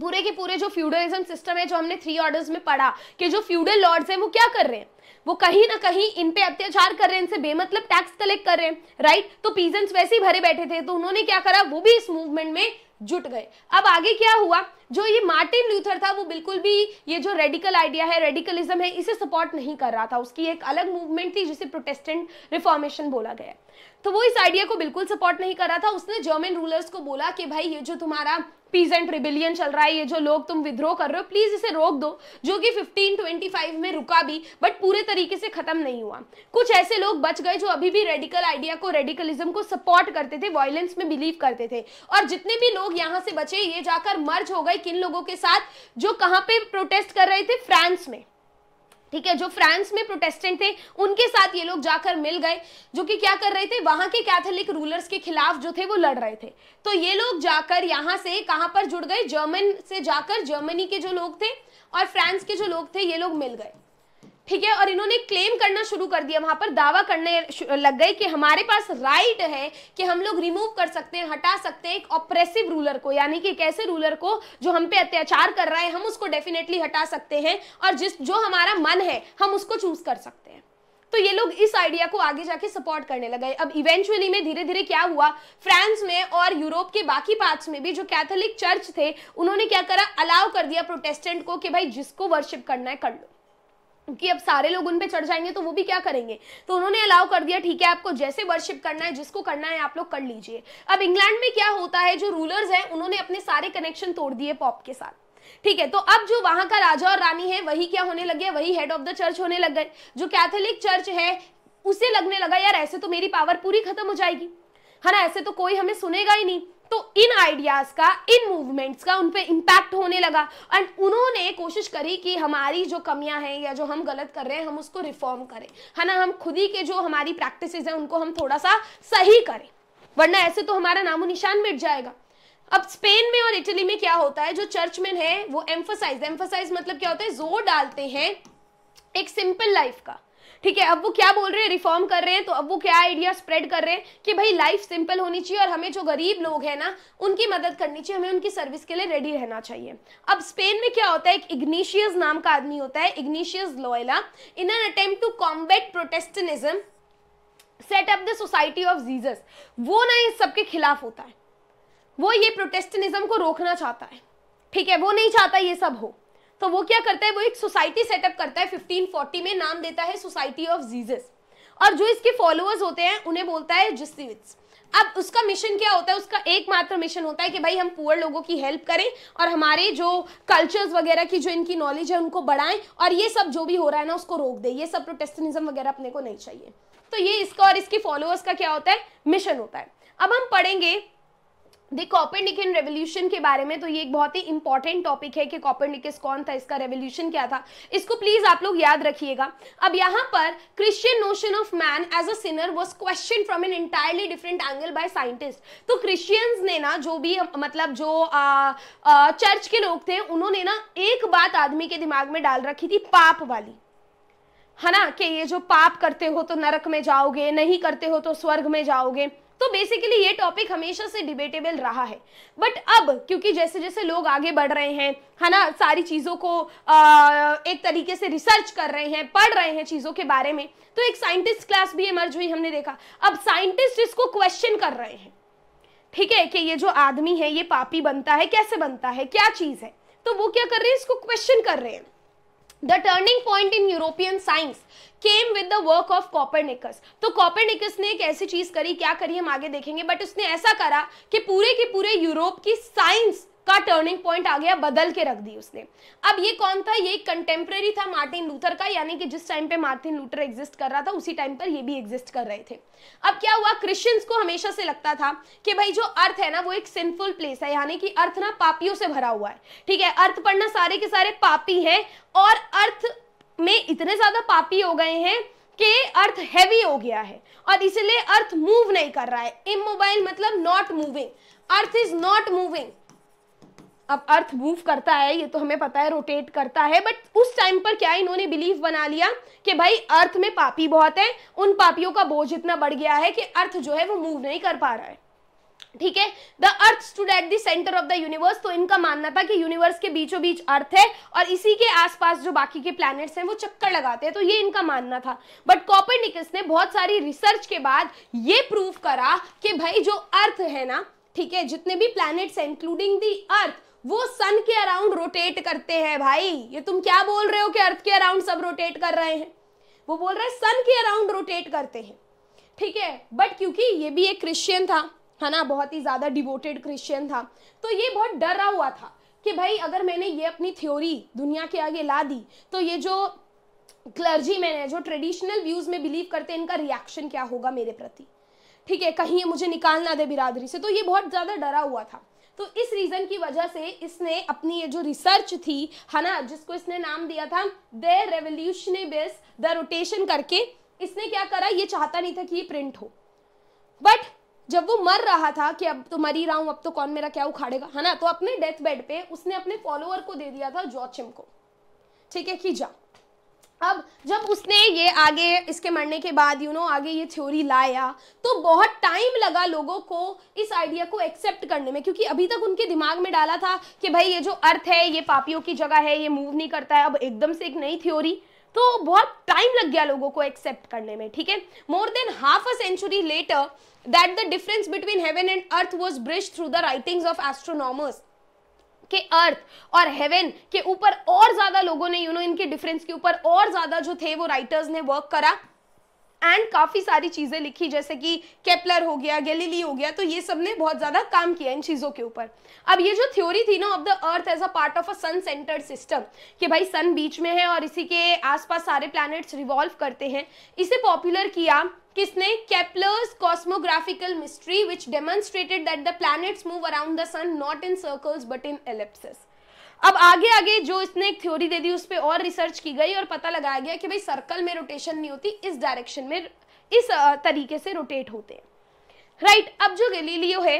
पूरे के पूरे जो फ्यूडलिज्म सिस्टम है जो हमने थ्री ऑर्डर्स में पढ़ा कि जो फ्यूडल लॉर्ड्स हैं वो क्या कर रहे हैं वो कहीं ना कहीं इन पे अत्याचार कर रहे हैं इनसे बेमतलब टैक्स कलेक्ट कर रहे हैं राइट तो पीजेंट्स वैसे ही भरे बैठे थे तो उन्होंने क्या करा वो भी इस मूवमेंट में जुट गए अब आगे क्या हुआ जो ये मार्टिन ल्यूथर था वो बिल्कुल भी ये जो रेडिकल आइडिया है रेडिकलिज्म है इसे सपोर्ट नहीं कर रहा था उसकी एक अलग मूवमेंट थी जिसे प्रोटेस्टेंट रिफॉर्मेशन बोला गया तो वो इस आइडिया को बिल्कुल सपोर्ट नहीं कर रहा था उसने जर्मन रूलर्स को बोला कि भाई ये जो तुम्हारा पीजेंट रिबिलियन चल रहा है ये जो लोग तुम विद्रोह कर रहे हो प्लीज इसे रोक दो जो कि 1525 में रुका भी बट पूरे तरीके से खत्म नहीं हुआ कुछ ऐसे लोग बच गए जो अभी भी रेडिकल आइडिया को रेडिकलिज्म को सपोर्ट करते थे वायलेंस में बिलीव करते थे और जितने भी लोग यहाँ से बचे ये जाकर मर्ज हो गए किन लोगों के साथ जो कहाँ पे प्रोटेस्ट कर रहे थे फ्रांस में ठीक है जो फ्रांस में प्रोटेस्टेंट थे उनके साथ ये लोग जाकर मिल गए जो कि क्या कर रहे थे वहां के कैथोलिक रूलर्स के खिलाफ जो थे वो लड़ रहे थे तो ये लोग जाकर यहाँ से कहाँ पर जुड़ गए जर्मन से जाकर जर्मनी के जो लोग थे और फ्रांस के जो लोग थे ये लोग मिल गए ठीक है और इन्होंने क्लेम करना शुरू कर दिया वहां पर दावा करने लग गए कि हमारे पास राइट है कि हम लोग रिमूव कर सकते हैं हटा सकते हैं एक ऑपरेसिव रूलर को यानी कि कैसे रूलर को जो हम पे अत्याचार कर रहा है हम उसको डेफिनेटली हटा सकते हैं और जिस जो हमारा मन है हम उसको चूज कर सकते हैं तो ये लोग इस आइडिया को आगे जाके सपोर्ट करने लगे अब इवेंचुअली में धीरे धीरे क्या हुआ फ्रांस में और यूरोप के बाकी पार्ट्स में भी जो कैथोलिक चर्च थे उन्होंने क्या करा अलाउ कर दिया प्रोटेस्टेंट को कि भाई जिसको वर्शिप करना है कर लो कि अब सारे लोग उन पे चढ़ जाएंगे तो वो भी क्या करेंगे तो उन्होंने अलाउ कर दिया ठीक है आपको जैसे वर्शिप करना है जिसको करना है आप लोग कर लीजिए अब इंग्लैंड में क्या होता है जो रूलर्स हैं उन्होंने अपने सारे कनेक्शन तोड़ दिए पॉप के साथ ठीक है तो अब जो वहां का राजा और रानी है वही क्या होने लगे वही हेड ऑफ द चर्च होने लग गए जो कैथोलिक चर्च है उसे लगने लगा यार ऐसे तो मेरी पावर पूरी खत्म हो जाएगी है ना ऐसे तो कोई हमें सुनेगा ही नहीं तो इन आइडियाज का इन मूवमेंट्स का उन इम्पैक्ट होने लगा एंड उन्होंने कोशिश करी कि हमारी जो कमियां हैं या जो हम गलत कर रहे हैं हम उसको रिफॉर्म करें है ना हम खुद ही के जो हमारी प्रैक्टिस हैं उनको हम थोड़ा सा सही करें वरना ऐसे तो हमारा नामो निशान मिट जाएगा अब स्पेन में और इटली में क्या होता है जो चर्चमैन है वो एम्फोसाइज एम्फोसाइज मतलब क्या होता है जोर डालते हैं एक सिंपल लाइफ का ठीक है अब वो क्या बोल रहे हैं रिफॉर्म कर रहे हैं तो अब वो क्या आइडिया स्प्रेड कर रहे हैं कि भाई लाइफ सिंपल होनी चाहिए और हमें जो गरीब लोग हैं ना उनकी मदद करनी चाहिए हमें उनकी सर्विस के लिए रेडी रहना चाहिए अब स्पेन में क्या होता है एक इग्निशियस नाम का आदमी होता है Ignatius Loyola in an attempt to combat Protestantism set up the society of Jesus वो ना इस सबके खिलाफ होता है वो ये प्रोटेस्टनिज्म को रोकना चाहता है ठीक है वो नहीं चाहता ये सब हो तो वो क्या करता है वो एक सोसाइटी सेटअप करता है 1540 में नाम देता है सोसाइटी ऑफ जीजस और जो इसके फॉलोअर्स होते हैं उन्हें बोलता है जिस्टिविट्स अब उसका मिशन क्या होता है उसका एकमात्र मिशन होता है कि भाई हम पुअर लोगों की हेल्प करें और हमारे जो कल्चर्स वगैरह की जो इनकी नॉलेज है उनको बढ़ाएं और ये सब जो भी हो रहा है ना उसको रोक दे ये सब प्रोटेस्टनिज्म वगैरह अपने को नहीं चाहिए तो ये इसका और इसके फॉलोअर्स का क्या होता है मिशन होता है अब हम पढ़ेंगे कॉपर कॉपर्निकन रेवोल्यूशन के बारे में तो ये एक बहुत ही इंपॉर्टेंट टॉपिक है कि कॉपर कॉपर्निकस कौन था इसका रेवोल्यूशन क्या था इसको प्लीज आप लोग याद रखिएगा अब यहाँ पर Christian notion of man as a sinner was question from an entirely different angle by scientist तो क्रिश्चियंस ने ना जो भी मतलब जो आ, आ, चर्च के लोग थे उन्होंने ना एक बात आदमी के दिमाग में डाल रखी थी पाप वाली है ना कि ये जो पाप करते हो तो नरक में जाओगे नहीं करते हो तो स्वर्ग में जाओगे तो बेसिकली ये टॉपिक हमेशा से डिबेटेबल रहा है बट अब क्योंकि जैसे जैसे लोग आगे बढ़ रहे हैं है ना सारी चीज़ों को आ, एक तरीके से रिसर्च कर रहे हैं पढ़ रहे हैं चीज़ों के बारे में तो एक साइंटिस्ट क्लास भी इमर्ज हुई हमने देखा अब साइंटिस्ट इसको क्वेश्चन कर रहे हैं ठीक है कि ये जो आदमी है ये पापी बनता है कैसे बनता है क्या चीज़ है तो वो क्या कर रहे हैं इसको क्वेश्चन कर रहे हैं the turning point in European science came with the work of Copernicus तो कॉपरनिकस ने एक ऐसी चीज करी क्या करी हम आगे देखेंगे बट उसने ऐसा करा कि पूरे के पूरे यूरोप की साइंस का टर्निंग पॉइंट आ गया बदल के रख दी उसने अब ये कौन था ये कंटेम्प्रेरी था मार्टिन लूथर का यानी कि जिस टाइम पे मार्टिन लूथर एग्जिस्ट कर रहा था उसी टाइम पर ये भी एग्जिस्ट कर रहे थे अब क्या हुआ क्रिश्चियंस को हमेशा से लगता था कि भाई जो अर्थ है ना वो एक सिंफुल प्लेस है यानी कि अर्थ ना पापियों से भरा हुआ है ठीक है अर्थ पढ़ना सारे के सारे पापी है और अर्थ में इतने ज्यादा पापी हो गए हैं कि अर्थ हैवी हो गया है और इसलिए अर्थ मूव नहीं कर रहा है इमोबाइल मतलब not moving earth is not moving अब अर्थ मूव करता है ये तो हमें पता है रोटेट करता है बट उस टाइम पर क्या इन्होंने बिलीव बना लिया कि भाई अर्थ में पापी बहुत है उन पापियों का बोझ इतना बढ़ गया है कि अर्थ जो है वो मूव नहीं कर पा रहा है ठीक है the earth stood at centre of the universe तो इनका मानना था कि यूनिवर्स के बीचों बीच अर्थ है और इसी के आसपास जो बाकी के प्लैनेट्स हैं वो चक्कर लगाते हैं तो ये इनका मानना था बट कॉपरनिकस ने बहुत सारी रिसर्च के बाद ये प्रूव करा कि भाई जो अर्थ है ना ठीक है जितने भी प्लैनेट्स हैं इंक्लूडिंग दी अर्थ वो सन के अराउंड रोटेट करते हैं भाई ये तुम क्या बोल रहे हो कि अर्थ के अराउंड सब रोटेट कर रहे हैं वो बोल रहा है सन के अराउंड रोटेट करते हैं ठीक है बट क्योंकि ये भी एक क्रिश्चियन था है ना बहुत ही ज़्यादा डिवोटेड क्रिश्चियन था तो ये बहुत डरा हुआ था कि भाई अगर मैंने ये अपनी थ्योरी दुनिया के आगे ला दी तो ये जो क्लर्जी मैन है जो ट्रेडिशनल व्यूज़ में बिलीव करते हैं इनका रिएक्शन क्या होगा मेरे प्रति ठीक है कहीं मुझे निकालना दे बिरादरी से तो ये बहुत ज़्यादा डरा हुआ था तो इस रीजन की वजह से इसने अपनी ये जो रिसर्च थी है ना जिसको इसने नाम दिया था the revolutionary base the rotation करके इसने क्या करा ये चाहता नहीं था कि ये प्रिंट हो बट जब वो मर रहा था कि अब तो मरी रहा हूं अब तो कौन मेरा क्या उखाड़ेगा है ना तो अपने डेथ बेड पे उसने अपने फॉलोअर को दे दिया था जोचिम को ठीक है कि जा अब जब उसने ये आगे इसके मरने के बाद यू नो आगे ये थ्योरी लाया तो बहुत टाइम लगा लोगों को इस आइडिया को एक्सेप्ट करने में क्योंकि अभी तक उनके दिमाग में डाला था कि भाई ये जो अर्थ है ये पापियों की जगह है ये मूव नहीं करता है अब एकदम से एक नई थ्योरी तो बहुत टाइम लग गया लोगों को एक्सेप्ट करने में ठीक है more than half a century later that the difference between heaven and earth was bridge through the writings of astronomers के अर्थ और हेवन के ऊपर और ज्यादा लोगों ने यू you नो know, इनके डिफरेंस के ऊपर और ज्यादा जो थे वो राइटर्स ने वर्क करा एंड काफ़ी सारी चीज़ें लिखी जैसे कि केपलर हो गया गैलीली हो गया तो ये सब ने बहुत ज़्यादा काम किया इन चीज़ों के ऊपर अब ये जो थ्योरी थी ना of the earth as a part of a sun centred system कि भाई सन बीच में है और इसी के आसपास सारे प्लैनेट्स रिवॉल्व करते हैं इसे पॉपुलर किया किसने Kepler's cosmographical mystery which demonstrated that the planets move around the sun not in circles but in ellipses अब आगे आगे जो इसने एक थ्योरी दे दी उस पर और रिसर्च की गई और पता लगाया गया कि भाई सर्कल में रोटेशन नहीं होती इस डायरेक्शन में इस तरीके से रोटेट होते हैं राइट अब जो गलीलियो है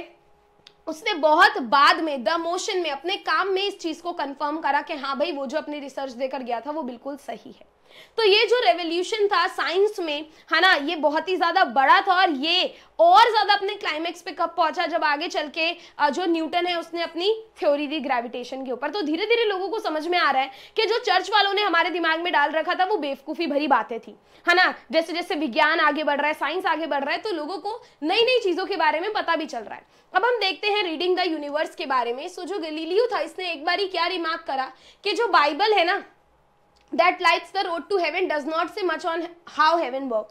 उसने बहुत बाद में द मोशन में अपने काम में इस चीज को कंफर्म करा कि हाँ भाई वो जो अपनी रिसर्च देकर गया था वो बिल्कुल सही है तो ये जो रेवोल्यूशन था साइंस में है ना ये बहुत ही ज़्यादा बड़ा था और ये और ज़्यादा अपने क्लाइमेक्स पे कब पहुंचा जब आगे चल के जो न्यूटन है उसने अपनी थ्योरी दी ग्रेविटेशन के ऊपर तो धीरे धीरे लोगों को समझ में आ रहा है कि जो चर्च वालों ने हमारे दिमाग में डाल रखा था वो बेवकूफ़ी भरी बातें थी है ना जैसे जैसे विज्ञान आगे बढ़ रहा है साइंस आगे बढ़ रहा है तो लोगों को नई नई चीज़ों के बारे में पता भी चल रहा है अब हम देखते हैं रीडिंग द यूनिवर्स के बारे में सो जो गलीलियो था इसने एक बार ही क्या रिमार्क करा कि जो बाइबल है ना that lights the road to heaven does not say much on how heaven work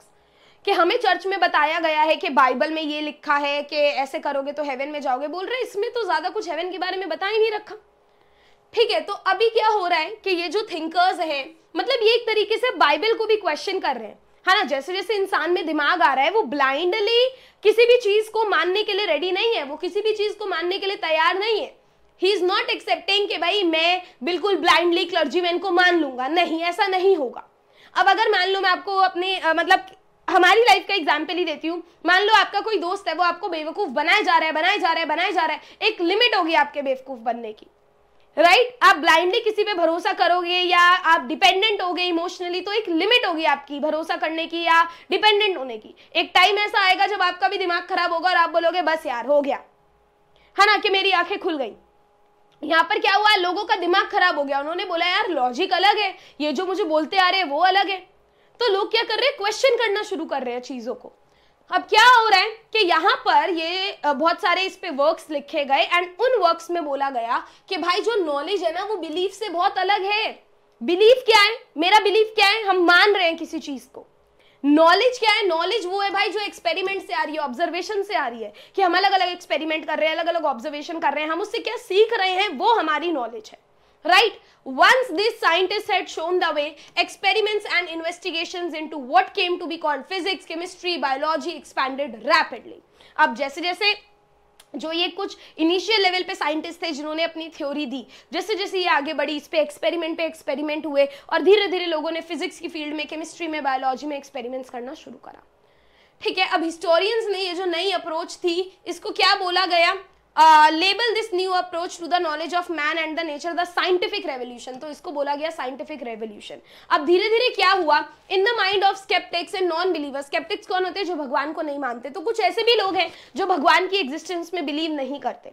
कि हमें चर्च में बताया गया है कि बाइबल में ये लिखा है कि ऐसे करोगे तो हेवन में जाओगे बोल रहे इसमें तो ज़्यादा कुछ हेवन के बारे में बता ही नहीं रखा ठीक है तो अभी क्या हो रहा है कि ये जो थिंकर्स हैं मतलब ये एक तरीके से बाइबल को भी क्वेश्चन कर रहे हैं है ना जैसे जैसे इंसान में दिमाग आ रहा है वो ब्लाइंडली किसी भी चीज़ को मानने के लिए रेडी नहीं है वो किसी भी चीज़ को मानने के लिए तैयार नहीं है ही इज नॉट एक्सेप्टिंग कि भाई मैं बिल्कुल ब्लाइंडली क्लर्जीमैन को मान लूंगा नहीं ऐसा नहीं होगा अब अगर मान लो मैं आपको अपने आ, मतलब हमारी लाइफ का एग्जाम्पल ही देती हूँ मान लो आपका कोई दोस्त है वो आपको बेवकूफ़ बनाया जा रहा है बनाया जा रहा है बनाया जा रहा है एक लिमिट होगी आपके बेवकूफ़ बनने की राइट right? आप ब्लाइंडली किसी पे भरोसा करोगे या आप डिपेंडेंट हो गए इमोशनली तो एक लिमिट होगी आपकी भरोसा करने की या डिपेंडेंट होने की एक टाइम ऐसा आएगा जब आपका भी दिमाग खराब होगा और आप बोलोगे बस यार हो गया है ना कि मेरी आंखें खुल गई यहाँ पर क्या हुआ लोगों का दिमाग खराब हो गया उन्होंने बोला यार लॉजिक अलग है ये जो मुझे बोलते आ रहे हैं वो अलग है तो लोग क्या कर रहे हैं क्वेश्चन करना शुरू कर रहे हैं चीज़ों को अब क्या हो रहा है कि यहाँ पर ये बहुत सारे इस पे वर्क्स लिखे गए एंड उन वर्क्स में बोला गया कि भाई जो नॉलेज है ना वो बिलीफ से बहुत अलग है बिलीफ क्या है मेरा बिलीफ क्या है हम मान रहे हैं किसी चीज को नॉलेज क्या है नॉलेज वो है भाई जो एक्सपेरिमेंट से आ रही है ऑब्जर्वेशन से आ रही है कि हम अलग अलग एक्सपेरिमेंट कर रहे हैं अलग अलग ऑब्जर्वेशन कर रहे हैं हम उससे क्या सीख रहे हैं वो हमारी नॉलेज है right once these scientists had shown the way experiments and investigations into what came to be called physics chemistry biology expanded rapidly ab jaise jaise जो ये कुछ इनिशियल लेवल पे साइंटिस्ट थे जिन्होंने अपनी थ्योरी दी जैसे जैसे ये आगे बढ़ी इस पर एक्सपेरिमेंट पे एक्सपेरिमेंट हुए और धीरे धीरे लोगों ने फिजिक्स की फील्ड में केमिस्ट्री में बायोलॉजी में एक्सपेरिमेंट्स करना शुरू करा ठीक है अब हिस्टोरियंस ने ये जो नई अप्रोच थी इसको क्या बोला गया label this new approach to the knowledge of man and the nature the scientific revolution तो इसको बोला गया साइंटिफिक रेवोल्यूशन अब धीरे धीरे क्या हुआ in the mind of sceptics and non believers sceptics कौन होते हैं जो भगवान को नहीं मानते तो कुछ ऐसे भी लोग हैं जो भगवान की एग्जिस्टेंस में बिलीव नहीं करते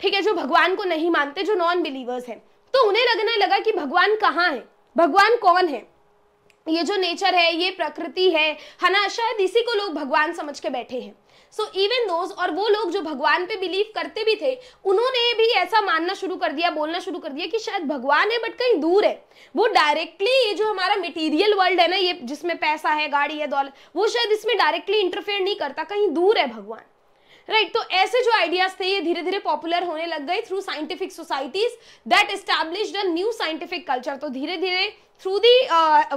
ठीक है जो भगवान को नहीं मानते जो नॉन बिलीवर्स हैं तो उन्हें लगने लगा कि भगवान कहाँ है भगवान कौन है ये जो नेचर है ये प्रकृति है है ना शायद इसी को लोग भगवान समझ के बैठे हैं सो इवन दोज और वो लोग जो भगवान पे बिलीव करते भी थे उन्होंने भी ऐसा मानना शुरू कर दिया बोलना शुरू कर दिया कि शायद भगवान है बट कहीं दूर है वो डायरेक्टली ये जो हमारा मटीरियल वर्ल्ड है ना ये जिसमें पैसा है गाड़ी है दौलत वो शायद इसमें डायरेक्टली इंटरफेयर नहीं करता कहीं दूर है भगवान राइट right, तो ऐसे जो आइडियाज थे ये धीरे धीरे पॉपुलर होने लग गए through scientific societies that establish the new scientific culture तो धीरे धीरे through the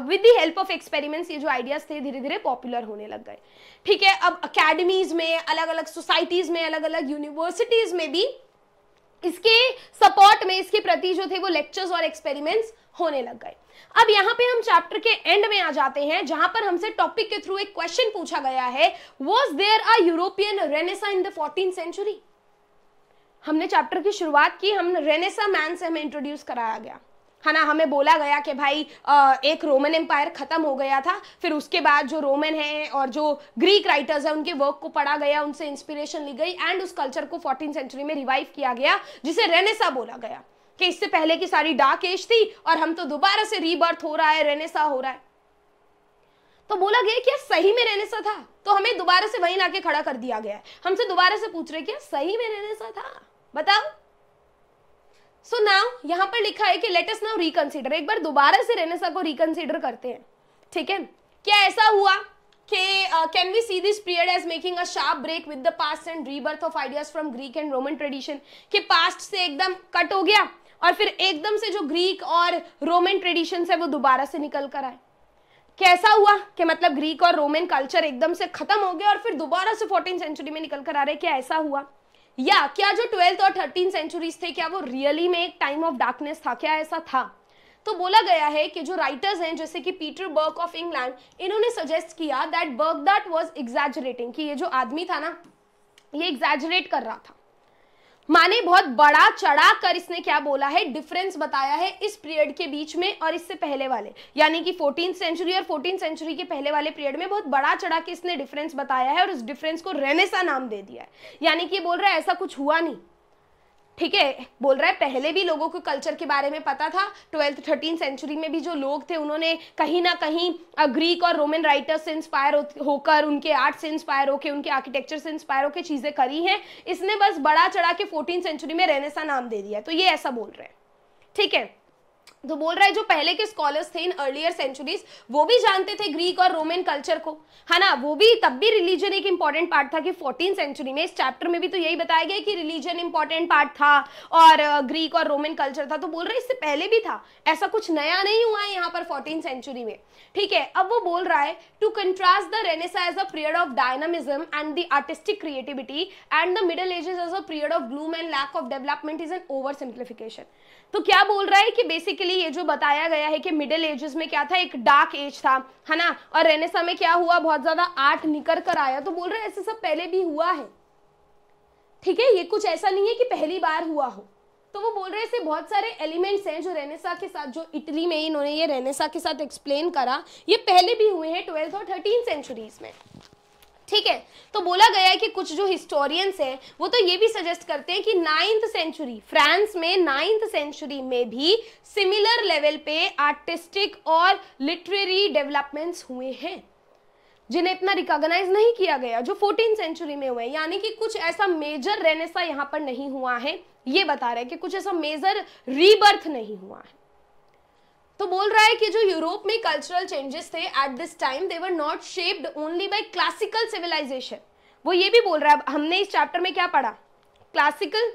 with the help of experiments ये जो आइडियाज थे धीरे धीरे पॉपुलर होने लग गए ठीक है अब अकेडमीज में अलग अलग सोसाइटीज में अलग अलग यूनिवर्सिटीज में भी इसके सपोर्ट में इसके प्रति जो थे वो लेक्चर्स और एक्सपेरिमेंट्स होने लग गए अब यहाँ पे हम चैप्टर के एंड में आ जाते हैं जहां पर हमसे टॉपिक के थ्रू एक क्वेश्चन पूछा गया है was there a European Renaissance in the fourteen century हमने चैप्टर की शुरुआत की हम रेनेसा मैन से हमें इंट्रोड्यूस कराया गया है ना हमें बोला गया कि भाई एक रोमन एम्पायर ख़त्म हो गया था फिर उसके बाद जो रोमन है और जो ग्रीक राइटर्स हैं उनके वर्क को पढ़ा गया उनसे इंस्पिरेशन ली गई एंड उस कल्चर को फोर्टीन सेंचुरी में रिवाइव किया गया जिसे रेनेसा बोला गया कि इससे पहले की सारी डार्क एज थी और हम तो दोबारा से रीबर्थ हो रहा है रेनेसा हो रहा है तो बोला गया कि सही में रहने सा था तो हमें दोबारा से वहीं लाके खड़ा कर दिया गया है हमसे दोबारा से पूछ रहे कि सही में रहने सा था बताओ सो नाउ यहाँ पर लिखा है कि लेट अस नाउ रिकंसिडर एक बार दोबारा से रेनेसा को रिकंसिडर करते हैं ठीक है क्या ऐसा हुआ कि can we see this period as making a sharp break with the past and rebirth of ideas from Greek and Roman tradition कि पास्ट से एकदम कट हो गया और फिर एकदम से जो ग्रीक और रोमन ट्रेडिशन है वो दोबारा से निकल कर आए कैसा हुआ कि मतलब ग्रीक और रोमन कल्चर एकदम से खत्म हो गया और फिर दोबारा से फोर्टीन सेंचुरी में निकल कर आ रहे क्या ऐसा हुआ या क्या जो ट्वेल्थ और थर्टीन सेंचुरीज थे क्या वो रियली में एक टाइम ऑफ डार्कनेस था क्या ऐसा था तो बोला गया है कि जो राइटर्स हैं जैसे कि पीटर बर्क ऑफ इंग्लैंड इन्होंने सजेस्ट किया that Burke that was exaggerating कि ये जो आदमी था ना ये एग्जैजरेट कर रहा था माने बहुत बड़ा चढ़ा कर इसने क्या बोला है डिफरेंस बताया है इस पीरियड के बीच में और इससे पहले वाले यानी कि फोर्टीन सेंचुरी और फोर्टीन सेंचुरी के पहले वाले पीरियड में बहुत बड़ा चढ़ा के इसने डिफरेंस बताया है और उस डिफरेंस को रेनेसा नाम दे दिया है यानी कि बोल रहा है ऐसा कुछ हुआ नहीं ठीक है बोल रहा है पहले भी लोगों को कल्चर के बारे में पता था ट्वेल्थ थर्टीन सेंचुरी में भी जो लोग थे उन्होंने कहीं ना कहीं ग्रीक और रोमन राइटर्स से इंस्पायर होकर उनके आर्ट से इंस्पायर होकर उनके आर्किटेक्चर से इंस्पायर होकर चीज़ें करी हैं इसने बस बड़ा चढ़ा के फोर्टीन सेंचुरी में रहने सा नाम दे दिया तो ये ऐसा बोल रहे हैं ठीक है तो बोल रहा है जो पहले के स्कॉलर्स थे इन अर्लियर सेंचुरीज वो भी जानते थे ग्रीक और रोमन कल्चर को है हाँ ना वो भी तब भी रिलीजन एक इंपॉर्टेंट पार्ट था कि फोर्टीन सेंचुरी में इस चैप्टर में भी तो यही बताया गया कि रिलीजन इंपॉर्टेंट पार्ट था और ग्रीक और रोमन कल्चर था तो बोल रहा है इससे पहले भी था ऐसा कुछ नया नहीं हुआ है यहाँ पर फोर्टीन सेंचुरी में ठीक है अब वो बोल रहा है to contrast the Renaissance as a period of dynamism and the artistic creativity and the Middle Ages as a period of gloom and lack of development is an over simplification तो क्या बोल रहा है कि बेसिकली ये जो बताया गया है कि मिडिल एजेस में क्या था एक डार्क एज था है ना और रहने समय क्या हुआ बहुत ज्यादा आर्ट निकल कर आया तो बोल रहे ऐसे सब पहले भी हुआ है ठीक है ये कुछ ऐसा नहीं है कि पहली बार हुआ हो तो वो बोल रहे ऐसे बहुत सारे एलिमेंट्स हैं जो रेनेसा के साथ जो इटली में इन्होंने ये रेनेसा के साथ एक्सप्लेन करा ये पहले भी हुए हैं ट्वेल्थ और थर्टीन सेंचुरीज में ठीक है तो बोला गया है कि कुछ जो हिस्टोरियंस हैं वो तो ये भी सजेस्ट करते हैं कि नाइन्थ सेंचुरी फ्रांस में नाइन्थ सेंचुरी में भी सिमिलर लेवल पे आर्टिस्टिक और लिटरेरी डेवलपमेंट्स हुए हैं जिन्हें इतना रिकॉग्नाइज नहीं किया गया जो फोर्टीन सेंचुरी में हुए यानी कि कुछ ऐसा मेजर रेनेसा यहाँ पर नहीं हुआ है ये बता रहे हैं कि कुछ ऐसा मेजर रीबर्थ नहीं हुआ है तो बोल रहा है कि जो यूरोप में कल्चरल चेंजेस थे at this time they were not shaped only by classical civilisation वो ये भी बोल रहा है हमने इस चैप्टर में क्या पढ़ा क्लासिकल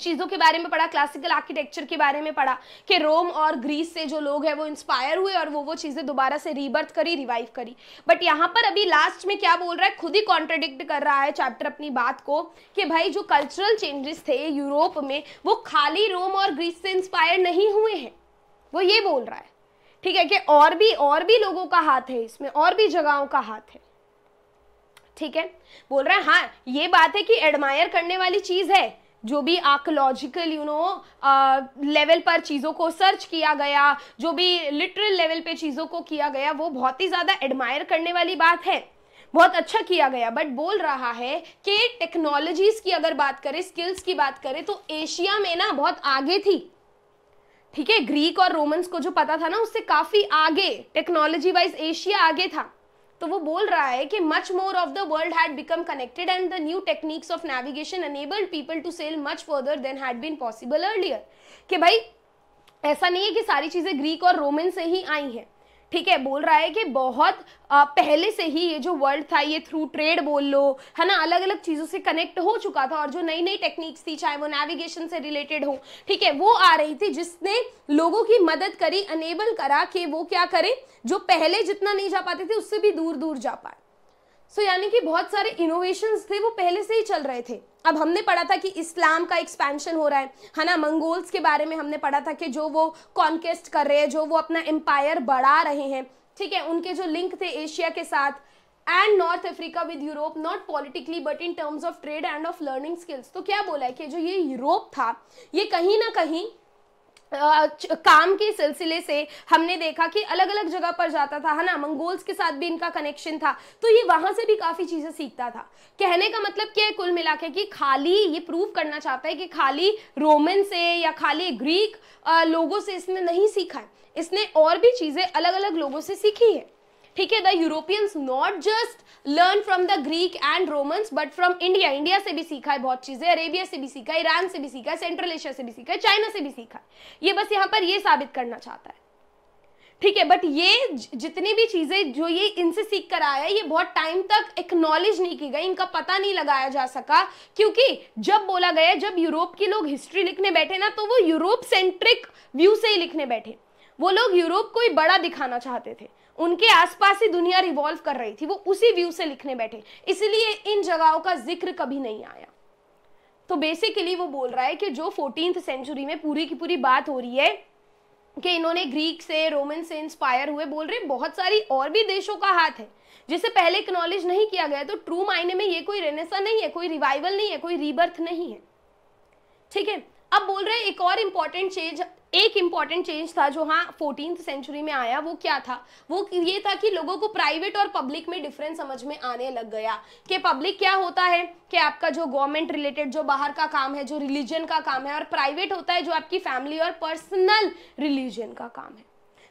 चीज़ों के बारे में पढ़ा क्लासिकल आर्किटेक्चर के बारे में पढ़ा कि रोम और ग्रीस से जो लोग हैं वो इंस्पायर हुए और वो वो चीज़ें दोबारा से रीबर्थ करी रिवाइव करी बट यहाँ पर अभी लास्ट में क्या बोल रहा है खुद ही कॉन्ट्रडिक्ट कर रहा है चैप्टर अपनी बात को कि भाई जो कल्चरल चेंजेस थे यूरोप में वो खाली रोम और ग्रीस से इंस्पायर नहीं हुए हैं वो ये बोल रहा है ठीक है कि और भी और भी लोगों का हाथ है इसमें और भी जगहों का हाथ है ठीक है बोल रहा है हाँ ये बात है कि एडमायर करने वाली चीज है जो भी आर्कोलॉजिकल यू नो लेवल पर चीज़ों को सर्च किया गया जो भी लिटरल लेवल पे चीज़ों को किया गया वो बहुत ही ज़्यादा एडमायर करने वाली बात है बहुत अच्छा किया गया बट बोल रहा है कि टेक्नोलॉजीज़ की अगर बात करें स्किल्स की बात करें तो एशिया में ना बहुत आगे थी ठीक है ग्रीक और रोमन्स को जो पता था ना उससे काफी आगे टेक्नोलॉजी वाइज एशिया आगे था तो वो बोल रहा है कि much more of the world had become connected and the new techniques of navigation enabled people to sail much further than had been possible earlier कि भाई ऐसा नहीं है कि सारी चीज़ें ग्रीक और रोमन से ही आई हैं ठीक है बोल रहा है कि बहुत पहले से ही ये जो वर्ल्ड था ये थ्रू ट्रेड बोल लो है ना अलग अलग चीज़ों से कनेक्ट हो चुका था और जो नई नई टेक्निक्स थी चाहे वो नेविगेशन से रिलेटेड हो ठीक है वो आ रही थी जिसने लोगों की मदद करी अनेबल करा कि वो क्या करें जो पहले जितना नहीं जा पाते थे उससे भी दूर दूर जा पाए सो so, यानी कि बहुत सारे इनोवेशन थे वो पहले से ही चल रहे थे अब हमने पढ़ा था कि इस्लाम का एक्सपेंशन हो रहा है है ना मंगोल्स के बारे में हमने पढ़ा था कि जो वो कॉन्केस्ट कर रहे हैं जो वो अपना एम्पायर बढ़ा रहे हैं ठीक है उनके जो लिंक थे एशिया के साथ and North Africa with Europe not politically but in terms of trade and of learning skills तो क्या बोला है कि जो ये यूरोप था ये कहीं ना कहीं काम के सिलसिले से हमने देखा कि अलग अलग जगह पर जाता था है ना मंगोल्स के साथ भी इनका कनेक्शन था तो ये वहां से भी काफी चीजें सीखता था कहने का मतलब क्या है कुल मिला के कि खाली ये प्रूव करना चाहता है कि खाली रोमन से या खाली ग्रीक लोगों से इसने नहीं सीखा है इसने और भी चीजें अलग अलग लोगों से सीखी है ठीक है the Europeans not just learn from the Greek and Romans but from India India से भी सीखा है बहुत चीजें अरेबिया से भी सीखा ईरान से भी सीखा सेंट्रल एशिया से भी सीखा चाइना से भी सीखा ये बस यहाँ पर ये साबित करना चाहता है ठीक है बट ये जितनी भी चीजें जो ये इनसे सीख कर आया है ये बहुत टाइम तक एक्नॉलेज नहीं की गई इनका पता नहीं लगाया जा सका क्योंकि जब बोला गया जब यूरोप के लोग हिस्ट्री लिखने बैठे ना तो वो यूरोप सेंट्रिक व्यू से ही लिखने बैठे वो लोग यूरोप को ही बड़ा दिखाना चाहते थे उनके आसपास ही दुनिया रिवॉल्व कर रही थी वो उसी व्यू से लिखने बैठे इसलिए इन जगहों का जिक्र कभी नहीं आया तो बेसिकली वो बोल रहा है कि जो फोर्टीन सेंचुरी में पूरी की पूरी बात हो रही है कि इन्होंने ग्रीक से रोमन से इंस्पायर हुए बोल रहे बहुत सारी और भी देशों का हाथ है जिसे पहले एक्नॉलेज नहीं किया गया तो ट्रू मायने में ये कोई रेनेसा नहीं है कोई रिवाइवल नहीं है कोई रीबर्थ नहीं है ठीक है अब बोल रहे हैं एक और इम्पॉर्टेंट चीज एक इम्पॉर्टेंट चेंज था जो हाँ फोर्टीन सेंचुरी में आया वो क्या था वो ये था कि लोगों को प्राइवेट और पब्लिक में डिफरेंस समझ में आने लग गया कि पब्लिक क्या होता है कि आपका जो गवर्नमेंट रिलेटेड जो बाहर का काम है जो रिलीजन का काम है और प्राइवेट होता है जो आपकी फैमिली और पर्सनल रिलीजन का काम है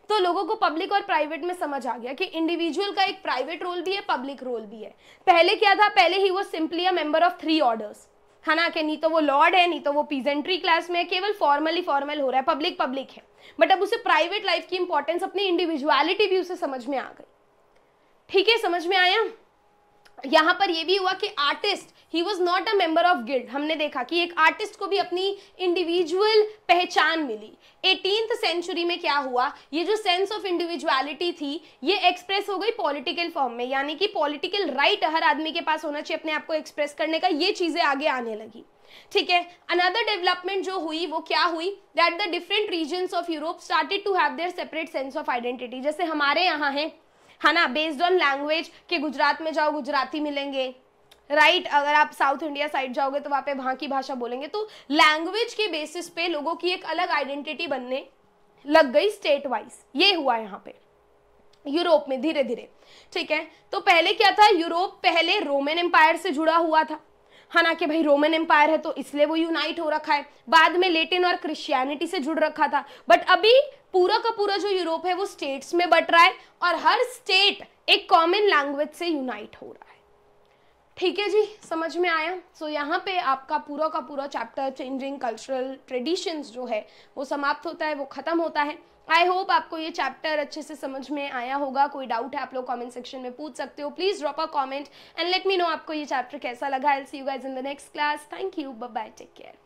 तो लोगों को पब्लिक और प्राइवेट में समझ आ गया कि इंडिविजुअल का एक प्राइवेट रोल भी है पब्लिक रोल भी है पहले क्या था पहले ही वो simply a member of three orders है ना कि नहीं तो वो लॉर्ड है नहीं तो वो पीजेंट्री क्लास में है केवल फॉर्मली फॉर्मल हो रहा है पब्लिक पब्लिक है बट अब उसे प्राइवेट लाइफ की इंपॉर्टेंस अपनी इंडिविजुअलिटी भी उसे समझ में आ गई ठीक है समझ में आया यहाँ पर यह भी हुआ कि आर्टिस्ट ही was not a member of guild हमने देखा कि एक आर्टिस्ट को भी अपनी इंडिविजुअल पहचान मिली एटीन सेंचुरी में क्या हुआ ये जो सेंस ऑफ इंडिविजुअलिटी थी ये एक्सप्रेस हो गई पॉलिटिकल फॉर्म में यानी कि पॉलिटिकल राइट हर आदमी के पास होना चाहिए अपने आप को एक्सप्रेस करने का ये चीज़ें आगे आने लगी ठीक है अनदर डेवलपमेंट जो हुई वो क्या हुई that the different region of Europe started to have their separate sense of identity जैसे हमारे यहाँ है है ना बेस्ड ऑन लैंग्वेज के गुजरात में जाओ गुजराती मिलेंगे राइट right? अगर आप साउथ इंडिया साइड जाओगे तो वहाँ पे वहाँ की भाषा बोलेंगे तो लैंग्वेज के बेसिस पे लोगों की एक अलग आइडेंटिटी बनने लग गई स्टेट वाइज ये हुआ यहाँ पे यूरोप में धीरे धीरे ठीक है तो पहले क्या था यूरोप पहले रोमन एम्पायर से जुड़ा हुआ था हालांकि भाई रोमन एम्पायर है तो इसलिए वो यूनाइट हो रखा है बाद में लेटिन और क्रिश्चियनिटी से जुड़ रखा था बट अभी पूरा का पूरा जो यूरोप है वो स्टेट्स में बट रहा है और हर स्टेट एक कॉमन लैंग्वेज से यूनाइट हो रहा है ठीक है जी समझ में आया सो so, यहाँ पे आपका पूरा का पूरा चैप्टर चेंजिंग कल्चरल ट्रेडिशंस जो है वो समाप्त होता है वो ख़त्म होता है आई होप आपको ये चैप्टर अच्छे से समझ में आया होगा कोई डाउट है आप लोग कमेंट सेक्शन में पूछ सकते हो please drop a comment and let me know आपको ये चैप्टर कैसा लगा I'll see you guys in the next class thank you bye take care